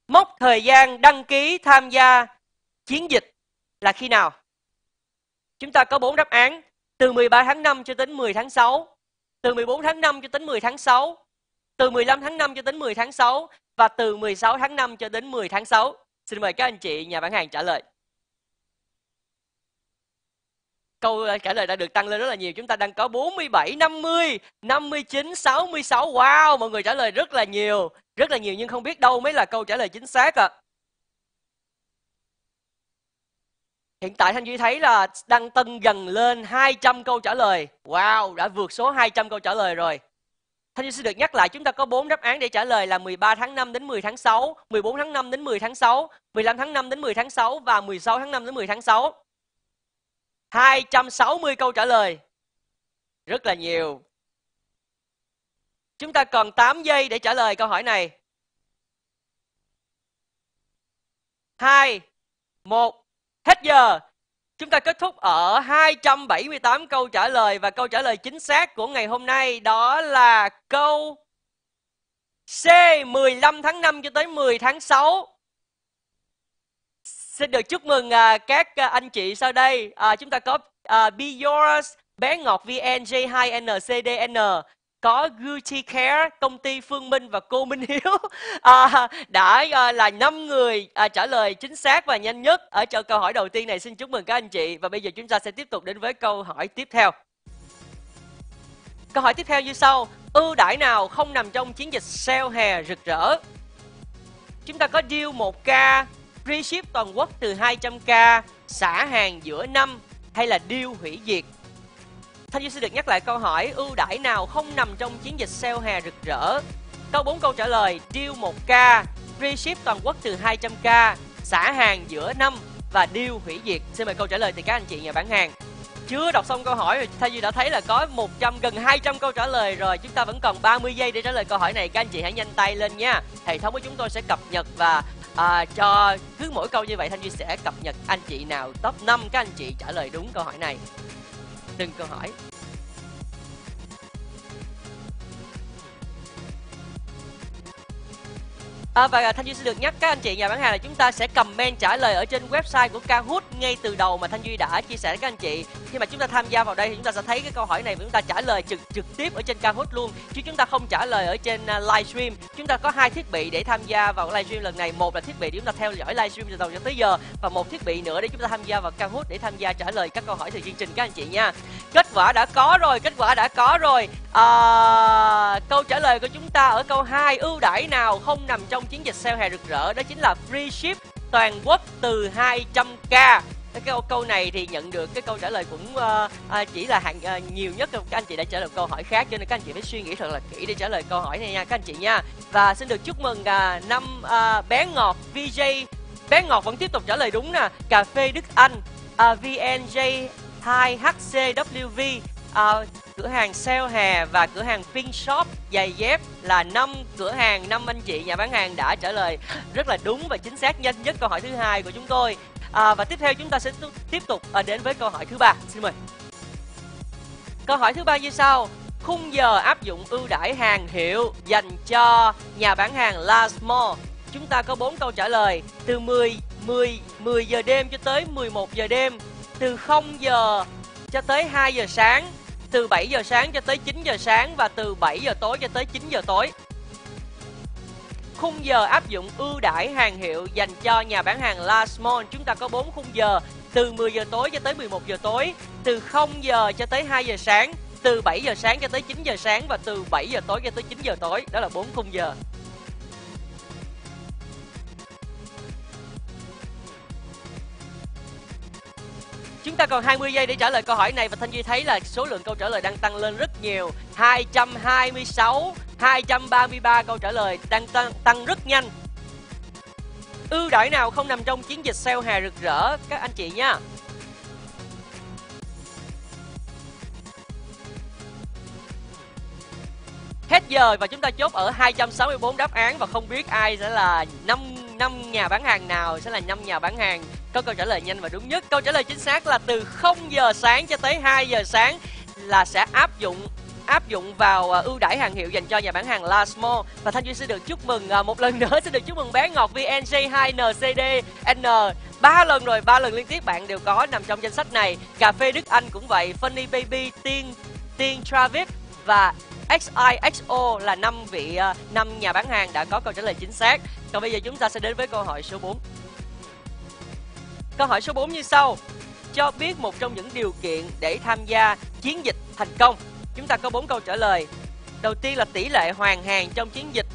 mốc thời gian đăng ký tham gia chiến dịch là khi nào? Chúng ta có bốn đáp án từ 13 tháng 5 cho đến 10 tháng 6, từ 14 tháng 5 cho đến 10 tháng 6, từ 15 tháng 5 cho đến 10 tháng 6 và từ 16 tháng 5 cho đến 10 tháng 6. Xin mời các anh chị nhà bán hàng trả lời câu trả lời đã được tăng lên rất là nhiều. Chúng ta đang có 47, 50, 59, 66. Wow, mọi người trả lời rất là nhiều, rất là nhiều nhưng không biết đâu mới là câu trả lời chính xác ạ. À. Hiện tại Thanh Duy thấy là đăng tân gần lên 200 câu trả lời. Wow, đã vượt số 200 câu trả lời rồi. Thanh Duy xin được nhắc lại chúng ta có 4 đáp án để trả lời là 13 tháng 5 đến 10 tháng 6, 14 tháng 5 đến 10 tháng 6, 15 tháng 5 đến 10 tháng 6 và 16 tháng 5 đến 10 tháng 6. 260 câu trả lời. Rất là nhiều. Chúng ta cần 8 giây để trả lời câu hỏi này. 2 1 hết giờ. Chúng ta kết thúc ở 278 câu trả lời và câu trả lời chính xác của ngày hôm nay đó là câu C 15 tháng 5 cho tới 10 tháng 6 Xin được chúc mừng à, các à, anh chị sau đây. À, chúng ta có à, Be Yours, Bé Ngọt vnj 2 ncdn có Gucci Care, công ty Phương Minh và cô Minh Hiếu [LAUGHS] à, đã à, là năm người à, trả lời chính xác và nhanh nhất ở cho câu hỏi đầu tiên này. Xin chúc mừng các anh chị và bây giờ chúng ta sẽ tiếp tục đến với câu hỏi tiếp theo. Câu hỏi tiếp theo như sau: ưu đãi nào không nằm trong chiến dịch sale hè rực rỡ? Chúng ta có deal 1K, free ship toàn quốc từ 200k, xả hàng giữa năm hay là deal hủy diệt? Thanh Duy sẽ được nhắc lại câu hỏi ưu đãi nào không nằm trong chiến dịch sale hè rực rỡ? Câu 4 câu trả lời deal 1k, free ship toàn quốc từ 200k, xả hàng giữa năm và deal hủy diệt. Xin mời câu trả lời từ các anh chị nhà bán hàng. Chưa đọc xong câu hỏi rồi, Thanh Duy đã thấy là có 100 gần 200 câu trả lời rồi. Chúng ta vẫn còn 30 giây để trả lời câu hỏi này. Các anh chị hãy nhanh tay lên nha. Hệ thống của chúng tôi sẽ cập nhật và à, cho cứ mỗi câu như vậy thanh duy sẽ cập nhật anh chị nào top 5 các anh chị trả lời đúng câu hỏi này đừng câu hỏi À, và Thanh Duy xin được nhắc các anh chị nhà bán hàng là chúng ta sẽ comment trả lời ở trên website của Kahoot ngay từ đầu mà Thanh Duy đã chia sẻ với các anh chị. Khi mà chúng ta tham gia vào đây thì chúng ta sẽ thấy cái câu hỏi này và chúng ta trả lời trực trực tiếp ở trên Kahoot luôn chứ chúng ta không trả lời ở trên à, livestream. Chúng ta có hai thiết bị để tham gia vào livestream lần này, một là thiết bị để chúng ta theo dõi livestream từ đầu cho tới giờ và một thiết bị nữa để chúng ta tham gia vào Kahoot để tham gia trả lời các câu hỏi từ chương trình các anh chị nha. Kết quả đã có rồi, kết quả đã có rồi. À, câu trả lời của chúng ta ở câu 2 ưu đãi nào không nằm trong chiến dịch sale hè rực rỡ đó chính là free ship toàn quốc từ 200k cái câu này thì nhận được cái câu trả lời cũng uh, chỉ là hạng uh, nhiều nhất các anh chị đã trả lời câu hỏi khác cho nên các anh chị phải suy nghĩ thật là kỹ để trả lời câu hỏi này nha các anh chị nha và xin được chúc mừng uh, năm uh, bé ngọt VJ bé ngọt vẫn tiếp tục trả lời đúng nè cà phê Đức Anh uh, VNJ 2HCWV uh, cửa hàng sale hè và cửa hàng pink shop giày dép là năm cửa hàng năm anh chị nhà bán hàng đã trả lời rất là đúng và chính xác nhanh nhất câu hỏi thứ hai của chúng tôi à, và tiếp theo chúng ta sẽ tiếp tục ờ, đến với câu hỏi thứ ba xin mời câu hỏi thứ ba như sau khung giờ áp dụng ưu đãi hàng hiệu dành cho nhà bán hàng Last Mall chúng ta có bốn câu trả lời từ 10 10 10 giờ đêm cho tới 11 giờ đêm từ 0 giờ cho tới 2 giờ sáng, từ 7 giờ sáng cho tới 9 giờ sáng và từ 7 giờ tối cho tới 9 giờ tối. Khung giờ áp dụng ưu đãi hàng hiệu dành cho nhà bán hàng Last Mall. Chúng ta có 4 khung giờ từ 10 giờ tối cho tới 11 giờ tối, từ 0 giờ cho tới 2 giờ sáng, từ 7 giờ sáng cho tới 9 giờ sáng và từ 7 giờ tối cho tới 9 giờ tối. Đó là bốn khung giờ. Chúng ta còn 20 giây để trả lời câu hỏi này và Thanh Duy thấy là số lượng câu trả lời đang tăng lên rất nhiều. 226, 233 câu trả lời đang tăng, tăng rất nhanh. Ưu đãi nào không nằm trong chiến dịch sale hè rực rỡ các anh chị nha. Hết giờ và chúng ta chốt ở 264 đáp án và không biết ai sẽ là năm năm nhà bán hàng nào sẽ là năm nhà bán hàng có câu trả lời nhanh và đúng nhất. Câu trả lời chính xác là từ 0 giờ sáng cho tới 2 giờ sáng là sẽ áp dụng áp dụng vào à, ưu đãi hàng hiệu dành cho nhà bán hàng Lasmo và Thanh Duy sẽ được chúc mừng à, một lần nữa sẽ được chúc mừng bé ngọt VNJ2NCD N ba lần rồi ba lần liên tiếp bạn đều có nằm trong danh sách này cà phê Đức Anh cũng vậy Funny Baby Tiên Tiên Travis và XIXO là năm vị à, năm nhà bán hàng đã có câu trả lời chính xác. Còn bây giờ chúng ta sẽ đến với câu hỏi số 4. Câu hỏi số 4 như sau. Cho biết một trong những điều kiện để tham gia chiến dịch thành công. Chúng ta có 4 câu trả lời. Đầu tiên là tỷ lệ hoàn hàng trong chiến dịch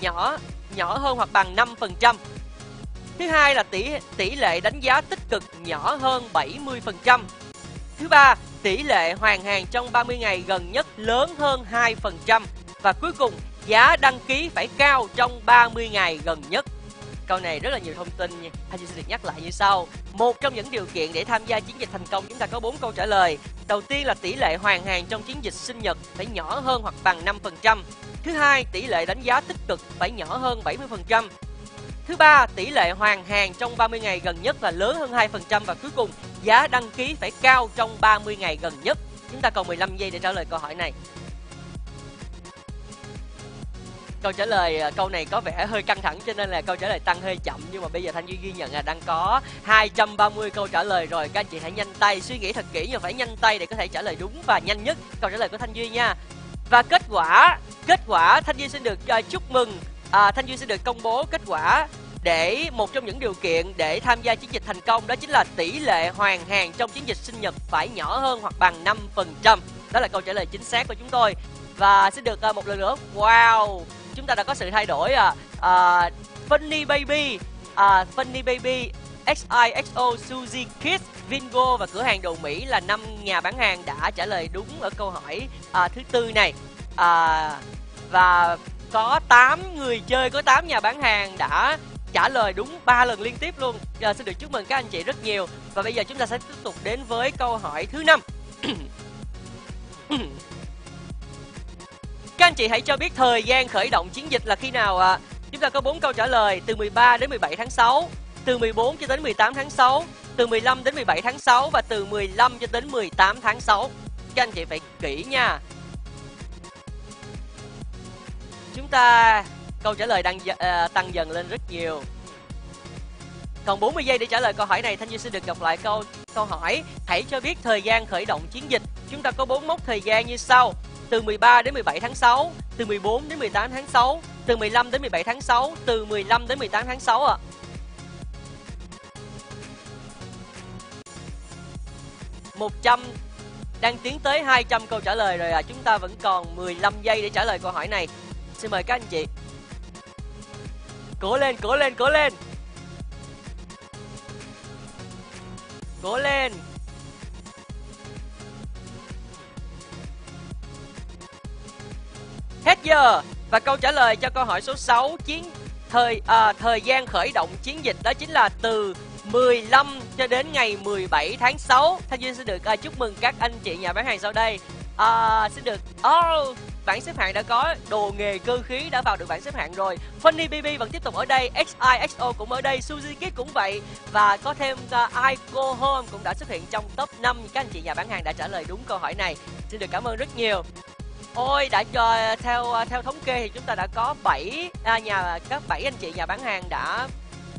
nhỏ nhỏ hơn hoặc bằng 5%. Thứ hai là tỷ tỷ lệ đánh giá tích cực nhỏ hơn 70%. Thứ ba tỷ lệ hoàn hàng trong 30 ngày gần nhất lớn hơn 2% và cuối cùng giá đăng ký phải cao trong 30 ngày gần nhất. Câu này rất là nhiều thông tin nha. Anh xin được nhắc lại như sau. Một trong những điều kiện để tham gia chiến dịch thành công chúng ta có 4 câu trả lời. Đầu tiên là tỷ lệ hoàn hàng trong chiến dịch sinh nhật phải nhỏ hơn hoặc bằng 5%. Thứ hai, tỷ lệ đánh giá tích cực phải nhỏ hơn 70%. Thứ ba, tỷ lệ hoàn hàng trong 30 ngày gần nhất là lớn hơn 2% và cuối cùng, giá đăng ký phải cao trong 30 ngày gần nhất. Chúng ta còn 15 giây để trả lời câu hỏi này. Câu trả lời à, câu này có vẻ hơi căng thẳng cho nên là câu trả lời tăng hơi chậm nhưng mà bây giờ Thanh Duy ghi nhận là đang có 230 câu trả lời rồi. Các anh chị hãy nhanh tay suy nghĩ thật kỹ nhưng phải nhanh tay để có thể trả lời đúng và nhanh nhất câu trả lời của Thanh Duy nha. Và kết quả, kết quả Thanh Duy xin được à, chúc mừng à, Thanh Duy sẽ được công bố kết quả để một trong những điều kiện để tham gia chiến dịch thành công đó chính là tỷ lệ hoàn hàng trong chiến dịch sinh nhật phải nhỏ hơn hoặc bằng 5%. Đó là câu trả lời chính xác của chúng tôi. Và sẽ được à, một lần nữa. Wow, chúng ta đã có sự thay đổi à. à Funny Baby, à, Funny Baby XIXO Suzy Kids, Vingo và cửa hàng đồ Mỹ là năm nhà bán hàng đã trả lời đúng ở câu hỏi à, thứ tư này. À, và có 8 người chơi có 8 nhà bán hàng đã trả lời đúng 3 lần liên tiếp luôn giờ xin được chúc mừng các anh chị rất nhiều và bây giờ chúng ta sẽ tiếp tục đến với câu hỏi thứ năm các anh chị hãy cho biết thời gian khởi động chiến dịch là khi nào ạ à? chúng ta có 4 câu trả lời từ 13 đến 17 tháng 6 từ 14 cho đến 18 tháng 6 từ 15 đến 17 tháng 6 và từ 15 cho đến 18 tháng 6 các anh chị phải kỹ nha chúng ta câu trả lời đang uh, tăng dần lên rất nhiều còn 40 giây để trả lời câu hỏi này thanh duy xin được gặp lại câu câu hỏi hãy cho biết thời gian khởi động chiến dịch chúng ta có bốn mốc thời gian như sau từ 13 đến 17 tháng 6 từ 14 đến 18 tháng 6 từ 15 đến 17 tháng 6 từ 15 đến 18 tháng 6 ạ à. một trăm đang tiến tới 200 câu trả lời rồi à chúng ta vẫn còn 15 giây để trả lời câu hỏi này Xin mời các anh chị Cố lên, cố lên, cố lên Cố lên Hết giờ Và câu trả lời cho câu hỏi số 6 chiến thời à, Thời gian khởi động chiến dịch đó chính là từ 15 cho đến ngày 17 tháng 6 Thanh Duy xin được à, chúc mừng các anh chị nhà bán hàng sau đây à, Xin được oh, bảng xếp hạng đã có đồ nghề cơ khí đã vào được bảng xếp hạng rồi Funny BB vẫn tiếp tục ở đây XIXO cũng ở đây suzuki cũng vậy và có thêm uh, à, Ico Home cũng đã xuất hiện trong top 5 các anh chị nhà bán hàng đã trả lời đúng câu hỏi này xin được cảm ơn rất nhiều Ôi đã cho à, theo à, theo thống kê thì chúng ta đã có 7 à, nhà các 7 anh chị nhà bán hàng đã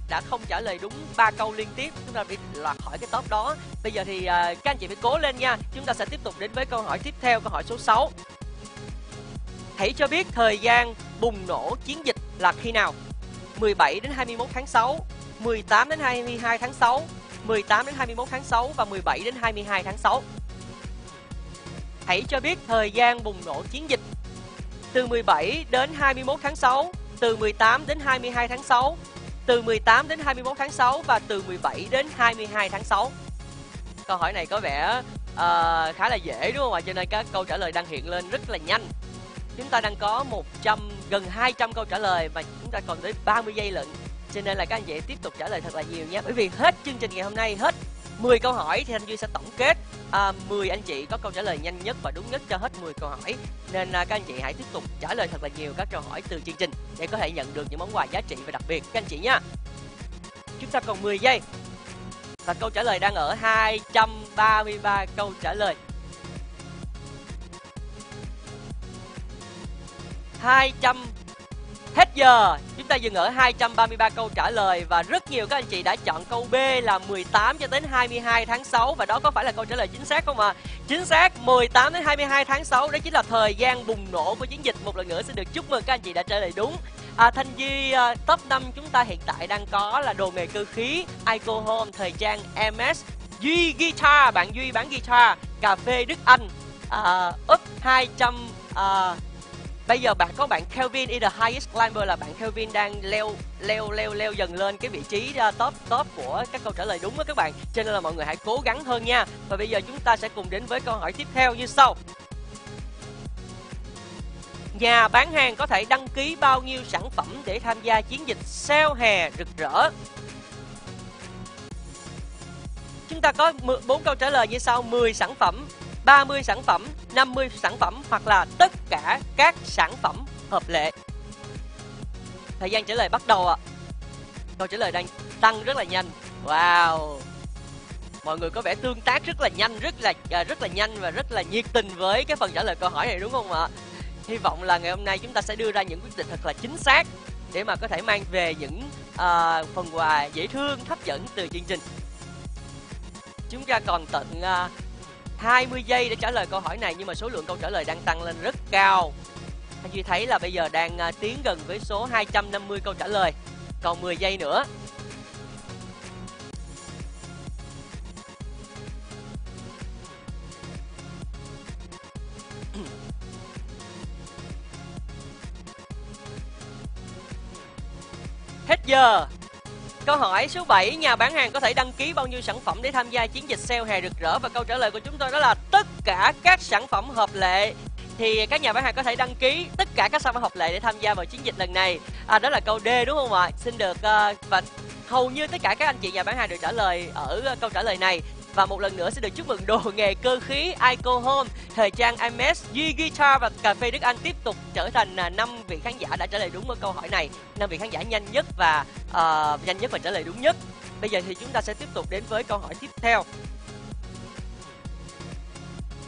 đã không trả lời đúng ba câu liên tiếp chúng ta bị loại khỏi cái top đó bây giờ thì uh, các anh chị phải cố lên nha chúng ta sẽ tiếp tục đến với câu hỏi tiếp theo câu hỏi số 6 Hãy cho biết thời gian bùng nổ chiến dịch là khi nào? 17 đến 21 tháng 6, 18 đến 22 tháng 6, 18 đến 21 tháng 6 và 17 đến 22 tháng 6. Hãy cho biết thời gian bùng nổ chiến dịch từ 17 đến 21 tháng 6, từ 18 đến 22 tháng 6, từ 18 đến 21 tháng 6 và từ 17 đến 22 tháng 6. Câu hỏi này có vẻ uh, khá là dễ đúng không ạ? Cho nên các câu trả lời đang hiện lên rất là nhanh chúng ta đang có 100 gần 200 câu trả lời và chúng ta còn tới 30 giây lận cho nên là các anh chị tiếp tục trả lời thật là nhiều nhé, bởi vì hết chương trình ngày hôm nay hết 10 câu hỏi thì anh Duy sẽ tổng kết à, 10 anh chị có câu trả lời nhanh nhất và đúng nhất cho hết 10 câu hỏi nên à, các anh chị hãy tiếp tục trả lời thật là nhiều các câu hỏi từ chương trình để có thể nhận được những món quà giá trị và đặc biệt các anh chị nha chúng ta còn 10 giây và câu trả lời đang ở 233 câu trả lời 200 hết giờ chúng ta dừng ở 233 câu trả lời và rất nhiều các anh chị đã chọn câu B là 18 cho đến 22 tháng 6 và đó có phải là câu trả lời chính xác không ạ? À? Chính xác 18 đến 22 tháng 6 đó chính là thời gian bùng nổ của chiến dịch. Một lần nữa xin được chúc mừng các anh chị đã trả lời đúng. À, Thanh Duy uh, top 5 chúng ta hiện tại đang có là đồ nghề cơ khí, Ico Home, thời trang MS, Duy Guitar, bạn Duy bán guitar, cà phê Đức Anh, uh, up 200 uh, Bây giờ bạn có bạn Kelvin in the highest climber là bạn Kelvin đang leo leo leo leo dần lên cái vị trí uh, top top của các câu trả lời đúng đó các bạn. Cho nên là mọi người hãy cố gắng hơn nha. Và bây giờ chúng ta sẽ cùng đến với câu hỏi tiếp theo như sau. Nhà bán hàng có thể đăng ký bao nhiêu sản phẩm để tham gia chiến dịch sale hè rực rỡ? Chúng ta có 4 câu trả lời như sau: 10 sản phẩm, 30 sản phẩm, 50 sản phẩm hoặc là tất cả các sản phẩm hợp lệ. Thời gian trả lời bắt đầu ạ. À. Câu trả lời đang tăng rất là nhanh. Wow. Mọi người có vẻ tương tác rất là nhanh, rất là à, rất là nhanh và rất là nhiệt tình với cái phần trả lời câu hỏi này đúng không ạ? Hy vọng là ngày hôm nay chúng ta sẽ đưa ra những quyết định thật là chính xác để mà có thể mang về những à, phần quà dễ thương, hấp dẫn từ chương trình. Chúng ta còn tận à, 20 giây để trả lời câu hỏi này nhưng mà số lượng câu trả lời đang tăng lên rất cao. Anh Duy thấy là bây giờ đang à, tiến gần với số 250 câu trả lời. Còn 10 giây nữa. Hết giờ. Câu hỏi số 7 nhà bán hàng có thể đăng ký bao nhiêu sản phẩm để tham gia chiến dịch sale hè rực rỡ và câu trả lời của chúng tôi đó là tất cả các sản phẩm hợp lệ thì các nhà bán hàng có thể đăng ký tất cả các sản phẩm hợp lệ để tham gia vào chiến dịch lần này à, đó là câu D đúng không ạ xin được uh, và hầu như tất cả các anh chị nhà bán hàng đều trả lời ở ờ, câu trả lời này và một lần nữa sẽ được chúc mừng đồ [LAUGHS] nghề cơ khí Ico Home, thời trang Imes, G Guitar và Cà phê Đức Anh tiếp tục trở thành à, năm vị khán giả đã trả lời đúng với câu hỏi này, năm vị khán giả nhanh nhất và uh, nhanh nhất và trả lời đúng nhất. Bây giờ thì chúng ta sẽ tiếp tục đến với câu hỏi tiếp theo.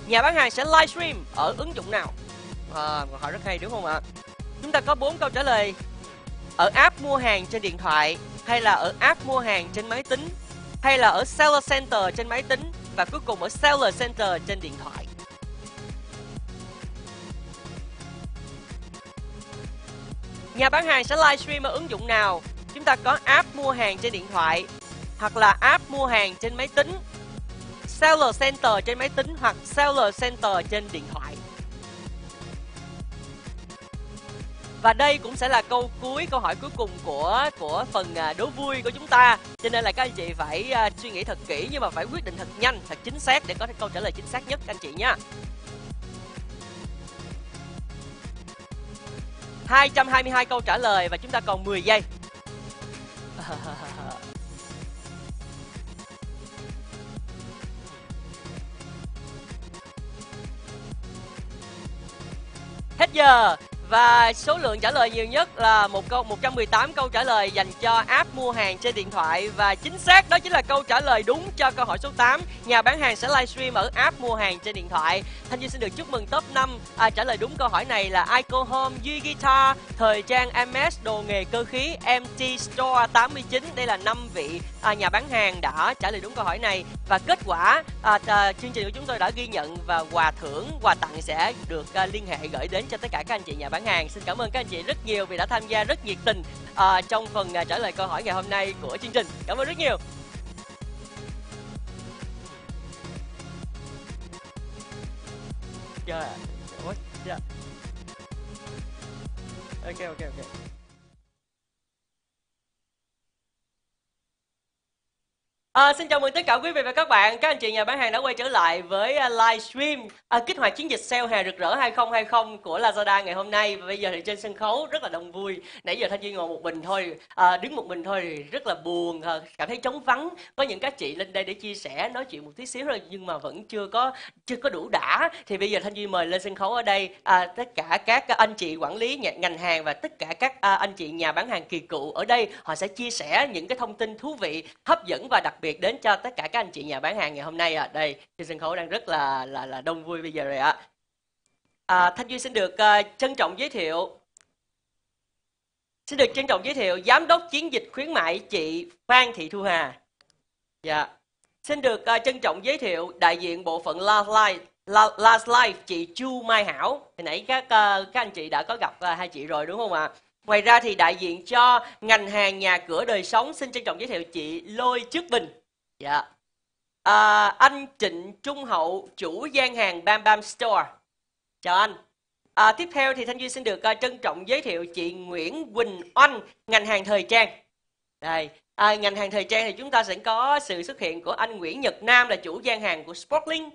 Nhà bán hàng sẽ livestream ở ứng dụng nào? À, câu hỏi rất hay đúng không ạ? Chúng ta có 4 câu trả lời ở app mua hàng trên điện thoại hay là ở app mua hàng trên máy tính hay là ở Seller Center trên máy tính và cuối cùng ở Seller Center trên điện thoại. Nhà bán hàng sẽ livestream ở ứng dụng nào? Chúng ta có app mua hàng trên điện thoại hoặc là app mua hàng trên máy tính, Seller Center trên máy tính hoặc Seller Center trên điện thoại. và đây cũng sẽ là câu cuối câu hỏi cuối cùng của của phần à, đố vui của chúng ta cho nên là các anh chị phải à, suy nghĩ thật kỹ nhưng mà phải quyết định thật nhanh thật chính xác để có được câu trả lời chính xác nhất anh chị nha 222 câu trả lời và chúng ta còn 10 giây [LAUGHS] Hết giờ và số lượng trả lời nhiều nhất là một câu 118 câu trả lời dành cho app mua hàng trên điện thoại và chính xác đó chính là câu trả lời đúng cho câu hỏi số 8. Nhà bán hàng sẽ livestream ở app mua hàng trên điện thoại. Thanh Duy xin được chúc mừng top 5 à, trả lời đúng câu hỏi này là Ico Home, Duy Guitar, thời trang MS, đồ nghề cơ khí, MT Store 89. Đây là năm vị à, nhà bán hàng đã trả lời đúng câu hỏi này và kết quả à, à, chương trình của chúng tôi đã ghi nhận và quà thưởng quà tặng sẽ được à, liên hệ gửi đến cho tất cả các anh chị nhà bán hàng xin cảm ơn các anh chị rất nhiều vì đã tham gia rất nhiệt tình à, trong phần à, trả lời câu hỏi ngày hôm nay của chương trình cảm ơn rất nhiều yeah. What? Yeah. Okay, okay, okay. À, xin chào mừng tất cả quý vị và các bạn. Các anh chị nhà bán hàng đã quay trở lại với uh, ờ, livestream à, ờ, kích hoạt chiến dịch sale hè rực rỡ 2020 của Lazada ngày hôm nay. Và bây giờ thì trên sân khấu rất là đông vui. Nãy giờ Thanh Duy ngồi một mình thôi, à, đứng một mình thôi thì rất là buồn, à, cảm thấy trống vắng. Có những các chị lên đây để chia sẻ, nói chuyện một tí xíu thôi nhưng mà vẫn chưa có chưa có đủ đã. Thì bây giờ Thanh Duy mời lên sân khấu ở đây à, tất cả các anh chị quản lý ngành hàng và tất cả các à, anh chị nhà bán hàng kỳ cựu ở đây họ sẽ chia sẻ những cái thông tin thú vị, hấp dẫn và đặc biệt đến cho tất cả các anh chị nhà bán hàng ngày hôm nay ạ. À. Đây, trên sân khấu đang rất là là là đông vui bây giờ rồi ạ. À. À, Thanh Duy xin được uh, trân trọng giới thiệu Xin được trân trọng giới thiệu Giám đốc chiến dịch khuyến mại chị Phan Thị Thu Hà Dạ Xin được uh, trân trọng giới thiệu đại diện bộ phận Last Life, Last Life chị Chu Mai Hảo Hồi nãy các uh, các anh chị đã có gặp uh, hai chị rồi đúng không ạ? À? Ngoài ra thì đại diện cho ngành hàng nhà cửa đời sống xin trân trọng giới thiệu chị Lôi chức Bình. Dạ. À, anh Trịnh Trung Hậu, chủ gian hàng Bam Bam Store. Chào anh. À, tiếp theo thì Thanh Duy xin được uh, trân trọng giới thiệu chị Nguyễn Quỳnh Oanh, ngành hàng thời trang. Đây, à, ngành hàng thời trang thì chúng ta sẽ có sự xuất hiện của anh Nguyễn Nhật Nam là chủ gian hàng của Sportlink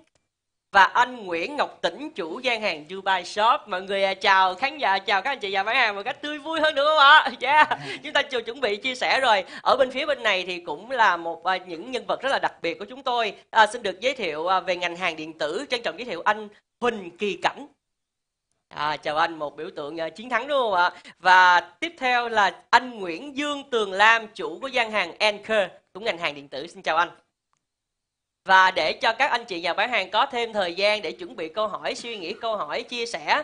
và anh Nguyễn Ngọc Tĩnh chủ gian hàng Dubai Shop mọi người à, chào khán giả chào các anh chị và bán hàng một cách tươi vui hơn nữa không ạ [LAUGHS] yeah. chúng ta chưa chuẩn bị chia sẻ rồi ở bên phía bên này thì cũng là một à, những nhân vật rất là đặc biệt của chúng tôi à, xin được giới thiệu à, về ngành hàng điện tử trân trọng giới thiệu anh Huỳnh Kỳ Cảnh À, chào anh, một biểu tượng uh, chiến thắng đúng không ạ? Và tiếp theo là anh Nguyễn Dương Tường Lam, chủ của gian hàng Anchor, cũng ngành hàng điện tử. Xin chào anh và để cho các anh chị nhà bán hàng có thêm thời gian để chuẩn bị câu hỏi suy nghĩ câu hỏi chia sẻ uh,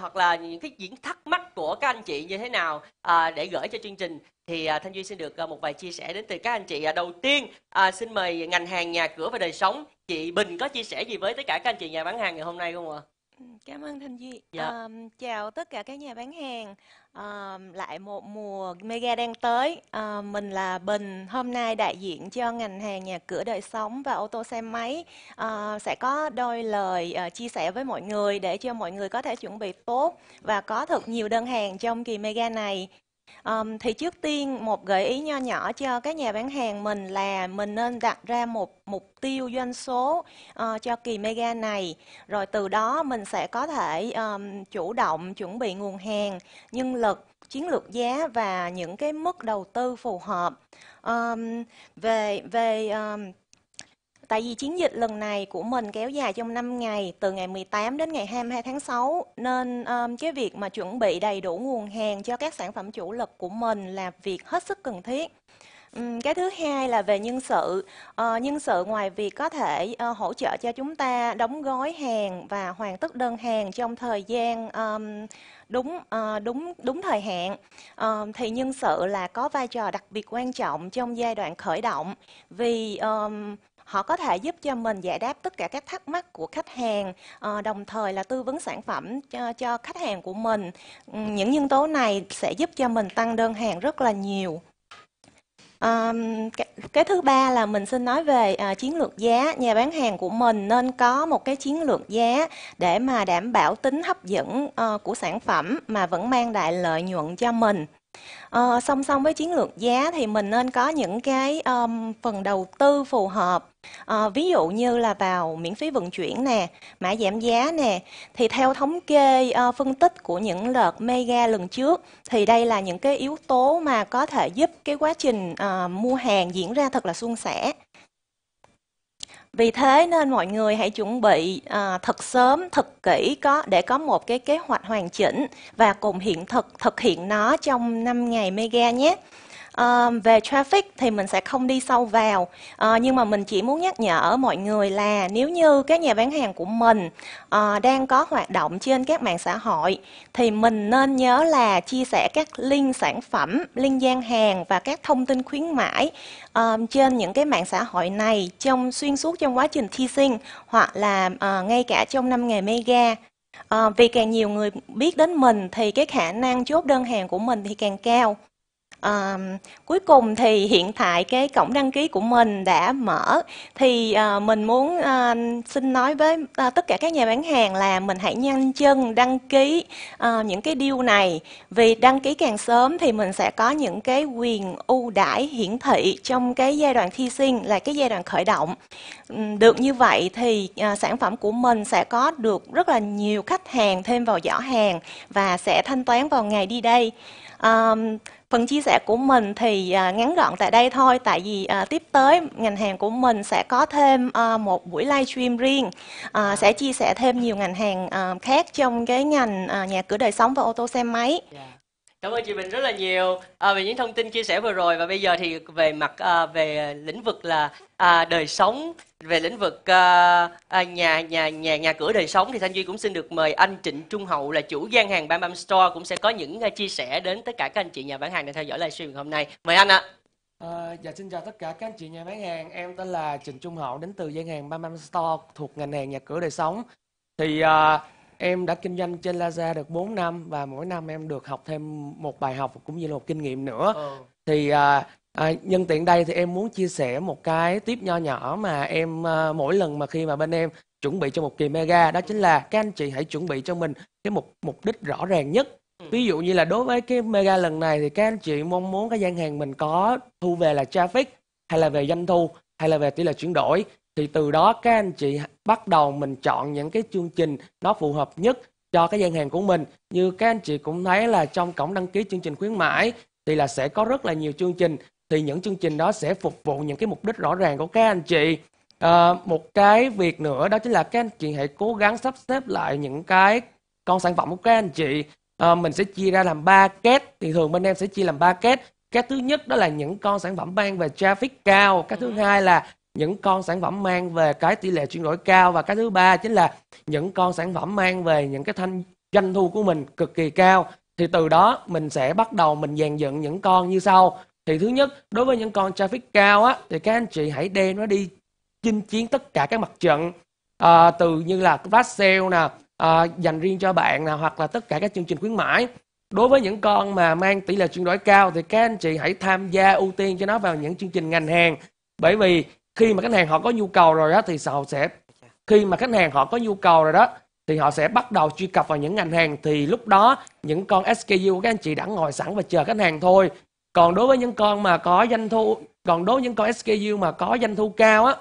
hoặc là những cái diễn thắc mắc của các anh chị như thế nào uh, để gửi cho chương trình thì uh, thanh duy xin được uh, một vài chia sẻ đến từ các anh chị uh, đầu tiên uh, xin mời ngành hàng nhà cửa và đời sống chị bình có chia sẻ gì với tất cả các anh chị nhà bán hàng ngày hôm nay không ạ à? cảm ơn thanh duy dạ. um, chào tất cả các nhà bán hàng lại một mùa mega đang tới à, mình là Bình hôm nay đại diện cho ngành hàng nhà cửa đời sống và ô tô xe máy à, sẽ có đôi lời à, chia sẻ với mọi người để cho mọi người có thể chuẩn bị tốt và có thật nhiều đơn hàng trong kỳ mega này Um, thì trước tiên một gợi ý nho nhỏ cho các nhà bán hàng mình là mình nên đặt ra một mục tiêu doanh số uh, cho kỳ mega này rồi từ đó mình sẽ có thể um, chủ động chuẩn bị nguồn hàng nhân lực chiến lược giá và những cái mức đầu tư phù hợp um, về về um, Tại vì chiến dịch lần này của mình kéo dài trong 5 ngày, từ ngày 18 đến ngày 22 tháng 6, nên um, cái việc mà chuẩn bị đầy đủ nguồn hàng cho các sản phẩm chủ lực của mình là việc hết sức cần thiết. Um, cái thứ hai là về nhân sự. Uh, nhân sự ngoài việc có thể uh, hỗ trợ cho chúng ta đóng gói hàng và hoàn tất đơn hàng trong thời gian um, đúng ờ, đúng đúng thời hạn thì nhân sự là có vai trò đặc biệt quan trọng trong giai đoạn khởi động vì Họ có thể giúp cho mình giải đáp tất cả các thắc mắc của khách hàng, ờ, đồng thời là tư vấn sản phẩm cho, cho khách hàng của mình. Ừ, những nhân tố này sẽ giúp cho mình tăng đơn hàng rất là nhiều. Um, cái, cái thứ ba là mình xin nói về uh, chiến lược giá nhà bán hàng của mình nên có một cái chiến lược giá để mà đảm bảo tính hấp dẫn uh, của sản phẩm mà vẫn mang lại lợi nhuận cho mình uh, song song với chiến lược giá thì mình nên có những cái um, phần đầu tư phù hợp À, ví dụ như là vào miễn phí vận chuyển nè, mã giảm giá nè, thì theo thống kê uh, phân tích của những đợt mega lần trước, thì đây là những cái yếu tố mà có thể giúp cái quá trình uh, mua hàng diễn ra thật là suôn sẻ. Vì thế nên mọi người hãy chuẩn bị à, thật sớm, thật kỹ có để có một cái kế hoạch hoàn chỉnh và cùng hiện thực thực hiện nó trong 5 ngày mega nhé. À, về traffic thì mình sẽ không đi sâu vào à, nhưng mà mình chỉ muốn nhắc nhở mọi người là nếu như các nhà bán hàng của mình à, đang có hoạt động trên các mạng xã hội thì mình nên nhớ là chia sẻ các link sản phẩm, link gian hàng và các thông tin khuyến mãi à, trên những cái mạng xã hội này trong xuyên suốt trong quá trình thi sinh hoặc là à, ngay cả trong năm ngày mega. À, vì càng nhiều người biết đến mình thì cái khả năng chốt đơn hàng của mình thì càng cao. À, cuối cùng thì hiện tại cái cổng đăng ký của mình đã mở thì à, mình muốn à, xin nói với à, tất cả các nhà bán hàng là mình hãy nhanh chân đăng ký à, những cái deal này vì đăng ký càng sớm thì mình sẽ có những cái quyền ưu đãi hiển thị trong cái giai đoạn thi sinh là cái giai đoạn khởi động được như vậy thì à, sản phẩm của mình sẽ có được rất là nhiều khách hàng thêm vào giỏ hàng và sẽ thanh toán vào ngày đi đây à, phần chia sẻ của mình thì à, ngắn gọn tại đây thôi tại vì à, tiếp tới ngành hàng của mình sẽ có thêm à, một buổi livestream riêng sẽ chia sẻ thêm nhiều ngành hàng khác trong cái ngành nhà cửa đời sống và ô tô xe máy dạ. Cảm ơn chị Bình rất là nhiều à, về những thông tin chia sẻ vừa rồi và bây giờ thì về mặt à, về lĩnh vực là à, đời sống về lĩnh vực à, à, nhà nhà nhà nhà cửa đời sống thì Thanh Duy cũng xin được mời anh Trịnh Trung Hậu là chủ gian hàng Bam Bam Store cũng sẽ có những à, chia sẻ đến tất cả các anh chị nhà bán hàng đang theo dõi livestream hôm nay. Mời anh ạ. À. dạ xin chào tất cả các anh chị nhà bán hàng em tên là Trịnh Trung Hậu đến từ gian hàng Bam Bam Store thuộc ngành hàng nhà cửa đời sống thì à, Em đã kinh doanh trên Lazada được 4 năm và mỗi năm em được học thêm một bài học cũng như là một kinh nghiệm nữa. Ừ. Thì à, à, nhân tiện đây thì em muốn chia sẻ một cái tiếp nho nhỏ mà em à, mỗi lần mà khi mà bên em chuẩn bị cho một kỳ mega đó chính là các anh chị hãy chuẩn bị cho mình cái mục mục đích rõ ràng nhất. Ừ. Ví dụ như là đối với cái mega lần này thì các anh chị mong muốn cái gian hàng mình có thu về là traffic hay là về doanh thu hay là về tỷ lệ chuyển đổi thì từ đó các anh chị bắt đầu mình chọn những cái chương trình nó phù hợp nhất cho cái gian hàng của mình như các anh chị cũng thấy là trong cổng đăng ký chương trình khuyến mãi thì là sẽ có rất là nhiều chương trình thì những chương trình đó sẽ phục vụ những cái mục đích rõ ràng của các anh chị à, một cái việc nữa đó chính là các anh chị hãy cố gắng sắp xếp lại những cái con sản phẩm của các anh chị à, mình sẽ chia ra làm ba két thì thường bên em sẽ chia làm ba két cái thứ nhất đó là những con sản phẩm mang về traffic cao cái thứ ừ. hai là những con sản phẩm mang về cái tỷ lệ chuyển đổi cao và cái thứ ba chính là những con sản phẩm mang về những cái thanh doanh thu của mình cực kỳ cao thì từ đó mình sẽ bắt đầu mình dàn dựng những con như sau thì thứ nhất đối với những con traffic cao á thì các anh chị hãy đem nó đi chinh chiến tất cả các mặt trận à, từ như là flash sale nè à, dành riêng cho bạn nè hoặc là tất cả các chương trình khuyến mãi đối với những con mà mang tỷ lệ chuyển đổi cao thì các anh chị hãy tham gia ưu tiên cho nó vào những chương trình ngành hàng bởi vì khi mà khách hàng họ có nhu cầu rồi đó thì họ sẽ khi mà khách hàng họ có nhu cầu rồi đó thì họ sẽ bắt đầu truy cập vào những ngành hàng thì lúc đó những con SKU của các anh chị đã ngồi sẵn và chờ khách hàng thôi còn đối với những con mà có doanh thu còn đối với những con SKU mà có doanh thu cao á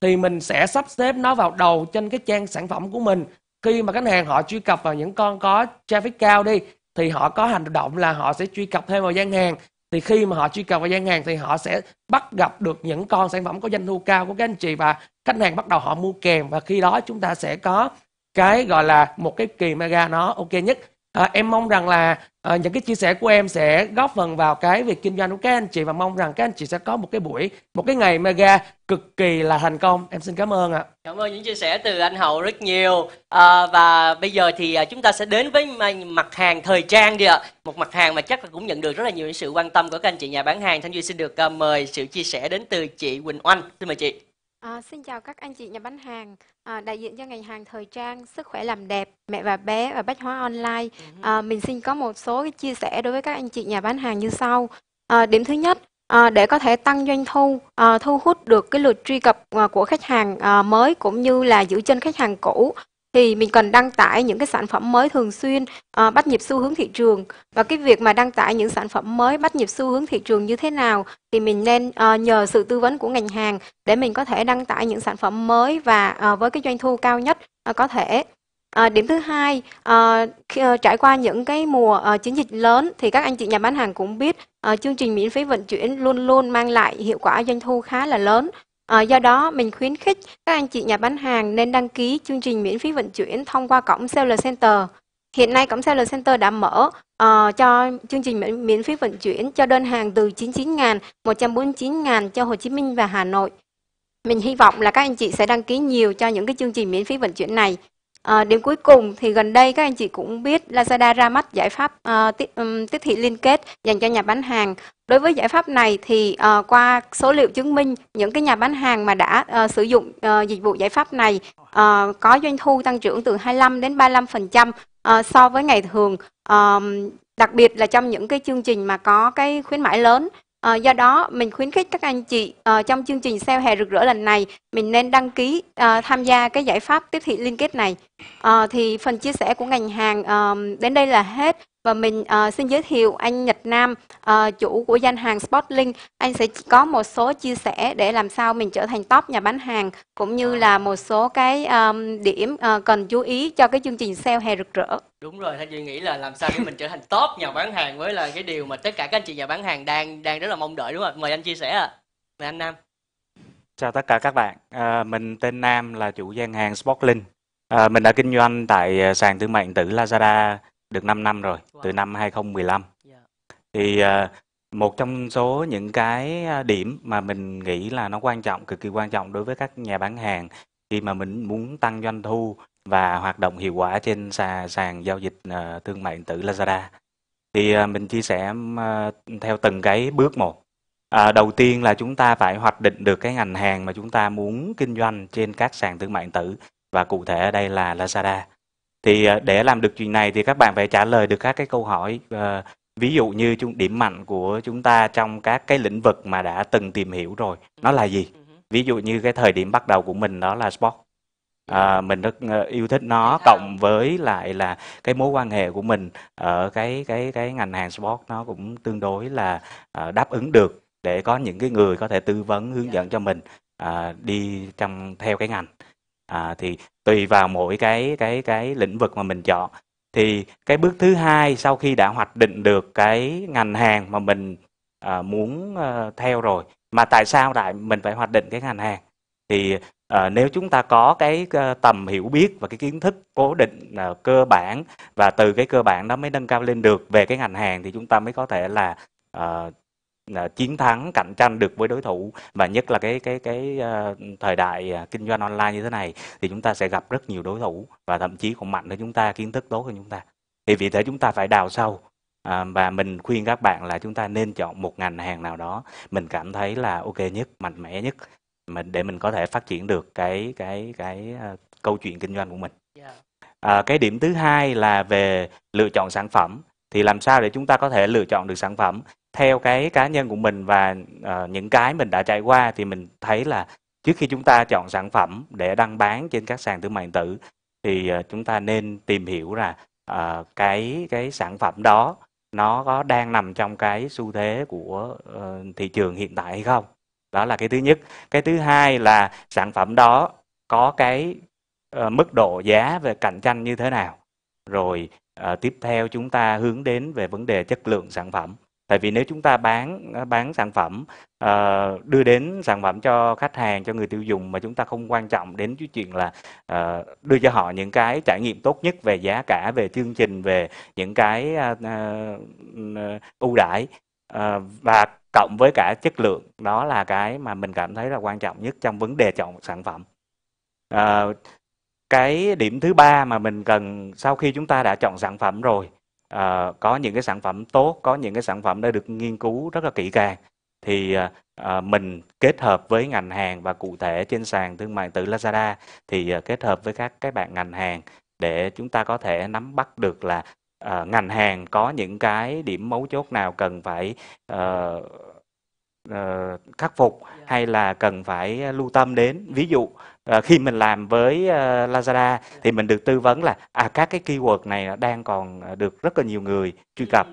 thì mình sẽ sắp xếp nó vào đầu trên cái trang sản phẩm của mình khi mà khách hàng họ truy cập vào những con có traffic cao đi thì họ có hành động là họ sẽ truy cập thêm vào gian hàng thì khi mà họ truy cập vào gian hàng thì họ sẽ bắt gặp được những con sản phẩm có doanh thu cao của các anh chị và khách hàng bắt đầu họ mua kèm và khi đó chúng ta sẽ có cái gọi là một cái kỳ mega nó ok nhất À, em mong rằng là à, những cái chia sẻ của em sẽ góp phần vào cái việc kinh doanh của các anh chị và mong rằng các anh chị sẽ có một cái buổi, một cái ngày mega cực kỳ là thành công. Em xin cảm ơn ạ. Cảm ơn những chia sẻ từ anh Hậu rất nhiều. À, và bây giờ thì ờ, chúng ta sẽ đến với mặt hàng thời trang đi ạ. Một mặt hàng mà chắc là cũng nhận được rất là nhiều sự quan tâm của các anh chị nhà bán hàng. Thanh Duy xin được mời sự chia sẻ đến từ chị Quỳnh Oanh. Xin mời chị. À, xin chào các anh chị nhà bán hàng, à, đại diện cho ngành hàng thời trang, sức khỏe làm đẹp, mẹ và bé và bách hóa online. À, mình xin có một số cái chia sẻ đối với các anh chị nhà bán hàng như sau. À, điểm thứ nhất, à, để có thể tăng doanh thu, à, thu hút được cái lượt truy cập à, của khách hàng à, mới cũng như là giữ chân khách hàng cũ thì mình cần đăng tải những cái sản phẩm mới thường xuyên à, bắt nhịp xu hướng thị trường và cái việc mà đăng tải những sản phẩm mới bắt nhịp xu hướng thị trường như thế nào thì mình nên à, nhờ sự tư vấn của ngành hàng để mình có thể đăng tải những sản phẩm mới và à, với cái doanh thu cao nhất à, có thể À, điểm thứ hai, à, khi, à, trải qua những cái mùa à, chiến dịch lớn thì các anh chị nhà bán hàng cũng biết à, chương trình miễn phí vận chuyển luôn luôn mang lại hiệu quả doanh thu khá là lớn À, do đó, mình khuyến khích các anh chị nhà bán hàng nên đăng ký chương trình miễn phí vận chuyển thông qua cổng Seller Center. Hiện nay, cổng Seller Center đã mở uh, cho chương trình miễn, miễn phí vận chuyển cho đơn hàng từ 99.000, 149.000 cho Hồ Chí Minh và Hà Nội. Mình hy vọng là các anh chị sẽ đăng ký nhiều cho những cái chương trình miễn phí vận chuyển này. À, điểm cuối cùng thì gần đây các anh chị cũng biết Lazada ra mắt giải pháp uh, ờ, tiếp, um, ừ, tiếp thị liên kết dành cho nhà bán hàng. Đối với giải pháp này thì uh, qua số liệu chứng minh những cái nhà bán hàng mà đã uh, sử dụng uh, dịch vụ giải pháp này uh, có doanh thu tăng trưởng từ 25 đến 35% uh, so với ngày thường. Uh, đặc biệt là trong những cái chương trình mà có cái khuyến mãi lớn À, do đó, mình khuyến khích các anh chị à, trong chương trình sale hè rực rỡ lần này, mình nên đăng ký à, tham gia cái giải pháp tiếp thị liên kết này. À, thì phần chia sẻ của ngành hàng à, đến đây là hết và mình uh, xin giới thiệu anh Nhật Nam, uh, chủ của gian hàng Spotlink. Anh sẽ có một số chia sẻ để làm sao mình trở thành top nhà bán hàng cũng như là một số cái um, điểm uh, cần chú ý cho cái chương trình sale hè rực rỡ. Đúng rồi, Thanh Duy nghĩ là làm sao để mình trở thành top nhà bán hàng với là cái điều mà tất cả các anh chị nhà bán hàng đang đang rất là mong đợi đúng không Mời anh chia sẻ ạ. À. Mời anh Nam. Chào tất cả các bạn, à, mình tên Nam là chủ gian hàng Spotlink. À, mình đã kinh doanh tại sàn thương mại điện tử Lazada được 5 năm rồi, từ năm 2015. Dạ. Thì à, một trong số những cái à, điểm mà mình nghĩ là nó quan trọng, cực kỳ quan trọng đối với các nhà bán hàng khi mà mình muốn tăng doanh thu và hoạt động hiệu quả trên sàn, giao dịch à, thương mại điện tử Lazada. Thì mình chia sẻ theo từng cái bước một. À, đầu tiên là chúng ta phải hoạch định được cái ngành hàng mà chúng ta muốn kinh doanh trên các sàn thương mại điện tử và cụ thể ở đây là Lazada thì à, để làm được chuyện này thì các bạn phải trả lời được các cái câu hỏi à, ví dụ như điểm mạnh của chúng ta trong các cái lĩnh vực mà đã từng tìm hiểu rồi nó là gì ừ ví dụ như cái thời điểm bắt đầu của mình đó là sport dạ. à, mình rất à, yêu thích nó dạ. cộng với lại là cái mối quan hệ của mình ở cái cái cái ngành hàng sport nó cũng tương đối là đáp ứng được để có những cái người có thể tư vấn hướng dạ. dẫn cho mình đi trong theo cái ngành à, thì tùy vào mỗi cái cái cái lĩnh vực mà mình chọn thì cái bước thứ hai sau khi đã hoạch định được cái ngành hàng mà mình à, muốn à, theo rồi mà tại sao lại mình phải hoạch định cái ngành hàng thì à, nếu chúng ta có cái à, tầm hiểu biết và cái kiến thức cố định à, cơ bản và từ cái cơ bản đó mới nâng cao lên được về cái ngành hàng thì chúng ta mới có thể là à, À, chiến thắng cạnh tranh được với đối thủ và nhất là cái cái cái à, thời đại à, kinh doanh online như thế này thì chúng ta sẽ gặp rất nhiều đối thủ và thậm chí còn mạnh hơn chúng ta kiến thức tốt hơn chúng ta thì vì thế chúng ta phải đào sâu và mình khuyên các bạn là chúng ta nên chọn một ngành hàng nào đó mình cảm thấy là ok nhất mạnh mẽ nhất mình để mình có thể phát triển được cái cái cái câu chuyện kinh doanh của mình yeah. Dạ. à, cái điểm thứ hai là về lựa chọn sản phẩm thì làm sao để chúng ta có thể lựa chọn được sản phẩm theo cái cá nhân của mình và uh, những cái mình đã trải qua thì mình thấy là trước khi chúng ta chọn sản phẩm để đăng bán trên các sàn thương mại điện tử thì uh, chúng ta nên tìm hiểu là uh, cái cái sản phẩm đó nó có đang nằm trong cái xu thế của uh, thị trường hiện tại hay không đó là cái thứ nhất cái thứ hai là sản phẩm đó có cái uh, mức độ giá về cạnh tranh như thế nào rồi à, tiếp theo chúng ta hướng đến về vấn đề chất lượng sản phẩm tại vì nếu chúng ta bán ờ, bán sản phẩm uh, đưa đến sản phẩm cho khách hàng cho người tiêu dùng mà chúng ta không quan trọng đến cái chuyện là uh, đưa cho họ những cái trải nghiệm tốt nhất về giá cả về chương trình về những cái uh, ưu đãi uh, và cộng với cả chất lượng đó là cái mà mình cảm thấy là quan trọng nhất trong vấn đề chọn sản phẩm uh, cái điểm thứ ba mà mình cần sau khi chúng ta đã chọn sản phẩm rồi à, có những cái sản phẩm tốt có những cái sản phẩm đã được nghiên cứu rất là kỹ càng thì à, mình kết hợp với ngành hàng và cụ thể trên sàn thương mại tử Lazada thì à, kết hợp với các các bạn ngành hàng để chúng ta có thể nắm bắt được là à, ngành hàng có những cái điểm mấu chốt nào cần phải à, à, khắc phục dạ. hay là cần phải lưu tâm đến ví dụ à, khi mình làm với à, Lazada thì mình được tư vấn là à các cái keyword này đang còn ờ, được rất là nhiều người truy cập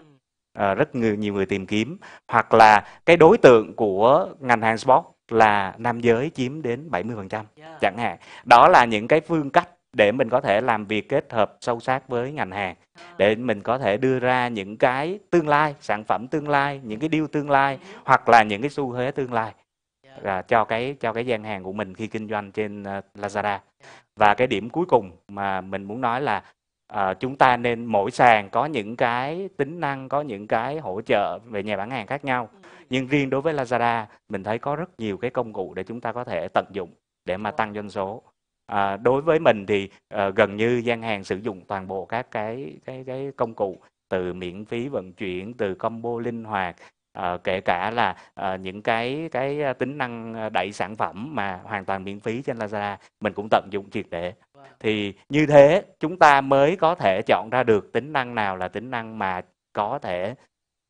à, rất nhiều, nhiều người tìm kiếm hoặc là cái đối tượng của ngành hàng sport là nam giới chiếm đến 70% yeah. chẳng hạn đó là những cái phương cách để mình có thể làm việc kết hợp sâu sát với ngành hàng để à. mình có thể đưa ra những cái tương lai sản phẩm tương lai những cái deal tương lai ừ. hoặc là những cái xu thế tương lai à, cho cái cho cái gian hàng của mình khi kinh doanh trên uh, Lazada và cái điểm cuối cùng mà mình muốn nói là à, chúng ta nên mỗi sàn có những cái tính năng có những cái hỗ trợ về nhà bán hàng khác nhau ừ. nhưng riêng đối với Lazada mình thấy có rất nhiều cái công cụ để chúng ta có thể tận dụng để mà tăng doanh số à, đối với mình thì à, gần như gian hàng sử dụng toàn bộ các cái cái cái công cụ từ miễn phí vận chuyển từ combo linh hoạt uh, kể cả là uh, những cái cái ờ, tính năng đẩy sản phẩm mà hoàn toàn miễn phí trên Lazada mình cũng tận dụng triệt để vâng. thì như thế chúng ta mới có thể chọn ra được tính năng nào là tính năng mà có thể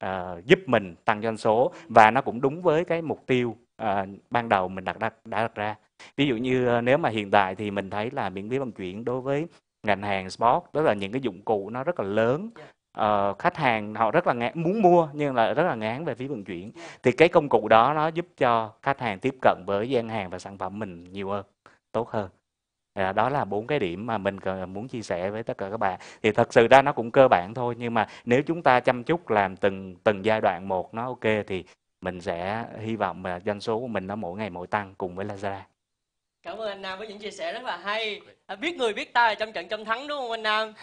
uh, giúp mình tăng doanh số và nó cũng đúng với cái mục tiêu uh, ban đầu mình đặt, đặt đã đặt ra ví dụ như uh, nếu mà hiện tại thì mình thấy là miễn phí vận chuyển đối với ngành hàng sport đó là những cái dụng cụ nó rất là lớn dạ uh, khách hàng họ rất là ngán, muốn mua nhưng là rất là ngán về phí vận chuyển thì cái công cụ đó nó giúp cho khách hàng tiếp cận với gian hàng và sản phẩm mình nhiều hơn tốt hơn dạ, đó là bốn cái điểm mà mình muốn chia sẻ với tất cả các bạn thì thật sự ra nó cũng cơ bản thôi nhưng mà nếu chúng ta chăm chút làm từng từng giai đoạn một nó ok thì mình sẽ hy vọng mà doanh số của mình nó mỗi ngày mỗi tăng cùng với Lazada Cảm ơn anh Nam với những chia sẻ rất là hay. À, biết người biết ta trong trận trong thắng đúng không anh Nam?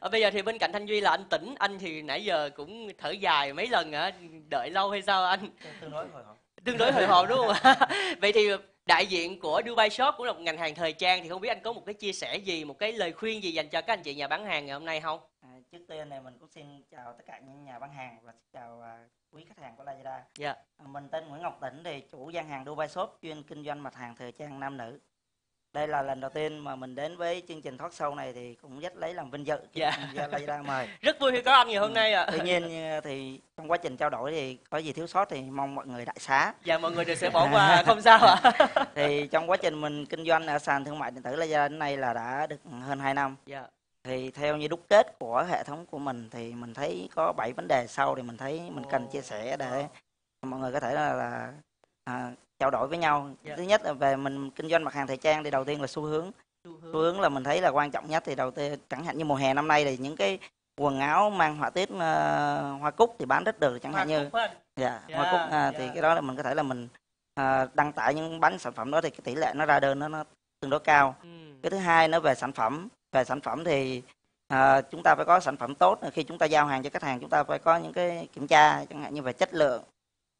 à, [LAUGHS] bây giờ thì bên cạnh Thanh Duy là anh Tĩnh, anh thì nãy giờ cũng thở dài mấy lần hả? Đợi lâu hay sao anh? Tương đối hồi hộp. Tương đối hồi hộp đúng không ạ? [LAUGHS] Vậy thì đại diện của Dubai Shop cũng là một ngành hàng thời trang thì không biết anh có một cái chia sẻ gì, một cái lời khuyên gì dành cho các anh chị nhà bán hàng ngày hôm nay không? trước tiên này mình cũng xin chào tất cả những nhà bán hàng và xin chào à, quý khách hàng của Lazada. Dạ. Yeah. À, mình tên Nguyễn Ngọc Tĩnh thì chủ gian hàng Dubai Shop chuyên kinh doanh mặt hàng thời trang nam nữ. Đây là lần đầu tiên mà mình đến với chương trình thoát sâu này thì cũng rất lấy làm vinh dự Dạ. yeah. Lazada mời. [LAUGHS] rất vui khi có anh ngày hôm nay ạ. À. Tuy nhiên thì trong quá trình trao đổi thì có gì thiếu sót thì mong mọi người đại xá. Dạ mọi người đều sẽ bỏ qua không sao ạ. [LAUGHS] thì trong quá trình mình kinh doanh ở sàn thương mại điện tử Lazada đến nay là đã được hơn 2 năm. Dạ. Yeah thì theo như đúc kết của hệ thống của mình thì mình thấy có 7 vấn đề sau thì mình thấy mình cần chia sẻ để mọi người có thể là, là à, trao đổi với nhau yeah. Dạ. thứ nhất là về mình kinh doanh mặt hàng thời trang thì đầu tiên là xu hướng xu hướng là mình thấy là quan trọng nhất thì đầu tiên chẳng hạn như mùa hè năm nay thì những cái quần áo mang họa tiết uh, hoa cúc thì bán rất được chẳng hạn như dạ yeah, dạ, yeah, hoa cúc uh, à, yeah. thì dạ. cái đó là mình có thể là mình uh, đăng tải những bánh sản phẩm đó thì cái tỷ lệ nó ra đơn nó, nó tương đối cao ừ. cái thứ hai nó về sản phẩm về sản phẩm thì à, chúng ta phải có sản phẩm tốt khi chúng ta giao hàng cho khách hàng chúng ta phải có những cái kiểm tra chẳng hạn như về chất lượng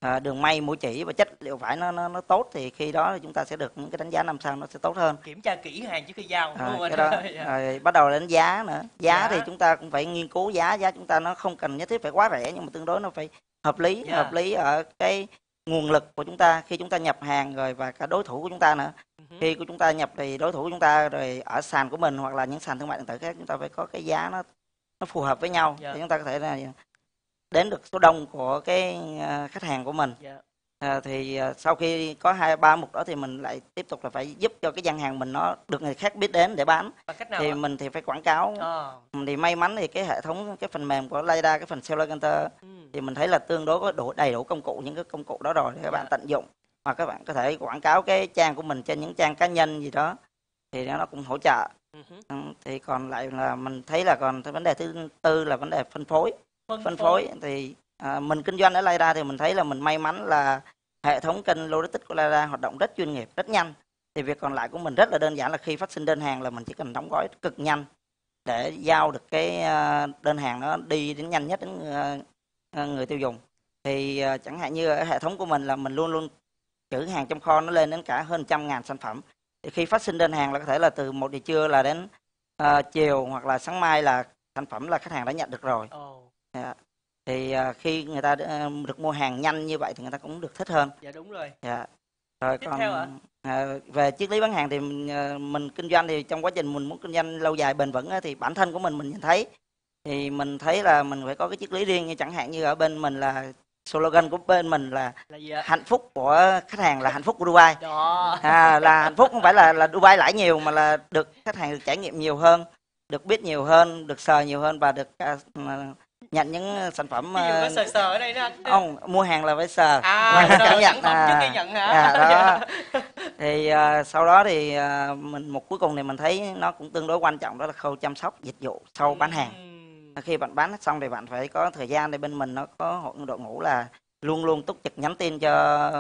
à, đường may mũi chỉ và chất liệu vải nó, nó nó tốt thì khi đó chúng ta sẽ được những cái đánh giá năm sao nó sẽ tốt hơn kiểm tra kỹ hàng trước khi giao à, đúng ờ, không cái đó, [LAUGHS] dạ. rồi bắt đầu đánh giá nữa giá dạ. thì chúng ta cũng phải nghiên cứu giá giá chúng ta nó không cần nhất thiết phải quá rẻ nhưng mà tương đối nó phải hợp lý dạ. hợp lý ở cái nguồn lực của chúng ta khi chúng ta nhập hàng rồi và cả đối thủ của chúng ta nữa khi của chúng ta nhập thì đối thủ của chúng ta rồi ở sàn của mình hoặc là những sàn thương mại điện tử khác chúng ta phải có cái giá nó nó phù hợp với nhau yeah. Dạ. thì chúng ta có thể là đến được số đông của cái à, khách hàng của mình yeah. Dạ. à, thì à, sau khi có hai ba mục đó thì mình lại tiếp tục là phải giúp cho cái gian hàng mình nó được người khác biết đến để bán thì hả? mình thì phải quảng cáo à. thì may mắn thì cái hệ thống cái phần mềm của Lida cái phần seller center ừ. thì mình thấy là tương đối có đủ đầy đủ công cụ những cái công cụ đó rồi để các yeah. Dạ. bạn tận dụng mà các bạn có thể quảng cáo cái trang của mình trên những trang cá nhân gì đó thì nó cũng hỗ trợ uh-huh. thì còn lại là mình thấy là còn cái vấn đề thứ tư là vấn đề phân phối phân, phân phối. phối thì à, mình kinh doanh ở Lyra thì mình thấy là mình may mắn là hệ thống kênh logistics của Lyra hoạt động rất chuyên nghiệp rất nhanh thì việc còn lại của mình rất là đơn giản là khi phát sinh đơn hàng là mình chỉ cần đóng gói cực nhanh để giao được cái à, đơn hàng nó đi đến nhanh nhất đến à, à, người tiêu dùng thì chẳng hạn như ở hệ thống của mình là mình luôn luôn trữ hàng trong kho nó lên đến cả hơn trăm ngàn sản phẩm thì khi phát sinh đơn hàng là có thể là từ một giờ trưa là đến uh, chiều hoặc là sáng mai là sản phẩm là khách hàng đã nhận được rồi oh. yeah. Dạ. thì uh, khi người ta ờ, được mua hàng nhanh như vậy thì người ta cũng được thích hơn dạ đúng rồi yeah. Dạ. rồi Tiếp còn theo uh, về triết lý bán hàng thì mình, uh, mình kinh doanh thì trong quá trình mình muốn kinh doanh lâu dài bền vững thì bản thân của mình mình nhìn thấy thì mình thấy là mình phải có cái triết lý riêng như chẳng hạn như ở bên mình là slogan của bên mình là, là hạnh phúc của khách hàng là hạnh phúc của Dubai Đó. à, là hạnh phúc không phải là là Dubai lãi nhiều mà là được khách hàng được trải nghiệm nhiều hơn được biết nhiều hơn được sờ nhiều hơn và được uh, nhận những sản phẩm à, sờ sờ ở đây đó anh không mua hàng là phải sờ à, sờ cảm nhận à, trước nhận hả à, đó. [LAUGHS] Dạ. thì uh, sau đó thì uh, mình một cuối cùng thì mình thấy nó cũng tương đối quan trọng đó là khâu chăm sóc dịch vụ sau bán hàng khi bạn bán xong thì bạn phải có thời gian để bên mình nó có đội ngũ là luôn luôn túc trực nhắn tin cho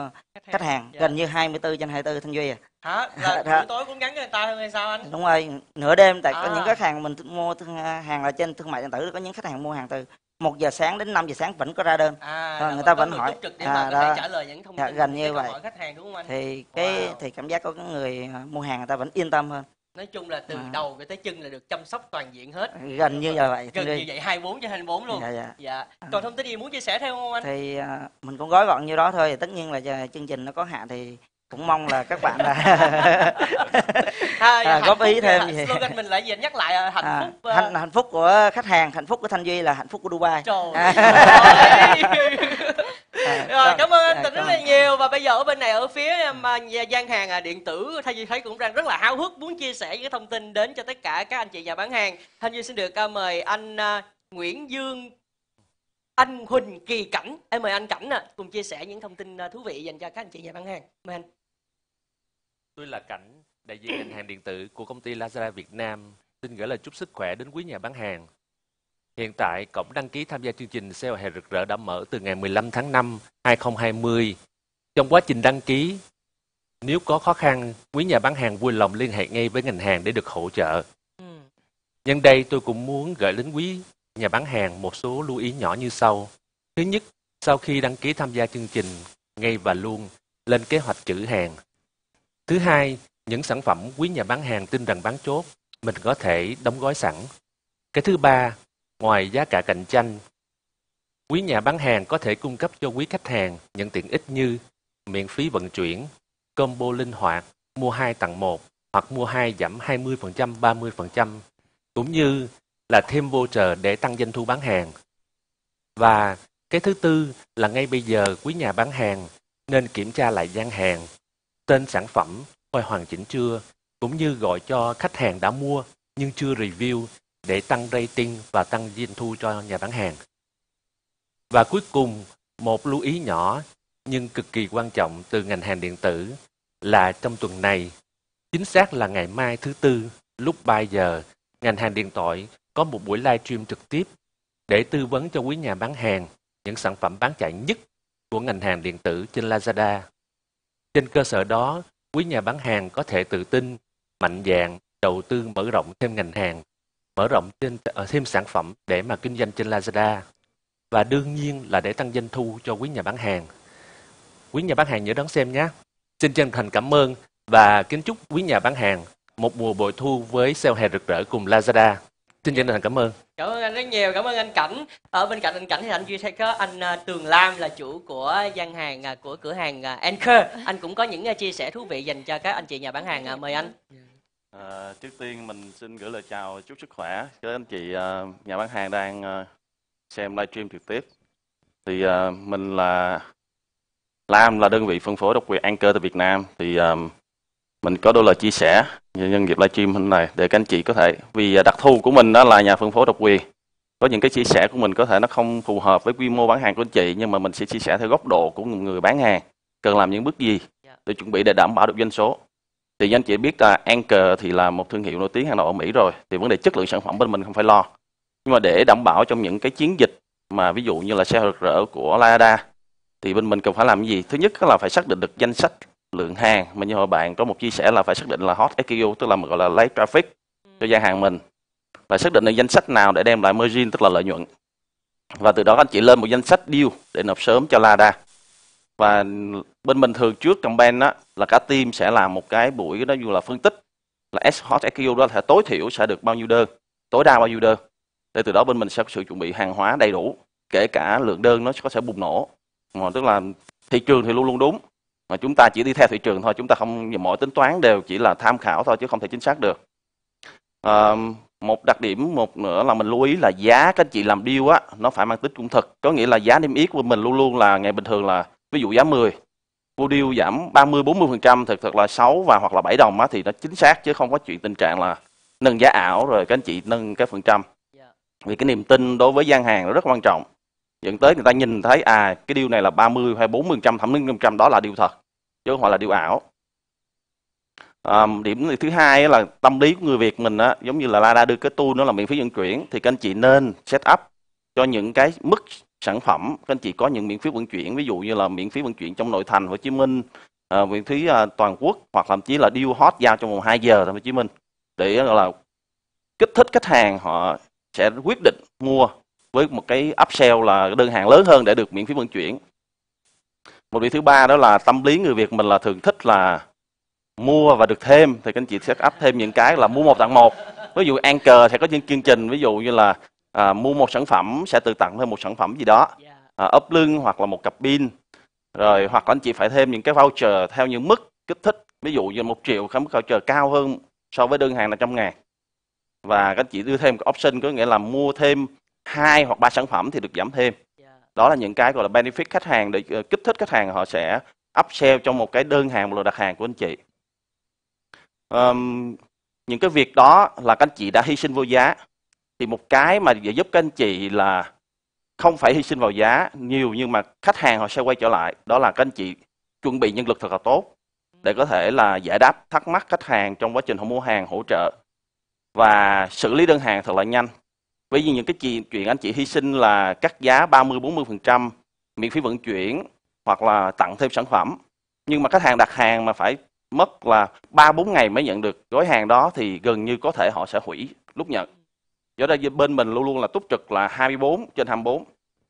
khách hàng, Dạ. gần như 24 trên 24 Thanh Duy à hả [LAUGHS] là dạ. buổi tối cũng nhắn người ta hơn hay sao anh đúng rồi nửa đêm tại à. có những khách hàng mình mua thương, à, hàng là trên thương mại điện tử có những khách hàng mua hàng từ 1 giờ sáng đến 5 giờ sáng vẫn có ra đơn à, ờ, người ta vẫn hỏi trực để à, mà đó. trả lời những thông dạ, tin gần như vậy khách hàng đúng không anh thì cái wow. thì cảm giác của người à, mua hàng người ta vẫn yên tâm hơn nói chung là từ à. đầu cho tới chân là được chăm sóc toàn diện hết gần như vậy gần như vậy 24 trên 24 luôn dạ, dạ. dạ. À. còn thông tin gì muốn chia sẻ thêm không anh thì à, mình cũng gói gọn như đó thôi tất nhiên là chương trình nó có hạn thì cũng mong là các bạn là [LAUGHS] à, góp ý thêm gì slogan mình lại gì nhắc lại à, hạnh à, phúc à. hạnh, hạnh phúc của khách hàng hạnh phúc của thanh duy là hạnh phúc của dubai Trời à. [LAUGHS] [LAUGHS] À, rồi cảm ơn anh à, tình rất là nhiều và bây giờ ở bên này ở phía mà um, gian hàng à, điện tử thanh duy thấy cũng đang rất là háo hức muốn chia sẻ những thông tin đến cho tất cả các anh chị nhà bán hàng thanh duy xin được à, mời anh à, nguyễn dương anh huỳnh kỳ cảnh em mời anh cảnh cùng chia sẻ những thông tin thú vị dành cho các anh chị nhà bán hàng mời anh tôi là cảnh đại diện ngành hàng điện tử của công ty lazada việt nam xin gửi lời chúc sức khỏe đến quý nhà bán hàng Hiện tại, cổng đăng ký tham gia chương trình sale hè rực rỡ đã mở từ ngày 15 tháng 5, 2020. Trong quá trình đăng ký, nếu có khó khăn, quý nhà bán hàng vui lòng liên hệ ngay với ngành hàng để được hỗ trợ. Ừ. Nhân đây, tôi cũng muốn gửi đến quý nhà bán hàng một số lưu ý nhỏ như sau. Thứ nhất, sau khi đăng ký tham gia chương trình, ngay và luôn lên kế hoạch chữ hàng. Thứ hai, những sản phẩm quý nhà bán hàng tin rằng bán chốt, mình có thể đóng gói sẵn. Cái thứ ba, Ngoài giá cả cạnh tranh, quý nhà bán hàng có thể cung cấp cho quý khách hàng những tiện ích như miễn phí vận chuyển, combo linh hoạt, mua 2 tặng 1 hoặc mua 2 giảm 20%, 30%, cũng như là thêm voucher để tăng doanh thu bán hàng. Và cái thứ tư là ngay bây giờ quý nhà bán hàng nên kiểm tra lại gian hàng, tên sản phẩm, coi hoàn chỉnh chưa, cũng như gọi cho khách hàng đã mua nhưng chưa review để tăng rating và tăng doanh thu cho nhà bán hàng. Và cuối cùng, một lưu ý nhỏ nhưng cực kỳ quan trọng từ ngành hàng điện tử là trong tuần này, chính xác là ngày mai thứ tư lúc 3 giờ, ngành hàng điện thoại có một buổi live stream trực tiếp để tư vấn cho quý nhà bán hàng những sản phẩm bán chạy nhất của ngành hàng điện tử trên Lazada. Trên cơ sở đó, quý nhà bán hàng có thể tự tin, mạnh dạn đầu tư mở rộng thêm ngành hàng mở rộng trên ờ, thêm sản phẩm để mà kinh doanh trên Lazada và đương nhiên là để tăng doanh thu cho quý nhà bán hàng. Quý nhà bán hàng nhớ đón xem nhé. Xin chân thành cảm ơn và kính chúc quý nhà bán hàng một mùa bội thu với sale hè rực rỡ cùng Lazada. Xin chân thành cảm ơn. Cảm ơn anh rất nhiều, cảm ơn anh Cảnh. Ở bên cạnh anh Cảnh thì anh Duy thấy có anh ờ, Tường Lam là chủ của gian hàng ờ, của cửa hàng Anchor. Anh cũng có những chia sẻ thú vị dành cho các anh chị nhà bán hàng. Mời anh. Dạ. À, trước tiên mình xin gửi lời chào chúc sức khỏe các anh chị ờ, nhà bán hàng đang ờ, xem livestream trực tiếp. Thì uh, mình là Lam là đơn vị phân phối độc quyền Anchor tại Việt Nam. Thì um, mình có đôi lời chia sẻ nhân dịp livestream này để các anh chị có thể vì đặc thù của mình đó là nhà phân phối độc quyền có những cái chia sẻ của mình có thể nó không phù hợp với quy mô bán hàng của anh chị nhưng mà mình sẽ chia sẻ theo góc độ của người bán hàng cần làm những bước gì dạ. để chuẩn bị để đảm bảo được doanh số thì anh chị biết là Anker thì là một thương hiệu nổi tiếng hàng đầu ở Mỹ rồi thì vấn đề chất lượng sản phẩm bên mình không phải lo nhưng mà để đảm bảo trong những cái chiến dịch mà ví dụ như là xe rực rỡ của Lada thì bên mình cần phải làm gì thứ nhất là phải xác định được danh sách lượng hàng mà như hồi bạn có một chia sẻ là phải xác định là hot SKU tức là gọi là lấy traffic cho ừ. gian hàng mình và xác định được danh sách nào để đem lại margin tức là lợi nhuận và từ đó anh chị lên một danh sách deal để nộp sớm cho Lada và bên bình thường trước campaign đó là cả team sẽ làm một cái buổi đó dù là phân tích là S hot SKU đó là tối thiểu sẽ được bao nhiêu đơn tối đa bao nhiêu đơn để từ đó bên mình sẽ có sự chuẩn bị hàng hóa đầy đủ kể cả lượng đơn nó có sẽ bùng nổ mà tức là thị trường thì luôn luôn đúng mà chúng ta chỉ đi theo thị trường thôi chúng ta không mọi tính toán đều chỉ là tham khảo thôi chứ không thể chính xác được à, một đặc điểm một nữa là mình lưu ý là giá các chị làm deal á nó phải mang tính trung thực có nghĩa là giá niêm yết của mình luôn luôn là ngày bình thường là ví dụ giảm 10 mua deal giảm 30 40 phần trăm thật thật là 6 và hoặc là 7 đồng á, thì nó chính xác chứ không có chuyện tình trạng là nâng giá ảo rồi các anh chị nâng cái phần trăm dạ. vì cái niềm tin đối với gian hàng nó rất quan trọng dẫn tới người ta nhìn thấy à cái điều này là 30 hay 40 phần trăm thậm chí 50 trăm đó là điều thật chứ không phải là điều ảo à, điểm thứ hai là tâm lý của người Việt mình á giống như là Lada đưa cái tool nó là miễn phí vận chuyển thì các anh chị nên set up cho những cái mức sản phẩm các anh chị có những miễn phí vận chuyển ví dụ như là miễn phí vận chuyển trong nội thành Hồ Chí Minh à, miễn phí à, toàn quốc hoặc thậm chí là deal hot giao trong vòng 2 giờ tại Hồ Chí Minh để gọi là kích thích khách hàng họ sẽ quyết định mua với một cái upsell là đơn hàng lớn hơn để được miễn phí vận chuyển một điều thứ ba đó là tâm lý người Việt mình là thường thích là mua và được thêm thì các anh chị sẽ up thêm những cái là mua một tặng một ví dụ Anchor sẽ có những chương trình ví dụ như là à, mua một sản phẩm sẽ tự tặng thêm một sản phẩm gì đó dạ. à, ốp lưng hoặc là một cặp pin rồi hoặc là anh chị phải thêm những cái voucher theo những mức kích thích ví dụ như một triệu cái mức voucher cao hơn so với đơn hàng là trăm ngàn và các chị đưa thêm cái option có nghĩa là mua thêm hai hoặc ba sản phẩm thì được giảm thêm dạ. đó là những cái gọi là benefit khách hàng để ờ, kích thích khách hàng họ sẽ upsell trong một cái đơn hàng một lượt đặt hàng của anh chị um, những cái việc đó là các anh chị đã hy sinh vô giá thì một cái mà để giúp các anh chị là không phải hy sinh vào giá nhiều nhưng mà khách hàng họ sẽ quay trở lại đó là các anh chị chuẩn bị nhân lực thật là tốt để có thể là giải đáp thắc mắc khách hàng trong quá trình họ mua hàng hỗ trợ và xử lý đơn hàng thật là nhanh ví dụ những cái chuyện, chuyện anh chị hy sinh là cắt giá 30 40 phần trăm miễn phí vận chuyển hoặc là tặng thêm sản phẩm nhưng mà khách hàng đặt hàng mà phải mất là 3 4 ngày mới nhận được gói hàng đó thì gần như có thể họ sẽ hủy lúc nhận do đó bên mình luôn luôn là túc trực là 24 trên 24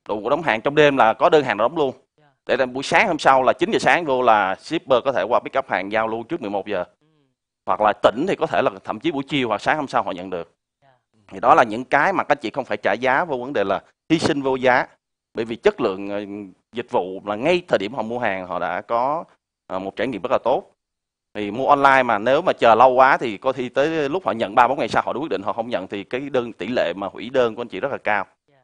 đủ đóng hàng trong đêm là có đơn hàng đóng luôn để đến buổi sáng hôm sau là 9 giờ sáng vô là shipper có thể qua pick up hàng giao luôn trước 11 giờ hoặc là tỉnh thì có thể là thậm chí buổi chiều hoặc sáng hôm sau họ nhận được thì đó là những cái mà các chị không phải trả giá vô vấn đề là hy sinh vô giá bởi vì chất lượng ờ, dịch vụ là ngay thời điểm họ mua hàng họ đã có ờ, một trải nghiệm rất là tốt thì mua online mà nếu mà chờ lâu quá thì có khi tới lúc họ nhận ba bốn ngày sau họ quyết định họ không nhận thì cái đơn tỷ lệ mà hủy đơn của anh chị rất là cao dạ.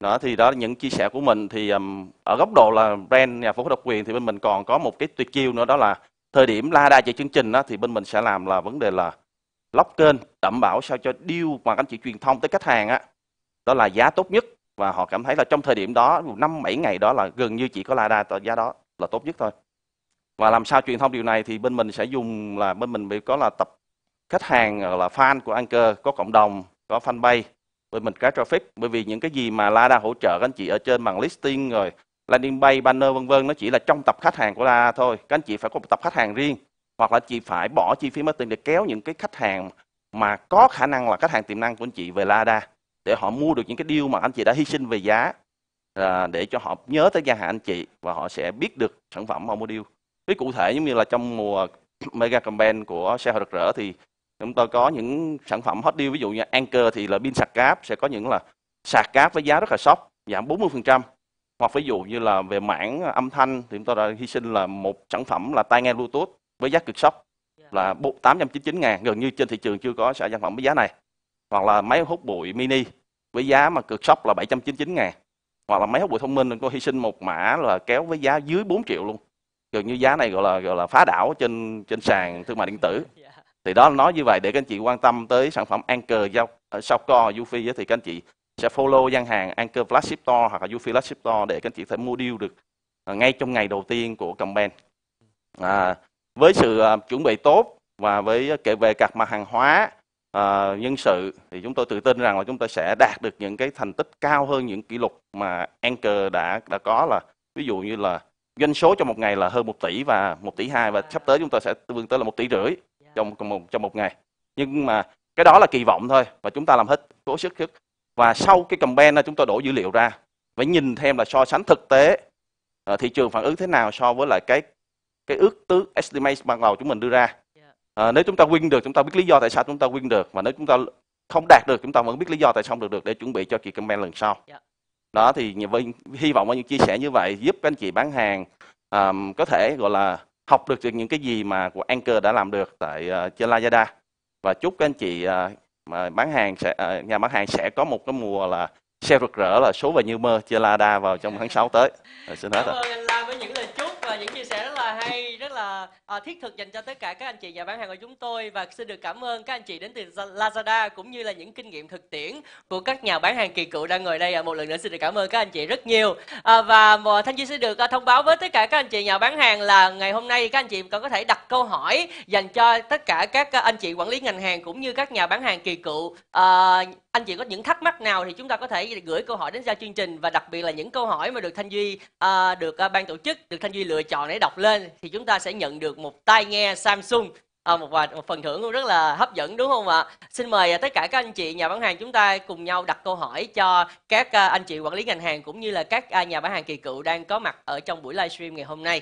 đó thì đó những chia sẻ của mình thì um, ở góc độ là brand nhà phố độc quyền thì bên mình còn có một cái tuyệt chiêu nữa đó là thời điểm la đa chạy chương trình đó, thì bên mình sẽ làm là vấn đề là lóc kênh đảm bảo sao cho deal mà anh chị truyền thông tới khách hàng á đó, đó là giá tốt nhất và họ cảm thấy là trong thời điểm đó năm bảy ngày đó là gần như chỉ có la đa giá đó là tốt nhất thôi và làm sao truyền thông điều này thì bên mình sẽ dùng là bên mình bị có là tập khách hàng là fan của Anchor có cộng đồng có fanpage bên mình có traffic bởi vì những cái gì mà La đang hỗ trợ các anh chị ở trên bằng listing rồi landing page banner vân vân nó chỉ là trong tập khách hàng của La thôi các anh chị phải có một tập khách hàng riêng hoặc là chị phải bỏ chi phí marketing để kéo những cái khách hàng mà có khả năng là khách hàng tiềm năng của anh chị về Lada để họ mua được những cái deal mà anh chị đã hy sinh về giá à, để cho họ nhớ tới gia hạn anh chị và họ sẽ biết được sản phẩm mà mua deal ví cụ thể giống như là trong mùa [CLEARS THROAT] mega campaign của xe hơi rực rỡ thì chúng tôi có những sản phẩm hot deal ví dụ như anchor thì là pin sạc cáp sẽ có những là sạc cáp với giá rất là sốc giảm 40% hoặc ví dụ như là về mảng âm thanh thì chúng tôi đã hy sinh là một sản phẩm là tai nghe Bluetooth với giá cực sốc là 899 ngàn gần như trên thị trường chưa có sản phẩm với giá này hoặc là máy hút bụi mini với giá mà cực sốc là 799 ngàn hoặc là máy hút bụi thông minh tôi hy sinh một mã là kéo với giá dưới 4 triệu luôn gần như giá này gọi là gọi là phá đảo trên trên sàn thương mại điện tử [LAUGHS] dạ. thì đó nói như vậy để các anh chị quan tâm tới sản phẩm Anchor giao ờ, sau co Ufi thì các anh chị sẽ follow gian hàng Anchor Flagship Store hoặc là Ufi Flagship Store để các anh chị thể mua deal được ờ, ngay trong ngày đầu tiên của campaign. À, với sự ờ, chuẩn bị tốt và với kể về các mặt hàng hóa uh, nhân sự thì chúng tôi tự tin rằng là chúng tôi sẽ đạt được những cái thành tích cao hơn những kỷ lục mà Anchor đã đã có là ví dụ như là doanh số trong một ngày là hơn 1 tỷ và 1 tỷ 2 và dạ. sắp tới chúng ta sẽ vươn tới là 1 tỷ rưỡi dạ. trong một trong một ngày. Nhưng mà cái đó là kỳ vọng thôi và chúng ta làm hết cố sức sức. Và sau cái campaign đó chúng ta đổ dữ liệu ra phải nhìn thêm là so sánh thực tế ờ, thị trường phản ứng thế nào so với lại cái cái ước tứ estimate ban đầu chúng mình đưa ra. À, nếu chúng ta win được chúng ta biết lý do tại sao chúng ta win được và nếu chúng ta không đạt được chúng ta vẫn biết lý do tại sao không được được để chuẩn bị cho kỳ campaign lần sau đó thì vâng, hy vọng bao nhiêu chia sẻ như vậy giúp các anh chị bán hàng um, có thể gọi là học được những cái gì mà của Anchor đã làm được tại uh, trên Lazada và chúc các anh chị uh, mà bán hàng sẽ uh, nhà bán hàng sẽ có một cái mùa là sale rực rỡ là số và như mơ chia Lazada vào trong tháng 6 tới. Rồi, xin hết Cảm ơn anh La với những lời uh, thiết thực dành cho tất cả các anh chị nhà bán hàng của chúng tôi và xin được cảm ơn các anh chị đến từ Lazada cũng như là những kinh nghiệm thực tiễn của các nhà bán hàng kỳ cựu đang ngồi đây. Uh, một lần nữa xin được cảm ơn các anh chị rất nhiều uh, và uh, Thanh Duy sẽ được uh, thông báo với tất cả các anh chị nhà bán hàng là ngày hôm nay các anh chị còn có thể đặt câu hỏi dành cho tất cả các anh chị quản lý ngành hàng cũng như các nhà bán hàng kỳ cựu uh, anh chị có những thắc mắc nào thì chúng ta có thể gửi câu hỏi đến ra chương trình và đặc biệt là những câu hỏi mà được thanh duy uh, được uh, ban tổ chức được thanh duy lựa chọn để đọc lên thì chúng ta sẽ nhận được một tai nghe samsung À, một, một phần thưởng cũng rất là hấp dẫn đúng không ạ? Xin mời à, tất cả các anh chị nhà bán hàng chúng ta cùng nhau đặt câu hỏi cho các anh chị quản lý ngành hàng cũng như là các nhà bán hàng kỳ cựu đang có mặt ở trong buổi livestream ngày hôm nay.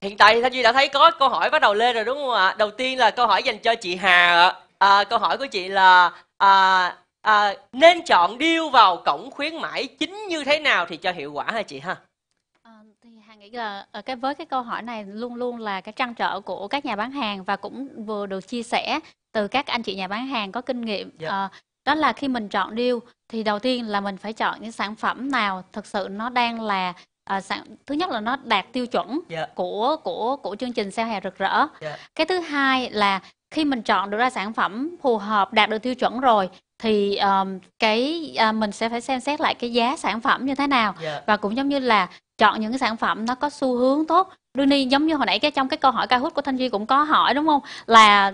Hiện tại thì Thanh Duy đã thấy có câu hỏi bắt đầu lên rồi đúng không ạ? Đầu tiên là câu hỏi dành cho chị Hà ạ. À, câu hỏi của chị là à, à, nên chọn điêu vào cổng khuyến mãi chính như thế nào thì cho hiệu quả hả chị ha ờ, nghĩ là ờ, cái với cái câu hỏi này luôn luôn là cái trăn trở của các nhà bán hàng và cũng vừa được chia sẻ từ các anh chị nhà bán hàng có kinh nghiệm yeah. Dạ. à, ờ, đó là khi mình chọn deal thì đầu tiên là mình phải chọn những sản phẩm nào thực sự nó đang là à, sản, thứ nhất là nó đạt tiêu chuẩn yeah. Dạ. của của của chương trình sale hè rực rỡ yeah. Dạ. cái thứ hai là khi mình chọn được ra sản phẩm phù hợp đạt được tiêu chuẩn rồi thì um, cái uh, mình sẽ phải xem xét lại cái giá sản phẩm như thế nào yeah. Dạ. và cũng giống như là chọn những cái sản phẩm nó có xu hướng tốt đương nhiên giống như hồi nãy cái trong cái câu hỏi cao hút của thanh duy cũng có hỏi đúng không là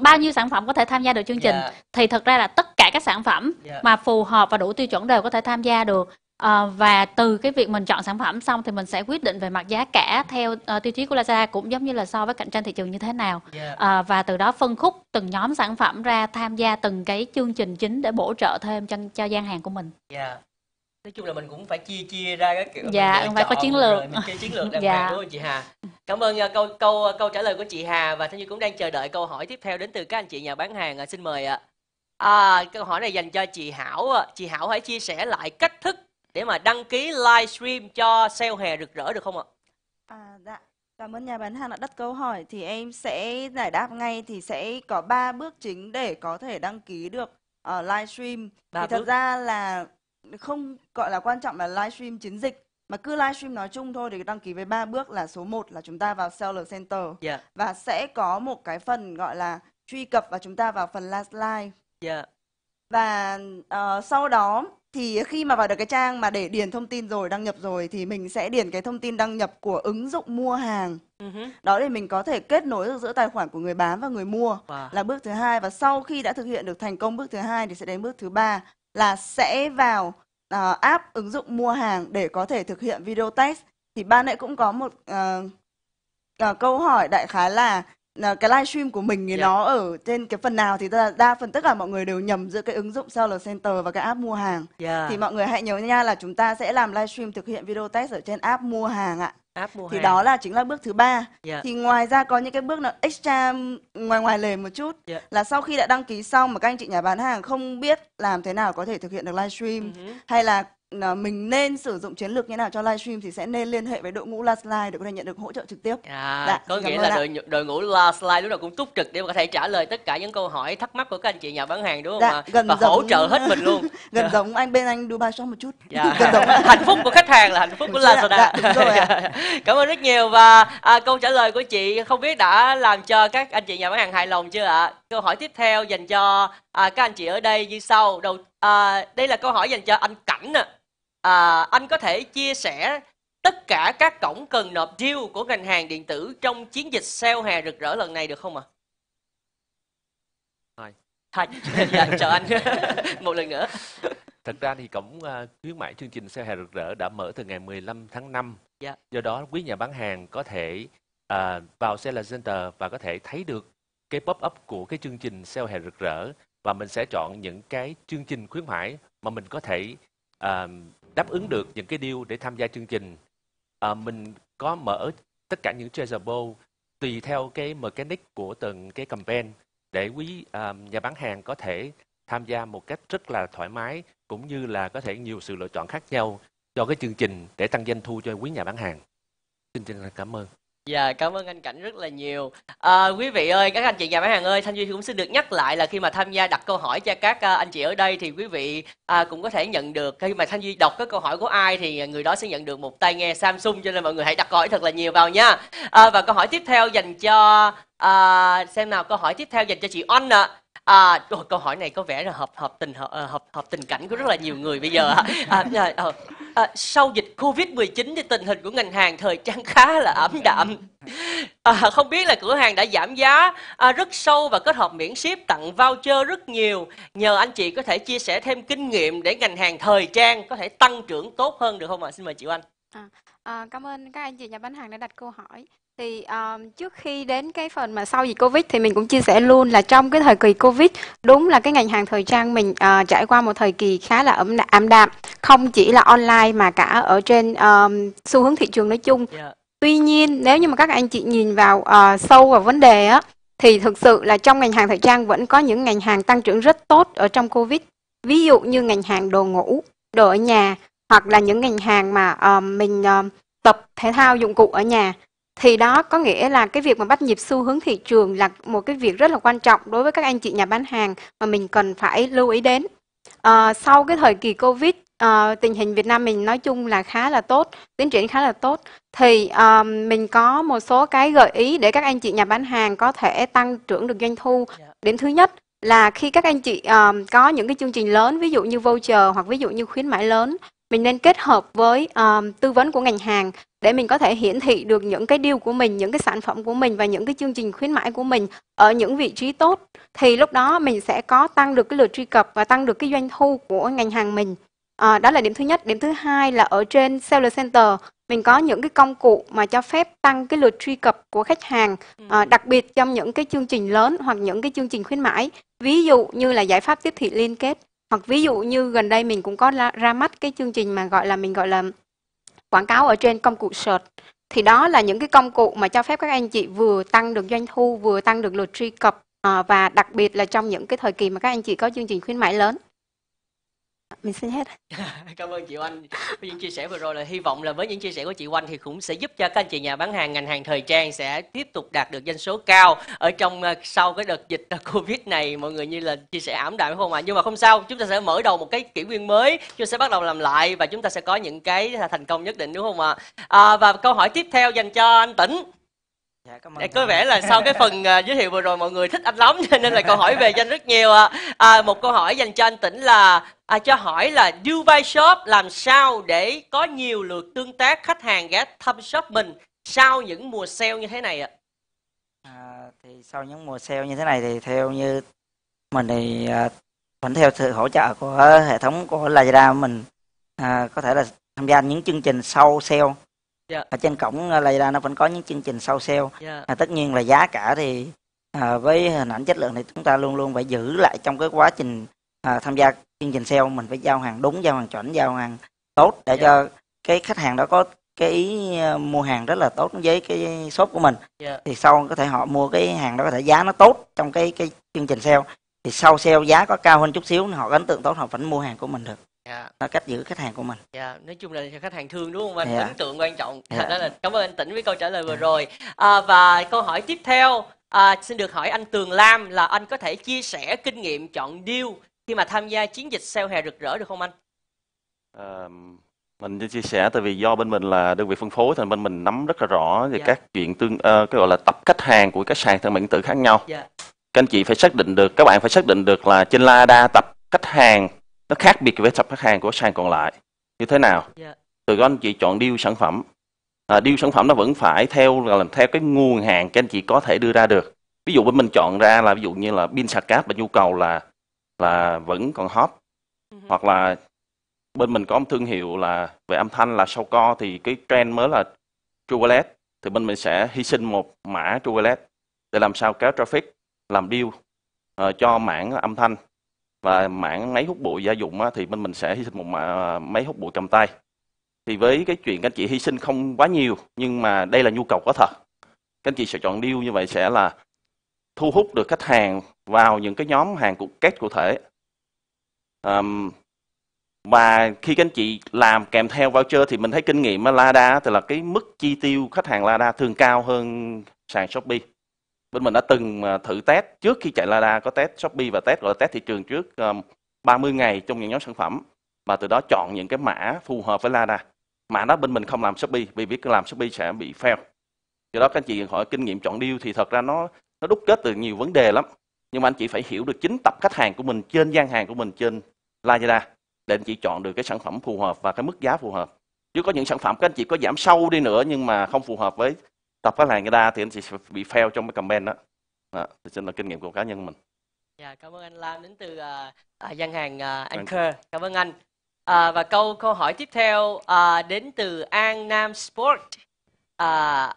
bao nhiêu sản phẩm có thể tham gia được chương trình yeah. Dạ. thì thật ra là tất cả các sản phẩm yeah. Dạ. mà phù hợp và đủ tiêu chuẩn đều có thể tham gia được À, và từ cái việc mình chọn sản phẩm xong thì mình sẽ quyết định về mặt giá cả theo uh, tiêu chí của Lazada cũng giống như là so với cạnh tranh thị trường như thế nào yeah. Dạ. à, ờ, và từ đó phân khúc từng nhóm sản phẩm ra tham gia từng cái chương trình chính để bổ trợ thêm cho cho gian hàng của mình. Yeah. Dạ. Nói chung là mình cũng phải chia chia ra cái kiểu dạ, mình phải có chiến lược, cái chiến lược đàng [LAUGHS] dạ. hoàng chị Hà? Cảm ơn câu câu câu trả lời của chị Hà và Thanh Như cũng đang chờ đợi câu hỏi tiếp theo đến từ các anh chị nhà bán hàng. xin mời ạ. À, câu hỏi này dành cho chị Hảo. Chị Hảo hãy chia sẻ lại cách thức để mà đăng ký livestream cho sale hè rực rỡ được không ạ? À, dạ. Cảm ơn nhà bán hàng đã đặt câu hỏi thì em sẽ giải đáp ngay thì sẽ có 3 bước chính để có thể đăng ký được ở ờ, uh, livestream. Thì bước. thật ra là không gọi là quan trọng là livestream chiến dịch mà cứ livestream nói chung thôi thì đăng ký với ba bước là số 1 là chúng ta vào seller center yeah. Dạ. và sẽ có một cái phần gọi là truy cập và chúng ta vào phần last live. Yeah. Dạ. Và uh, sau đó thì khi mà vào được cái trang mà để điền thông tin rồi đăng nhập rồi thì mình sẽ điền cái thông tin đăng nhập của ứng dụng mua hàng uh-huh. đó để mình có thể kết nối được giữa tài khoản của người bán và người mua wow. là bước thứ hai và sau khi đã thực hiện được thành công bước thứ hai thì sẽ đến bước thứ ba là sẽ vào uh, app ứng dụng mua hàng để có thể thực hiện video test thì ban nãy cũng có một uh, uh, câu hỏi đại khái là là cái livestream của mình thì yeah. Dạ. nó ở trên cái phần nào thì đa, đa phần tất cả mọi người đều nhầm giữa cái ứng dụng Seller Center và cái app mua hàng. Yeah. Dạ. Thì mọi người hãy nhớ nha là chúng ta sẽ làm livestream thực hiện video test ở trên app mua hàng ạ. App mua thì hàng. đó là chính là bước thứ ba. Yeah. Dạ. Thì ngoài ra có những cái bước nó extra ngoài ngoài lề một chút yeah. là sau khi đã đăng ký xong mà các anh chị nhà bán hàng không biết làm thế nào có thể thực hiện được livestream uh-huh. Ừ hay là Ờ, mình nên sử dụng chiến lược như nào cho livestream thì sẽ nên liên hệ với đội ngũ Lastline để có thể nhận được hỗ trợ trực tiếp. À, dạ, có nghĩa là đội, đội ngũ Lastline lúc nào cũng túc trực để có thể trả lời tất cả những câu hỏi thắc mắc của các anh chị nhà bán hàng đúng không dạ, ạ? Gần Và giống... hỗ trợ hết mình luôn. [LAUGHS] gần dạ. giống anh bên anh Dubai Shop một chút. Dạ. [LAUGHS] gần giống... [LAUGHS] hạnh phúc của khách hàng là hạnh phúc của dạ, Lazada. Dạ, đúng Cảm ơn rất nhiều và à, câu trả lời của chị không biết đã làm cho các anh chị nhà bán hàng hài lòng chưa ạ? Câu hỏi tiếp theo dành cho à, các anh chị ở đây như sau. Đầu à, đây là câu hỏi dành cho anh Cảnh ạ. À à, anh có thể chia sẻ tất cả các cổng cần nộp deal của ngành hàng điện tử trong chiến dịch sale hè rực rỡ lần này được không ạ? À? Thôi. [LAUGHS] dạ, chờ anh [LAUGHS] một lần nữa. Thật ra thì cổng uh, khuyến mãi chương trình sale hè rực rỡ đã mở từ ngày 15 tháng 5. Dạ. Do đó quý nhà bán hàng có thể uh, vào Seller Center và có thể thấy được cái pop-up của cái chương trình sale hè rực rỡ và mình sẽ chọn những cái chương trình khuyến mãi mà mình có thể uh, đáp ứng được những cái deal để tham gia chương trình à, mình có mở tất cả những treasure bowl tùy theo cái mechanic của từng cái campaign để quý à, nhà bán hàng có thể tham gia một cách rất là thoải mái cũng như là có thể nhiều sự lựa chọn khác nhau cho cái chương trình để tăng doanh thu cho quý nhà bán hàng. Xin chân thành cảm ơn. Dạ cảm ơn anh Cảnh rất là nhiều. À, quý vị ơi, các anh chị nhà bán hàng ơi, Thanh Duy cũng xin được nhắc lại là khi mà tham gia đặt câu hỏi cho các ờ, anh chị ở đây thì quý vị à, cũng có thể nhận được khi mà Thanh Duy đọc các câu hỏi của ai thì người đó sẽ nhận được một tai nghe Samsung cho nên mọi người hãy đặt câu hỏi thật là nhiều vào nha. À, và câu hỏi tiếp theo dành cho à, xem nào câu hỏi tiếp theo dành cho chị On ạ. À. À, rồi, câu hỏi này có vẻ là hợp hợp tình hợp, hợp hợp tình cảnh của rất là nhiều người bây giờ. À, [LAUGHS] à, à, à, sau dịch Covid-19 thì tình hình của ngành hàng thời trang khá là ẩm đạm. À, không biết là cửa hàng đã giảm giá à, rất sâu và kết hợp miễn ship tặng voucher rất nhiều. Nhờ anh chị có thể chia sẻ thêm kinh nghiệm để ngành hàng thời trang có thể tăng trưởng tốt hơn được không ạ? À? Xin mời chị Anh. À, à, cảm ơn các anh chị nhà bán hàng đã đặt câu hỏi thì um, trước khi đến cái phần mà sau dịch covid thì mình cũng chia sẻ luôn là trong cái thời kỳ covid đúng là cái ngành hàng thời trang mình uh, trải qua một thời kỳ khá là ẩm ảm đạm không chỉ là online mà cả ở trên um, xu hướng thị trường nói chung yeah. Dạ. tuy nhiên nếu như mà các anh chị nhìn vào uh, sâu vào vấn đề á thì thực sự là trong ngành hàng thời trang vẫn có những ngành hàng tăng trưởng rất tốt ở trong covid ví dụ như ngành hàng đồ ngủ đồ ở nhà hoặc là những ngành hàng mà uh, mình uh, tập thể thao dụng cụ ở nhà thì đó có nghĩa là cái việc mà bắt nhịp xu hướng thị trường là một cái việc rất là quan trọng đối với các anh chị nhà bán hàng mà mình cần phải lưu ý đến à, sau cái thời kỳ covid à, tình hình Việt Nam mình nói chung là khá là tốt tiến triển khá là tốt thì à, mình có một số cái gợi ý để các anh chị nhà bán hàng có thể tăng trưởng được doanh thu dạ. điểm thứ nhất là khi các anh chị um, có những cái chương trình lớn ví dụ như voucher hoặc ví dụ như khuyến mãi lớn mình nên kết hợp với um, tư vấn của ngành hàng để mình có thể hiển thị được những cái điều của mình, những cái sản phẩm của mình và những cái chương trình khuyến mãi của mình ở những vị trí tốt thì lúc đó mình sẽ có tăng được cái lượt truy cập và tăng được cái doanh thu của ngành hàng mình. À, đó là điểm thứ nhất. Điểm thứ hai là ở trên Seller Center mình có những cái công cụ mà cho phép tăng cái lượt truy cập của khách hàng ừ. à, đặc biệt trong những cái chương trình lớn hoặc những cái chương trình khuyến mãi ví dụ như là giải pháp tiếp thị liên kết hoặc ví dụ như gần đây mình cũng có ra mắt cái chương trình mà gọi là mình gọi là quảng cáo ở trên công cụ search thì đó là những cái công cụ mà cho phép các anh chị vừa tăng được doanh thu vừa tăng được lượt truy cập à, và đặc biệt là trong những cái thời kỳ mà các anh chị có chương trình khuyến mãi lớn mình xin hết [LAUGHS] cảm ơn chị oanh với những chia sẻ vừa rồi là hy vọng là với những chia sẻ của chị oanh thì cũng sẽ giúp cho các anh chị nhà bán hàng ngành hàng thời trang sẽ tiếp tục đạt được doanh số cao ở trong ờ, sau cái đợt dịch ờ, covid này mọi người như là chia sẻ ảm đạm không ạ à? nhưng mà không sao chúng ta sẽ mở đầu một cái kỷ nguyên mới chúng ta sẽ bắt đầu làm lại và chúng ta sẽ có những cái thành công nhất định đúng không ạ à? à, và câu hỏi tiếp theo dành cho anh tỉnh Dạ, cảm ơn có vẻ là sau cái phần uh, giới thiệu vừa rồi mọi người thích anh lắm [LAUGHS] cho nên là câu hỏi về danh rất nhiều ạ. À. À, một câu hỏi dành cho anh Tĩnh là à, cho hỏi là Dubai Shop làm sao để có nhiều lượt tương tác khách hàng ghé thăm shop mình sau những mùa sale như thế này ạ? À? thì sau những mùa sale như thế này thì theo như mình thì uh, à, vẫn theo sự hỗ trợ của hệ thống của Lazada mình à, có thể là tham gia những chương trình sau sale Dạ. Ở trên cổng ờ, Layla nó vẫn có những chương trình sau sale. Dạ. À, tất nhiên là giá cả thì à, với hình ảnh chất lượng thì chúng ta luôn luôn phải giữ lại trong cái quá trình à, tham gia chương trình sale mình phải giao hàng đúng, giao hàng chuẩn, giao hàng tốt để dạ. cho cái khách hàng đó có cái ý ờ, mua hàng rất là tốt với cái shop của mình yeah. Dạ. thì sau có thể họ mua cái hàng đó có thể giá nó tốt trong cái cái chương trình sale thì sau sale giá có cao hơn chút xíu thì họ ấn tượng tốt họ vẫn mua hàng của mình được dạ. cách giữ khách hàng của mình dạ. nói chung là khách hàng thương đúng không anh dạ. ấn tượng quan trọng dạ. đó là cảm ơn anh tỉnh với câu trả lời vừa dạ. rồi à, và câu hỏi tiếp theo à, xin được hỏi anh tường lam là anh có thể chia sẻ kinh nghiệm chọn deal khi mà tham gia chiến dịch sale hè rực rỡ được không anh à, mình chia sẻ tại vì do bên mình là đơn vị phân phối thì bên mình nắm rất là rõ về dạ. các chuyện tương uh, cái gọi là tập khách hàng của các sàn thương mại điện tử khác nhau dạ. các anh chị phải xác định được các bạn phải xác định được là trên LaDa tập khách hàng nó khác biệt với tập khách hàng của sàn còn lại như thế nào yeah. Dạ. từ đó anh chị chọn điêu sản phẩm à, điêu sản phẩm nó vẫn phải theo là làm theo cái nguồn hàng các anh chị có thể đưa ra được ví dụ bên mình chọn ra là ví dụ như là pin sạc cáp là nhu cầu là là vẫn còn hot uh-huh. hoặc là bên mình có một thương hiệu là về âm thanh là sau co thì cái trend mới là True Wallet thì bên mình sẽ hy sinh một mã True Wallet để làm sao kéo traffic làm deal uh, cho mảng âm thanh và mảng máy hút bụi gia dụng thì bên mình sẽ hy sinh một máy hút bụi cầm tay thì với cái chuyện các anh chị hy sinh không quá nhiều nhưng mà đây là nhu cầu có thật các anh chị sẽ chọn deal như vậy sẽ là thu hút được khách hàng vào những cái nhóm hàng cụ kết cụ thể um, và khi các anh chị làm kèm theo voucher thì mình thấy kinh nghiệm Lada thì là cái mức chi tiêu khách hàng Lada thường cao hơn sàn Shopee bên mình đã từng à, thử test trước khi chạy LADA có test Shopee và test gọi là test thị trường trước 30 à, ngày trong những nhóm sản phẩm và từ đó chọn những cái mã phù hợp với LADA. Mã đó bên mình không làm Shopee vì biết làm Shopee sẽ bị fail. Do đó các anh chị hỏi kinh nghiệm chọn deal thì thật ra nó nó đúc kết từ nhiều vấn đề lắm. Nhưng mà anh chị phải hiểu được chính tập khách hàng của mình trên gian hàng của mình trên Lazada để anh chị chọn được cái sản phẩm phù hợp và cái mức giá phù hợp. Chứ có những sản phẩm các anh chị có giảm sâu đi nữa nhưng mà không phù hợp với tập khách hàng người ta thì anh chị bị fail trong cái comment đó đó thì chính là kinh nghiệm của cá nhân mình dạ cảm ơn anh Lam đến từ uh, gian hàng uh, Anchor cảm ơn anh À, và câu câu hỏi tiếp theo à, đến từ An Nam Sport. À,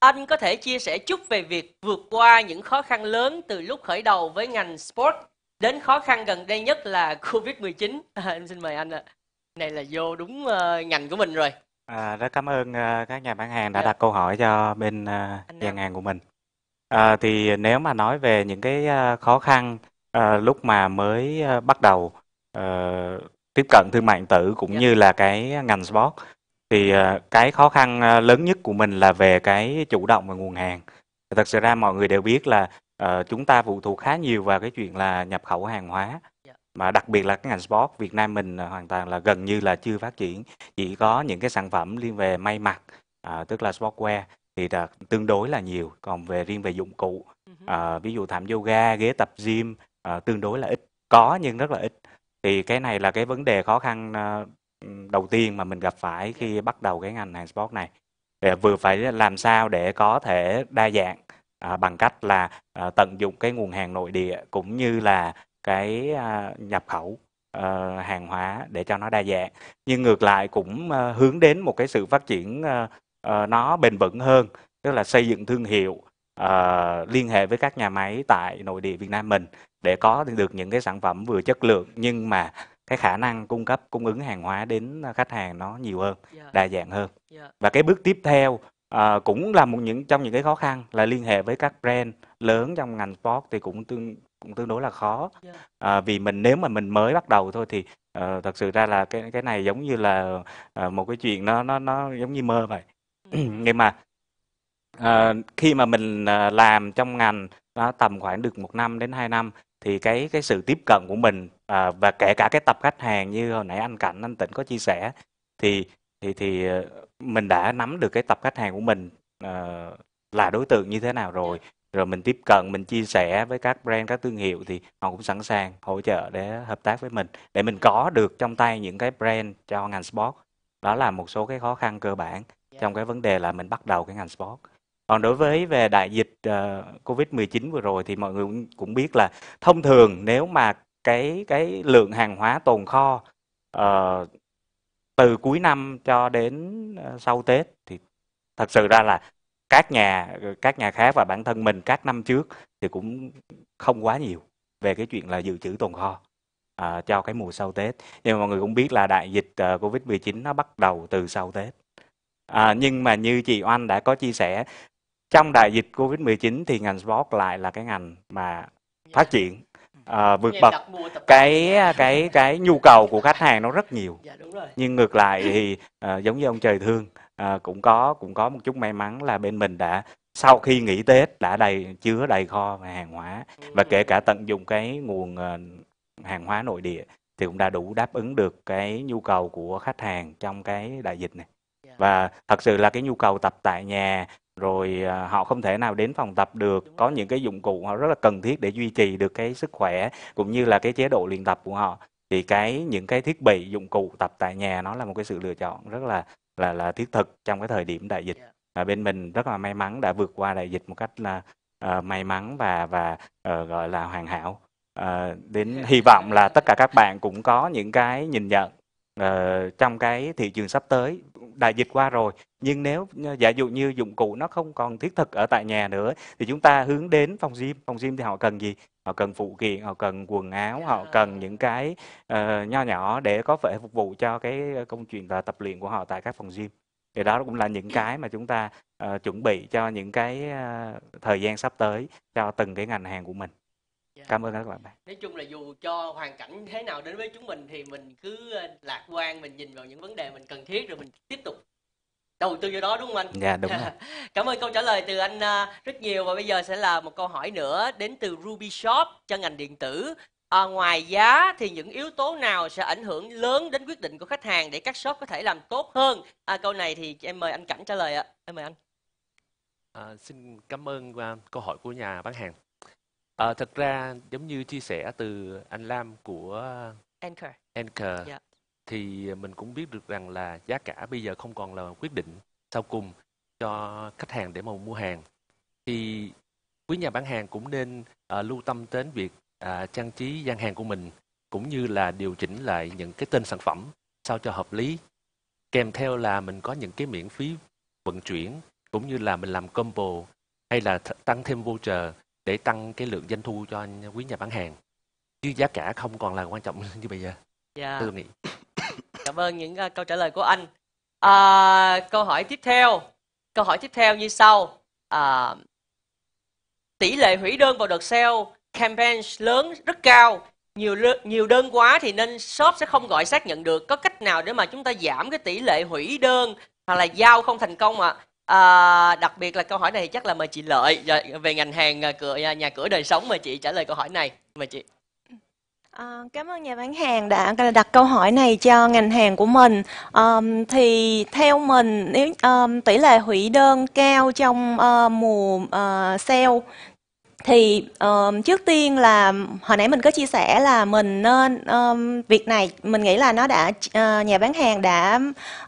anh có thể chia sẻ chút về việc vượt qua những khó khăn lớn từ lúc khởi đầu với ngành sport đến khó khăn gần đây nhất là [LAUGHS] Covid-19. em xin mời anh ạ. À. Này là vô đúng uh, ngành của mình rồi. À, rất cảm ơn à, các nhà bán hàng đã dạ. đặt câu hỏi cho bên à, gian hàng của mình. À, thì nếu mà nói về những cái à, khó khăn à, lúc mà mới à, bắt đầu à, tiếp cận thương mại điện tử cũng Dạ. như là cái ngành sport thì à, cái khó khăn à, lớn nhất của mình là về cái chủ động về nguồn hàng. Thật sự ra mọi người đều biết là ờ, chúng ta phụ thuộc khá nhiều vào cái chuyện là nhập khẩu hàng hóa mà đặc biệt là cái ngành sport Việt Nam mình à, hoàn toàn là gần như là chưa phát triển chỉ có những cái sản phẩm liên về may mặc à, tức là sportwear thì là tương đối là nhiều còn về riêng về dụng cụ à, ví dụ thảm yoga ghế tập gym à, tương đối là ít có nhưng rất là ít thì cái này là cái vấn đề khó khăn à, đầu tiên mà mình gặp phải khi dạ. bắt đầu cái ngành hàng sport này để vừa phải làm sao để có thể đa dạng à, bằng cách là à, tận dụng cái nguồn hàng nội địa cũng như là cái à, nhập khẩu ờ, hàng hóa để cho nó đa dạng nhưng ngược lại cũng ờ, hướng đến một cái sự phát triển ờ, nó bền vững hơn tức là xây dựng thương hiệu liên hệ với các nhà máy tại nội địa Việt Nam mình để có được những cái sản phẩm vừa chất lượng nhưng mà cái khả năng cung cấp cung ứng hàng hóa đến khách hàng nó nhiều hơn, dạ. đa dạng hơn. Dạ. Và cái bước tiếp theo uh, cũng là một những trong những cái khó khăn là liên hệ với các brand lớn trong ngành sport thì cũng tương cũng tương đối là khó dạ. à, vì mình nếu mà mình mới bắt đầu thôi thì uh, thật sự ra là cái cái này giống như là uh, một cái chuyện nó nó nó giống như mơ vậy ừ. [CLEARS THROAT] nhưng mà uh, khi mà mình uh, làm trong ngành nó tầm khoảng được một năm đến 2 năm thì cái cái sự tiếp cận của mình à, và kể cả cái tập khách hàng như hồi nãy anh Cảnh anh Tịnh có chia sẻ thì thì thì mình đã nắm được cái tập khách hàng của mình à, là đối tượng như thế nào dạ. rồi rồi mình tiếp cận mình chia sẻ với các brand các thương hiệu thì họ cũng sẵn sàng hỗ trợ để hợp tác với mình để mình có được trong tay những cái brand cho ngành sport đó là một số cái khó khăn cơ bản dạ. trong cái vấn đề là mình bắt đầu cái ngành sport còn đối với về đại dịch uh, covid 19 vừa rồi thì mọi người cũng biết là thông thường nếu mà cái cái lượng hàng hóa tồn kho uh, từ cuối năm cho đến uh, sau tết thì thật sự ra là các nhà các nhà khác và bản thân mình các năm trước thì cũng không quá nhiều về cái chuyện là dự trữ tồn kho à, cho cái mùa sau Tết. Nhưng mà mọi người cũng biết là đại dịch uh, ờ, Covid-19 nó bắt đầu từ sau Tết. À, nhưng mà như chị Oanh đã có chia sẻ, trong đại dịch Covid-19 thì ngành sport lại là cái ngành mà dạ. phát triển à, vượt bậc cái ờ, cái cái nhu cầu của khách hàng nó rất nhiều. Dạ, nhưng ngược lại thì à, giống như ông trời thương à, cũng có cũng có một chút may mắn là bên mình đã sau khi nghỉ Tết đã đầy chứa đầy kho và hàng hóa và kể cả tận dụng cái nguồn ờ, hàng hóa nội địa thì cũng đã đủ đáp ứng được cái nhu cầu của khách hàng trong cái đại dịch này dạ. và thật sự là cái nhu cầu tập tại nhà rồi ờ, họ không thể nào đến phòng tập được có những cái dụng cụ họ rất là cần thiết để duy trì được cái sức khỏe cũng như là cái chế độ luyện tập của họ thì cái những cái thiết bị dụng cụ tập tại nhà nó là một cái sự lựa chọn rất là là là thiết thực trong cái thời điểm đại dịch và dạ. bên mình rất là may mắn đã vượt qua đại dịch một cách là uh, may mắn và và uh, gọi là hoàn hảo uh, đến dạ. hy vọng là tất cả các bạn cũng có những cái nhìn nhận uh, trong cái thị trường sắp tới đại dịch qua rồi nhưng nếu giả dụ như dụng cụ nó không còn thiết thực ở tại nhà nữa thì chúng ta hướng đến phòng gym phòng gym thì họ cần gì họ cần phụ kiện họ cần quần áo họ cần những cái uh, nho nhỏ để có thể phục vụ cho cái ờ, công chuyện và tập luyện của họ tại các phòng gym thì đó cũng là những cái mà chúng ta uh, chuẩn bị cho những cái uh, thời gian sắp tới cho từng cái ngành hàng của mình Yeah. Cảm ơn các bạn. Nói chung là dù cho hoàn cảnh thế nào đến với chúng mình thì mình cứ lạc quan, mình nhìn vào những vấn đề mình cần thiết rồi mình tiếp tục đầu tư vô đó đúng không anh? Dạ đúng rồi. [LAUGHS] Cảm ơn câu trả lời từ anh à, rất nhiều và bây giờ sẽ là một câu hỏi nữa đến từ Ruby Shop cho ngành điện tử. À, ngoài giá thì những yếu tố nào sẽ ảnh hưởng lớn đến quyết định của khách hàng để các shop có thể làm tốt hơn? À, câu này thì em mời anh Cảnh trả lời ạ. Em mời anh. À, xin cảm ơn uh, câu hỏi của nhà bán hàng. À, thật ra giống như chia sẻ từ anh Lam của Anchor. Anchor. Yeah. Dạ thì mình cũng biết được rằng là giá cả bây giờ không còn là quyết định sau cùng cho khách hàng để mà mua hàng thì quý nhà bán hàng cũng nên uh, lưu tâm đến việc uh, trang trí gian hàng của mình cũng như là điều chỉnh lại những cái tên sản phẩm sao cho hợp lý kèm theo là mình có những cái miễn phí vận chuyển cũng như là mình làm combo hay là tăng thêm voucher để tăng cái lượng doanh thu cho quý nhà bán hàng chứ giá cả không còn là quan trọng [LAUGHS] như bây giờ yeah. tôi nghĩ cảm ơn những uh, câu trả lời của anh à, câu hỏi tiếp theo câu hỏi tiếp theo như sau à, tỷ lệ hủy đơn vào đợt sale campaign lớn rất cao nhiều nhiều đơn quá thì nên shop sẽ không gọi xác nhận được có cách nào để mà chúng ta giảm cái tỷ lệ hủy đơn hoặc là giao không thành công ạ à? à, đặc biệt là câu hỏi này chắc là mời chị lợi dạ, về ngành hàng à, cửa à, nhà cửa đời sống mời chị trả lời câu hỏi này mời chị À, cảm ơn nhà bán hàng đã đặt câu hỏi này cho ngành hàng của mình. À, thì theo mình nếu à, tỷ lệ hủy đơn cao trong à, mùa à, sale thì um, trước tiên là hồi nãy mình có chia sẻ là mình nên um, việc này mình nghĩ là nó đã uh, nhà bán hàng đã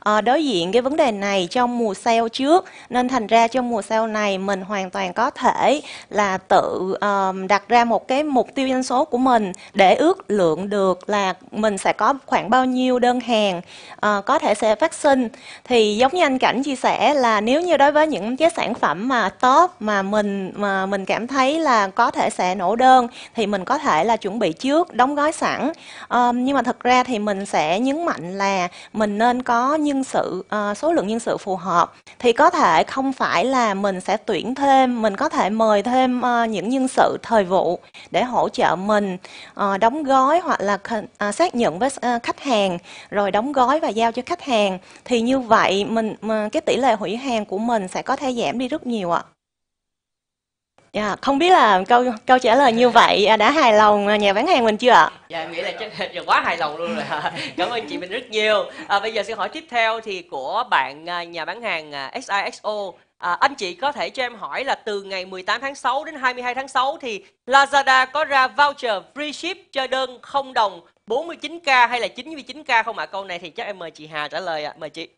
uh, đối diện cái vấn đề này trong mùa sale trước nên thành ra trong mùa sale này mình hoàn toàn có thể là tự um, đặt ra một cái mục tiêu doanh số của mình để ước lượng được là mình sẽ có khoảng bao nhiêu đơn hàng uh, có thể sẽ phát sinh thì giống như anh cảnh chia sẻ là nếu như đối với những cái sản phẩm mà top mà mình mà mình cảm thấy là có thể sẽ nổ đơn thì mình có thể là chuẩn bị trước đóng gói sẵn um, nhưng mà thật ra thì mình sẽ nhấn mạnh là mình nên có nhân sự uh, số lượng nhân sự phù hợp thì có thể không phải là mình sẽ tuyển thêm mình có thể mời thêm uh, những nhân sự thời vụ để hỗ trợ mình uh, đóng gói hoặc là uh, xác nhận với uh, khách hàng rồi đóng gói và giao cho khách hàng thì như vậy mình uh, cái tỷ lệ hủy hàng của mình sẽ có thể giảm đi rất nhiều ạ Dạ, yeah, không biết là câu câu trả lời như vậy đã hài lòng nhà bán hàng mình chưa ạ? Dạ, em nghĩ là chắc là [LAUGHS] quá hài lòng luôn rồi. Cảm ơn chị mình rất nhiều. À, bây giờ xin hỏi tiếp theo thì của bạn à, nhà bán hàng à, SIXO À, anh chị có thể cho em hỏi là từ ngày 18 tháng 6 đến 22 tháng 6 thì Lazada có ra voucher free ship cho đơn không đồng 49k hay là 99k không ạ? À? Câu này thì chắc em mời chị Hà trả lời ạ. À. Mời chị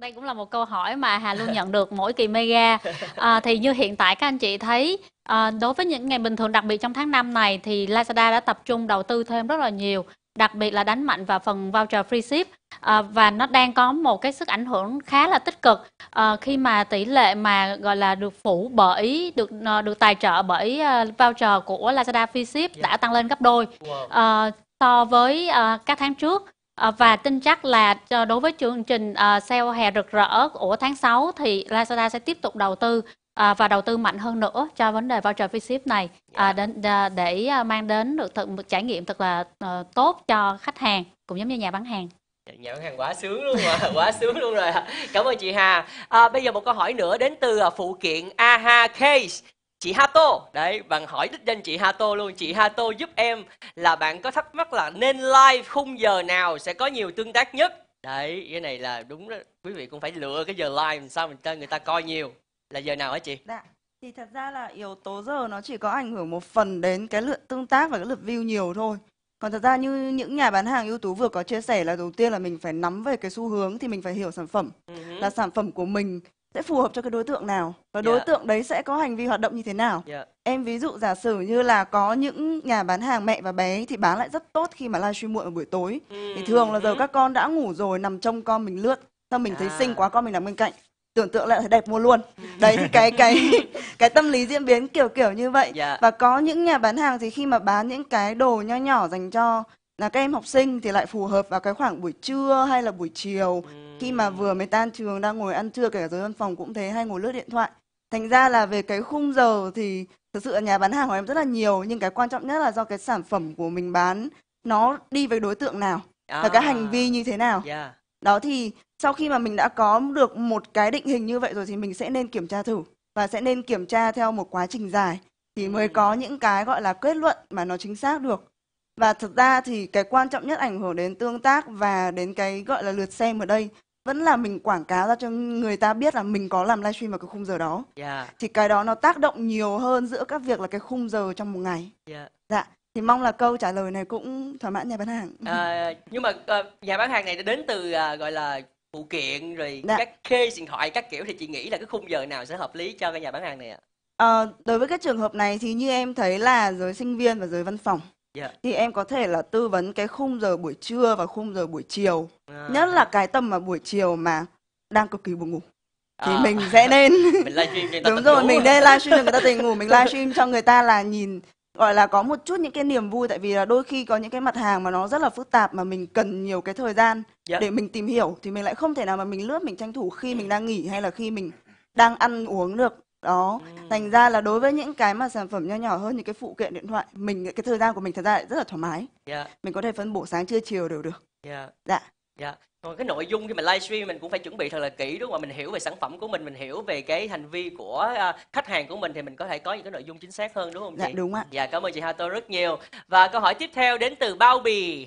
đây cũng là một câu hỏi mà hà luôn nhận được mỗi kỳ mega à, thì như hiện tại các anh chị thấy à, đối với những ngày bình thường đặc biệt trong tháng 5 này thì lazada đã tập trung đầu tư thêm rất là nhiều đặc biệt là đánh mạnh vào phần voucher free ship à, và nó đang có một cái sức ảnh hưởng khá là tích cực à, khi mà tỷ lệ mà gọi là được phủ bởi được à, được tài trợ bởi à, voucher của Lazada free ship yeah. Dạ. đã tăng lên gấp đôi wow. à, so với uh, các tháng trước Ờ, và tin chắc là đối với chương trình ờ, sale hè rực rỡ của tháng 6 thì Lazada sẽ tiếp tục đầu tư ờ, và đầu tư mạnh hơn nữa cho vấn đề voucher free ship này yeah. Dạ. đến để mang đến được thực một trải nghiệm thật là tốt cho khách hàng cũng giống như nhà bán hàng dạ, nhà bán hàng quá sướng luôn rồi [LAUGHS] quá sướng luôn rồi cảm ơn chị hà à, bây giờ một câu hỏi nữa đến từ phụ kiện aha case chị Hato đấy bạn hỏi đích danh chị Hato luôn chị Hato giúp em là bạn có thắc mắc là nên live khung giờ nào sẽ có nhiều tương tác nhất đấy cái này là đúng đó quý vị cũng phải lựa cái giờ live sao mình cho người ta coi nhiều là giờ nào hả chị dạ thì thật ra là yếu tố giờ nó chỉ có ảnh hưởng một phần đến cái lượng tương tác và cái lượt view nhiều thôi còn thật ra như những nhà bán hàng ưu tú vừa có chia sẻ là đầu tiên là mình phải nắm về cái xu hướng thì mình phải hiểu sản phẩm uh-huh. là sản phẩm của mình sẽ phù hợp cho cái đối tượng nào và đối yeah. Dạ. tượng đấy sẽ có hành vi hoạt động như thế nào yeah. Dạ. em ví dụ giả sử như là có những nhà bán hàng mẹ và bé thì bán lại rất tốt khi mà livestream muộn vào buổi tối mm. thì thường là giờ ừ. các con đã ngủ rồi nằm trong con mình lướt sao mình thấy à. xinh quá con mình nằm bên cạnh tưởng tượng lại thấy đẹp mua luôn đấy thì cái cái [LAUGHS] cái tâm lý diễn biến kiểu kiểu như vậy yeah. Dạ. và có những nhà bán hàng thì khi mà bán những cái đồ nho nhỏ dành cho là các em học sinh thì lại phù hợp vào cái khoảng buổi trưa hay là buổi chiều khi mà vừa mới tan trường đang ngồi ăn trưa kể cả dưới văn phòng cũng thế hay ngồi lướt điện thoại thành ra là về cái khung giờ thì thực sự nhà bán hàng của em rất là nhiều nhưng cái quan trọng nhất là do cái sản phẩm của mình bán nó đi với đối tượng nào và cái hành vi à. như thế nào đó thì sau khi mà mình đã có được một cái định hình như vậy rồi thì mình sẽ nên kiểm tra thử và sẽ nên kiểm tra theo một quá trình dài thì mới có những cái gọi là kết luận mà nó chính xác được và thực ra thì cái quan trọng nhất ảnh hưởng đến tương tác và đến cái gọi là lượt xem ở đây vẫn là mình quảng cáo ra cho người ta biết là mình có làm livestream vào cái khung giờ đó. Yeah. Dạ. Thì cái đó nó tác động nhiều hơn giữa các việc là cái khung giờ trong một ngày. Yeah. Dạ. dạ. Thì mong là câu trả lời này cũng thỏa mãn nhà bán hàng. À, nhưng mà uh, nhà bán hàng này đã đến từ uh, gọi là phụ kiện rồi dạ. các case điện thoại các kiểu thì chị nghĩ là cái khung giờ nào sẽ hợp lý cho cái nhà bán hàng này ạ? À? À, đối với các trường hợp này thì như em thấy là giới sinh viên và giới văn phòng Dạ. Thì em có thể là tư vấn cái khung giờ buổi trưa và khung giờ buổi chiều. À. Nhất là cái tầm mà buổi chiều mà đang cực kỳ buồn ngủ. Thì à. mình sẽ nên [LAUGHS] mình livestream [LAUGHS] Đúng rồi, ngủ. mình nên livestream cho người ta tỉnh ngủ, mình livestream cho người ta là nhìn gọi là có một chút những cái niềm vui tại vì là đôi khi có những cái mặt hàng mà nó rất là phức tạp mà mình cần nhiều cái thời gian yeah. Dạ. để mình tìm hiểu thì mình lại không thể nào mà mình lướt mình tranh thủ khi mình đang nghỉ hay là khi mình đang ăn uống được đó à. thành ra là đối với những cái mà sản phẩm nho nhỏ hơn những cái phụ kiện điện thoại mình cái thời gian của mình thật ra lại rất là thoải mái yeah. Dạ. mình có thể phân bổ sáng trưa chiều đều được yeah. Dạ. dạ Dạ. Còn cái nội dung khi mà livestream mình cũng phải chuẩn bị thật là kỹ đúng không ạ? Mình hiểu về sản phẩm của mình, mình hiểu về cái hành vi của à, khách hàng của mình thì mình có thể có những cái nội dung chính xác hơn đúng không chị? Dạ đúng ạ. Dạ cảm ơn chị Hato rất nhiều. Và câu hỏi tiếp theo đến từ Bao Bì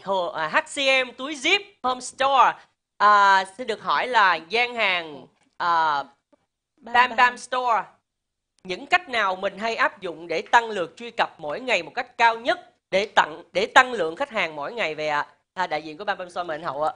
HCM à, túi Zip Home Store. À, xin được hỏi là gian hàng uh, Bam, Bam Store những cách nào mình hay áp dụng để tăng lượt truy cập mỗi ngày một cách cao nhất để tặng để tăng lượng khách hàng mỗi ngày về ạ? À? đại diện của Ban Bamson soi mình Hậu ạ.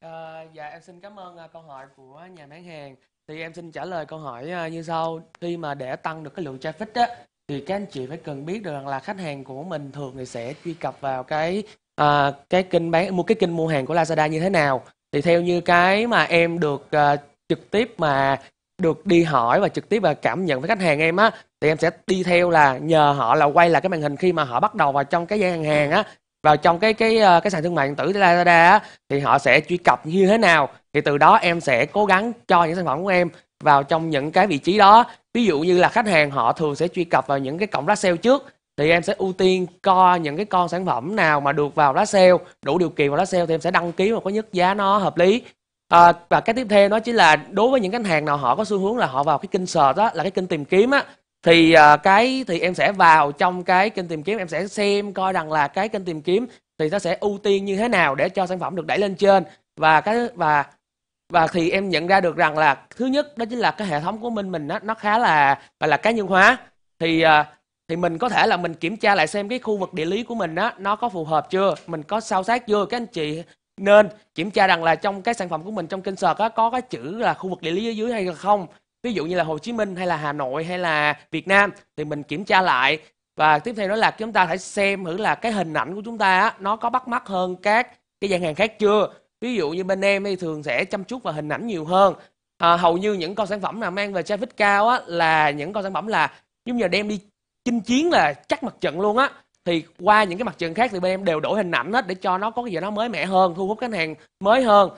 à, [LAUGHS] dạ em xin cảm ơn à, câu hỏi của nhà bán hàng. Thì em xin trả lời câu hỏi à, như sau. Khi mà để tăng được cái lượng traffic á, thì các anh chị phải cần biết được rằng là khách hàng của mình thường thì sẽ truy cập vào cái à, cái kênh bán mua cái kênh mua hàng của Lazada như thế nào. Thì theo như cái mà em được à, trực tiếp mà được đi hỏi và trực tiếp và cảm nhận với khách hàng em á thì em sẽ đi theo là nhờ họ là quay lại cái màn hình khi mà họ bắt đầu vào trong cái gian hàng á vào trong cái cái ờ, cái sàn thương mại điện tử Lazada á thì họ sẽ truy cập như thế nào thì từ đó em sẽ cố gắng cho những sản phẩm của em vào trong những cái vị trí đó ví dụ như là khách hàng họ thường sẽ truy cập vào những cái cổng flash sale trước thì em sẽ ưu tiên co những cái con sản phẩm nào mà được vào flash sale đủ điều kiện vào flash sale thì em sẽ đăng ký và có nhất giá nó hợp lý À, và cái tiếp theo đó chính là đối với những khách hàng nào họ có xu hướng là họ vào cái kênh search đó là cái kênh tìm kiếm á thì à, cái thì em sẽ vào trong cái kênh tìm kiếm em sẽ xem coi rằng là cái kênh tìm kiếm thì nó sẽ ưu tiên như thế nào để cho sản phẩm được đẩy lên trên và cái và và thì em nhận ra được rằng là thứ nhất đó chính là cái hệ thống của mình mình đó, nó khá là gọi là cá nhân hóa thì à, thì mình có thể là mình kiểm tra lại xem cái khu vực địa lý của mình á nó có phù hợp chưa mình có sao sát chưa các anh chị nên kiểm tra rằng là trong cái sản phẩm của mình trong kênh search á, có cái chữ là khu vực địa lý ở dưới hay là không ví dụ như là Hồ Chí Minh hay là Hà Nội hay là Việt Nam thì mình kiểm tra lại và tiếp theo đó là chúng ta phải xem thử là cái hình ảnh của chúng ta á, nó có bắt mắt hơn các cái gian hàng khác chưa ví dụ như bên em thì thường sẽ chăm chút vào hình ảnh nhiều hơn à, hầu như những con sản phẩm nào mang về traffic cao á, là những con sản phẩm là giống như đem đi chinh chiến là chắc mặt trận luôn á thì qua những cái mặt trận khác thì bên em đều đổi hình ảnh hết để cho nó có cái gì nó mới mẻ hơn thu hút khách hàng mới hơn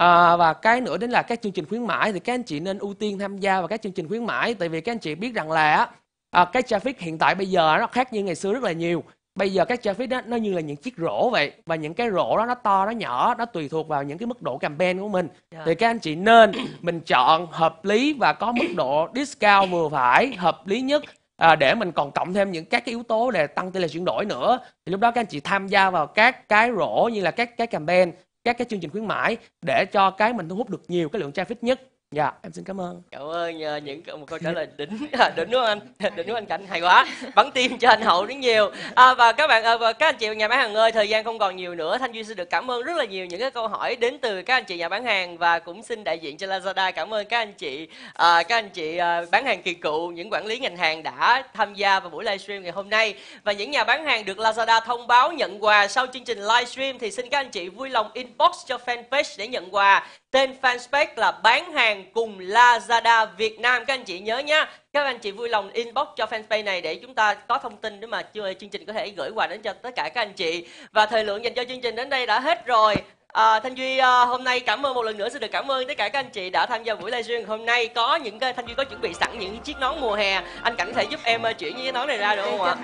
À, và cái nữa đến là các chương trình khuyến mãi thì các anh chị nên ưu tiên tham gia vào các chương trình khuyến mãi tại vì các anh chị biết rằng là à, cái traffic hiện tại bây giờ nó khác như ngày xưa rất là nhiều bây giờ các traffic đó nó như là những chiếc rổ vậy và những cái rổ đó nó to nó nhỏ nó tùy thuộc vào những cái mức độ campaign của mình yeah. Dạ. thì các anh chị nên mình chọn hợp lý và có mức độ discount vừa phải hợp lý nhất à, để mình còn cộng thêm những các cái yếu tố để tăng tỷ lệ chuyển đổi nữa thì lúc đó các anh chị tham gia vào các cái rổ như là các cái campaign các cái chương trình khuyến mãi để cho cái mình thu hút được nhiều cái lượng traffic nhất Dạ, em xin cảm ơn. Cảm ơn uh, những một câu trả lời đỉnh [LAUGHS] à, đỉnh đúng không anh? [LAUGHS] Đỉnh đúng anh Cảnh hay quá. Bắn tim cho anh Hậu rất nhiều. À, và các bạn à, và các anh chị nhà bán hàng ơi, thời gian không còn nhiều nữa. Thanh Duy xin được cảm ơn rất là nhiều những cái câu hỏi đến từ các anh chị nhà bán hàng và cũng xin đại diện cho Lazada cảm ơn các anh chị à, các anh chị à, bán hàng kỳ cựu, những quản lý ngành hàng đã tham gia vào buổi livestream ngày hôm nay và những nhà bán hàng được Lazada thông báo nhận quà sau chương trình livestream thì xin các anh chị vui lòng inbox cho fanpage để nhận quà. Tên fanpage là bán hàng cùng Lazada Việt Nam các anh chị nhớ nhá. Các anh chị vui lòng inbox cho fanpage này để chúng ta có thông tin để mà chương trình có thể gửi quà đến cho tất cả các anh chị. Và thời lượng dành cho chương trình đến đây đã hết rồi. À, Thanh Duy à, hôm nay cảm ơn một lần nữa xin được cảm ơn tất cả các anh chị đã tham gia buổi livestream hôm nay có những cái ờ, Thanh Duy có chuẩn bị sẵn những chiếc nón mùa hè anh Cảnh có thể giúp em chuyển những cái nón này ra được không ạ?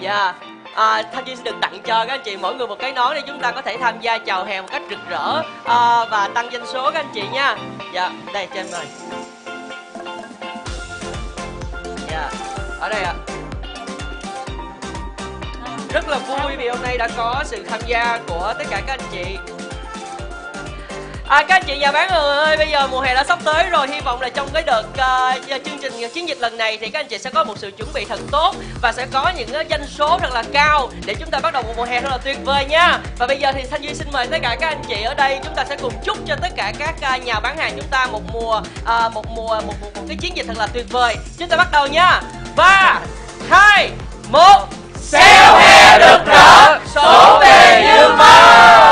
Dạ yeah. Dạ. à, Thanh Duy xin được tặng cho các anh chị mỗi người một cái nón để chúng ta có thể tham gia chào hè một cách rực rỡ à, và tăng doanh số các anh chị nha Dạ yeah. đây cho em mời Dạ ở đây ạ à rất là vui vì hôm nay đã có sự tham gia của tất cả các anh chị à, các anh chị nhà bán ơi bây giờ mùa hè đã sắp tới rồi hy vọng là trong cái đợt uh, chương trình chiến dịch lần này thì các anh chị sẽ có một sự chuẩn bị thật tốt và sẽ có những uh, danh số thật là cao để chúng ta bắt đầu một mùa hè rất là tuyệt vời nha và bây giờ thì thanh duy xin mời tất cả các anh chị ở đây chúng ta sẽ cùng chúc cho tất cả các uh, nhà bán hàng chúng ta một mùa uh, một mùa một, một, một cái chiến dịch thật là tuyệt vời chúng ta bắt đầu nha ba hai một sale hè được rỡ số về như mơ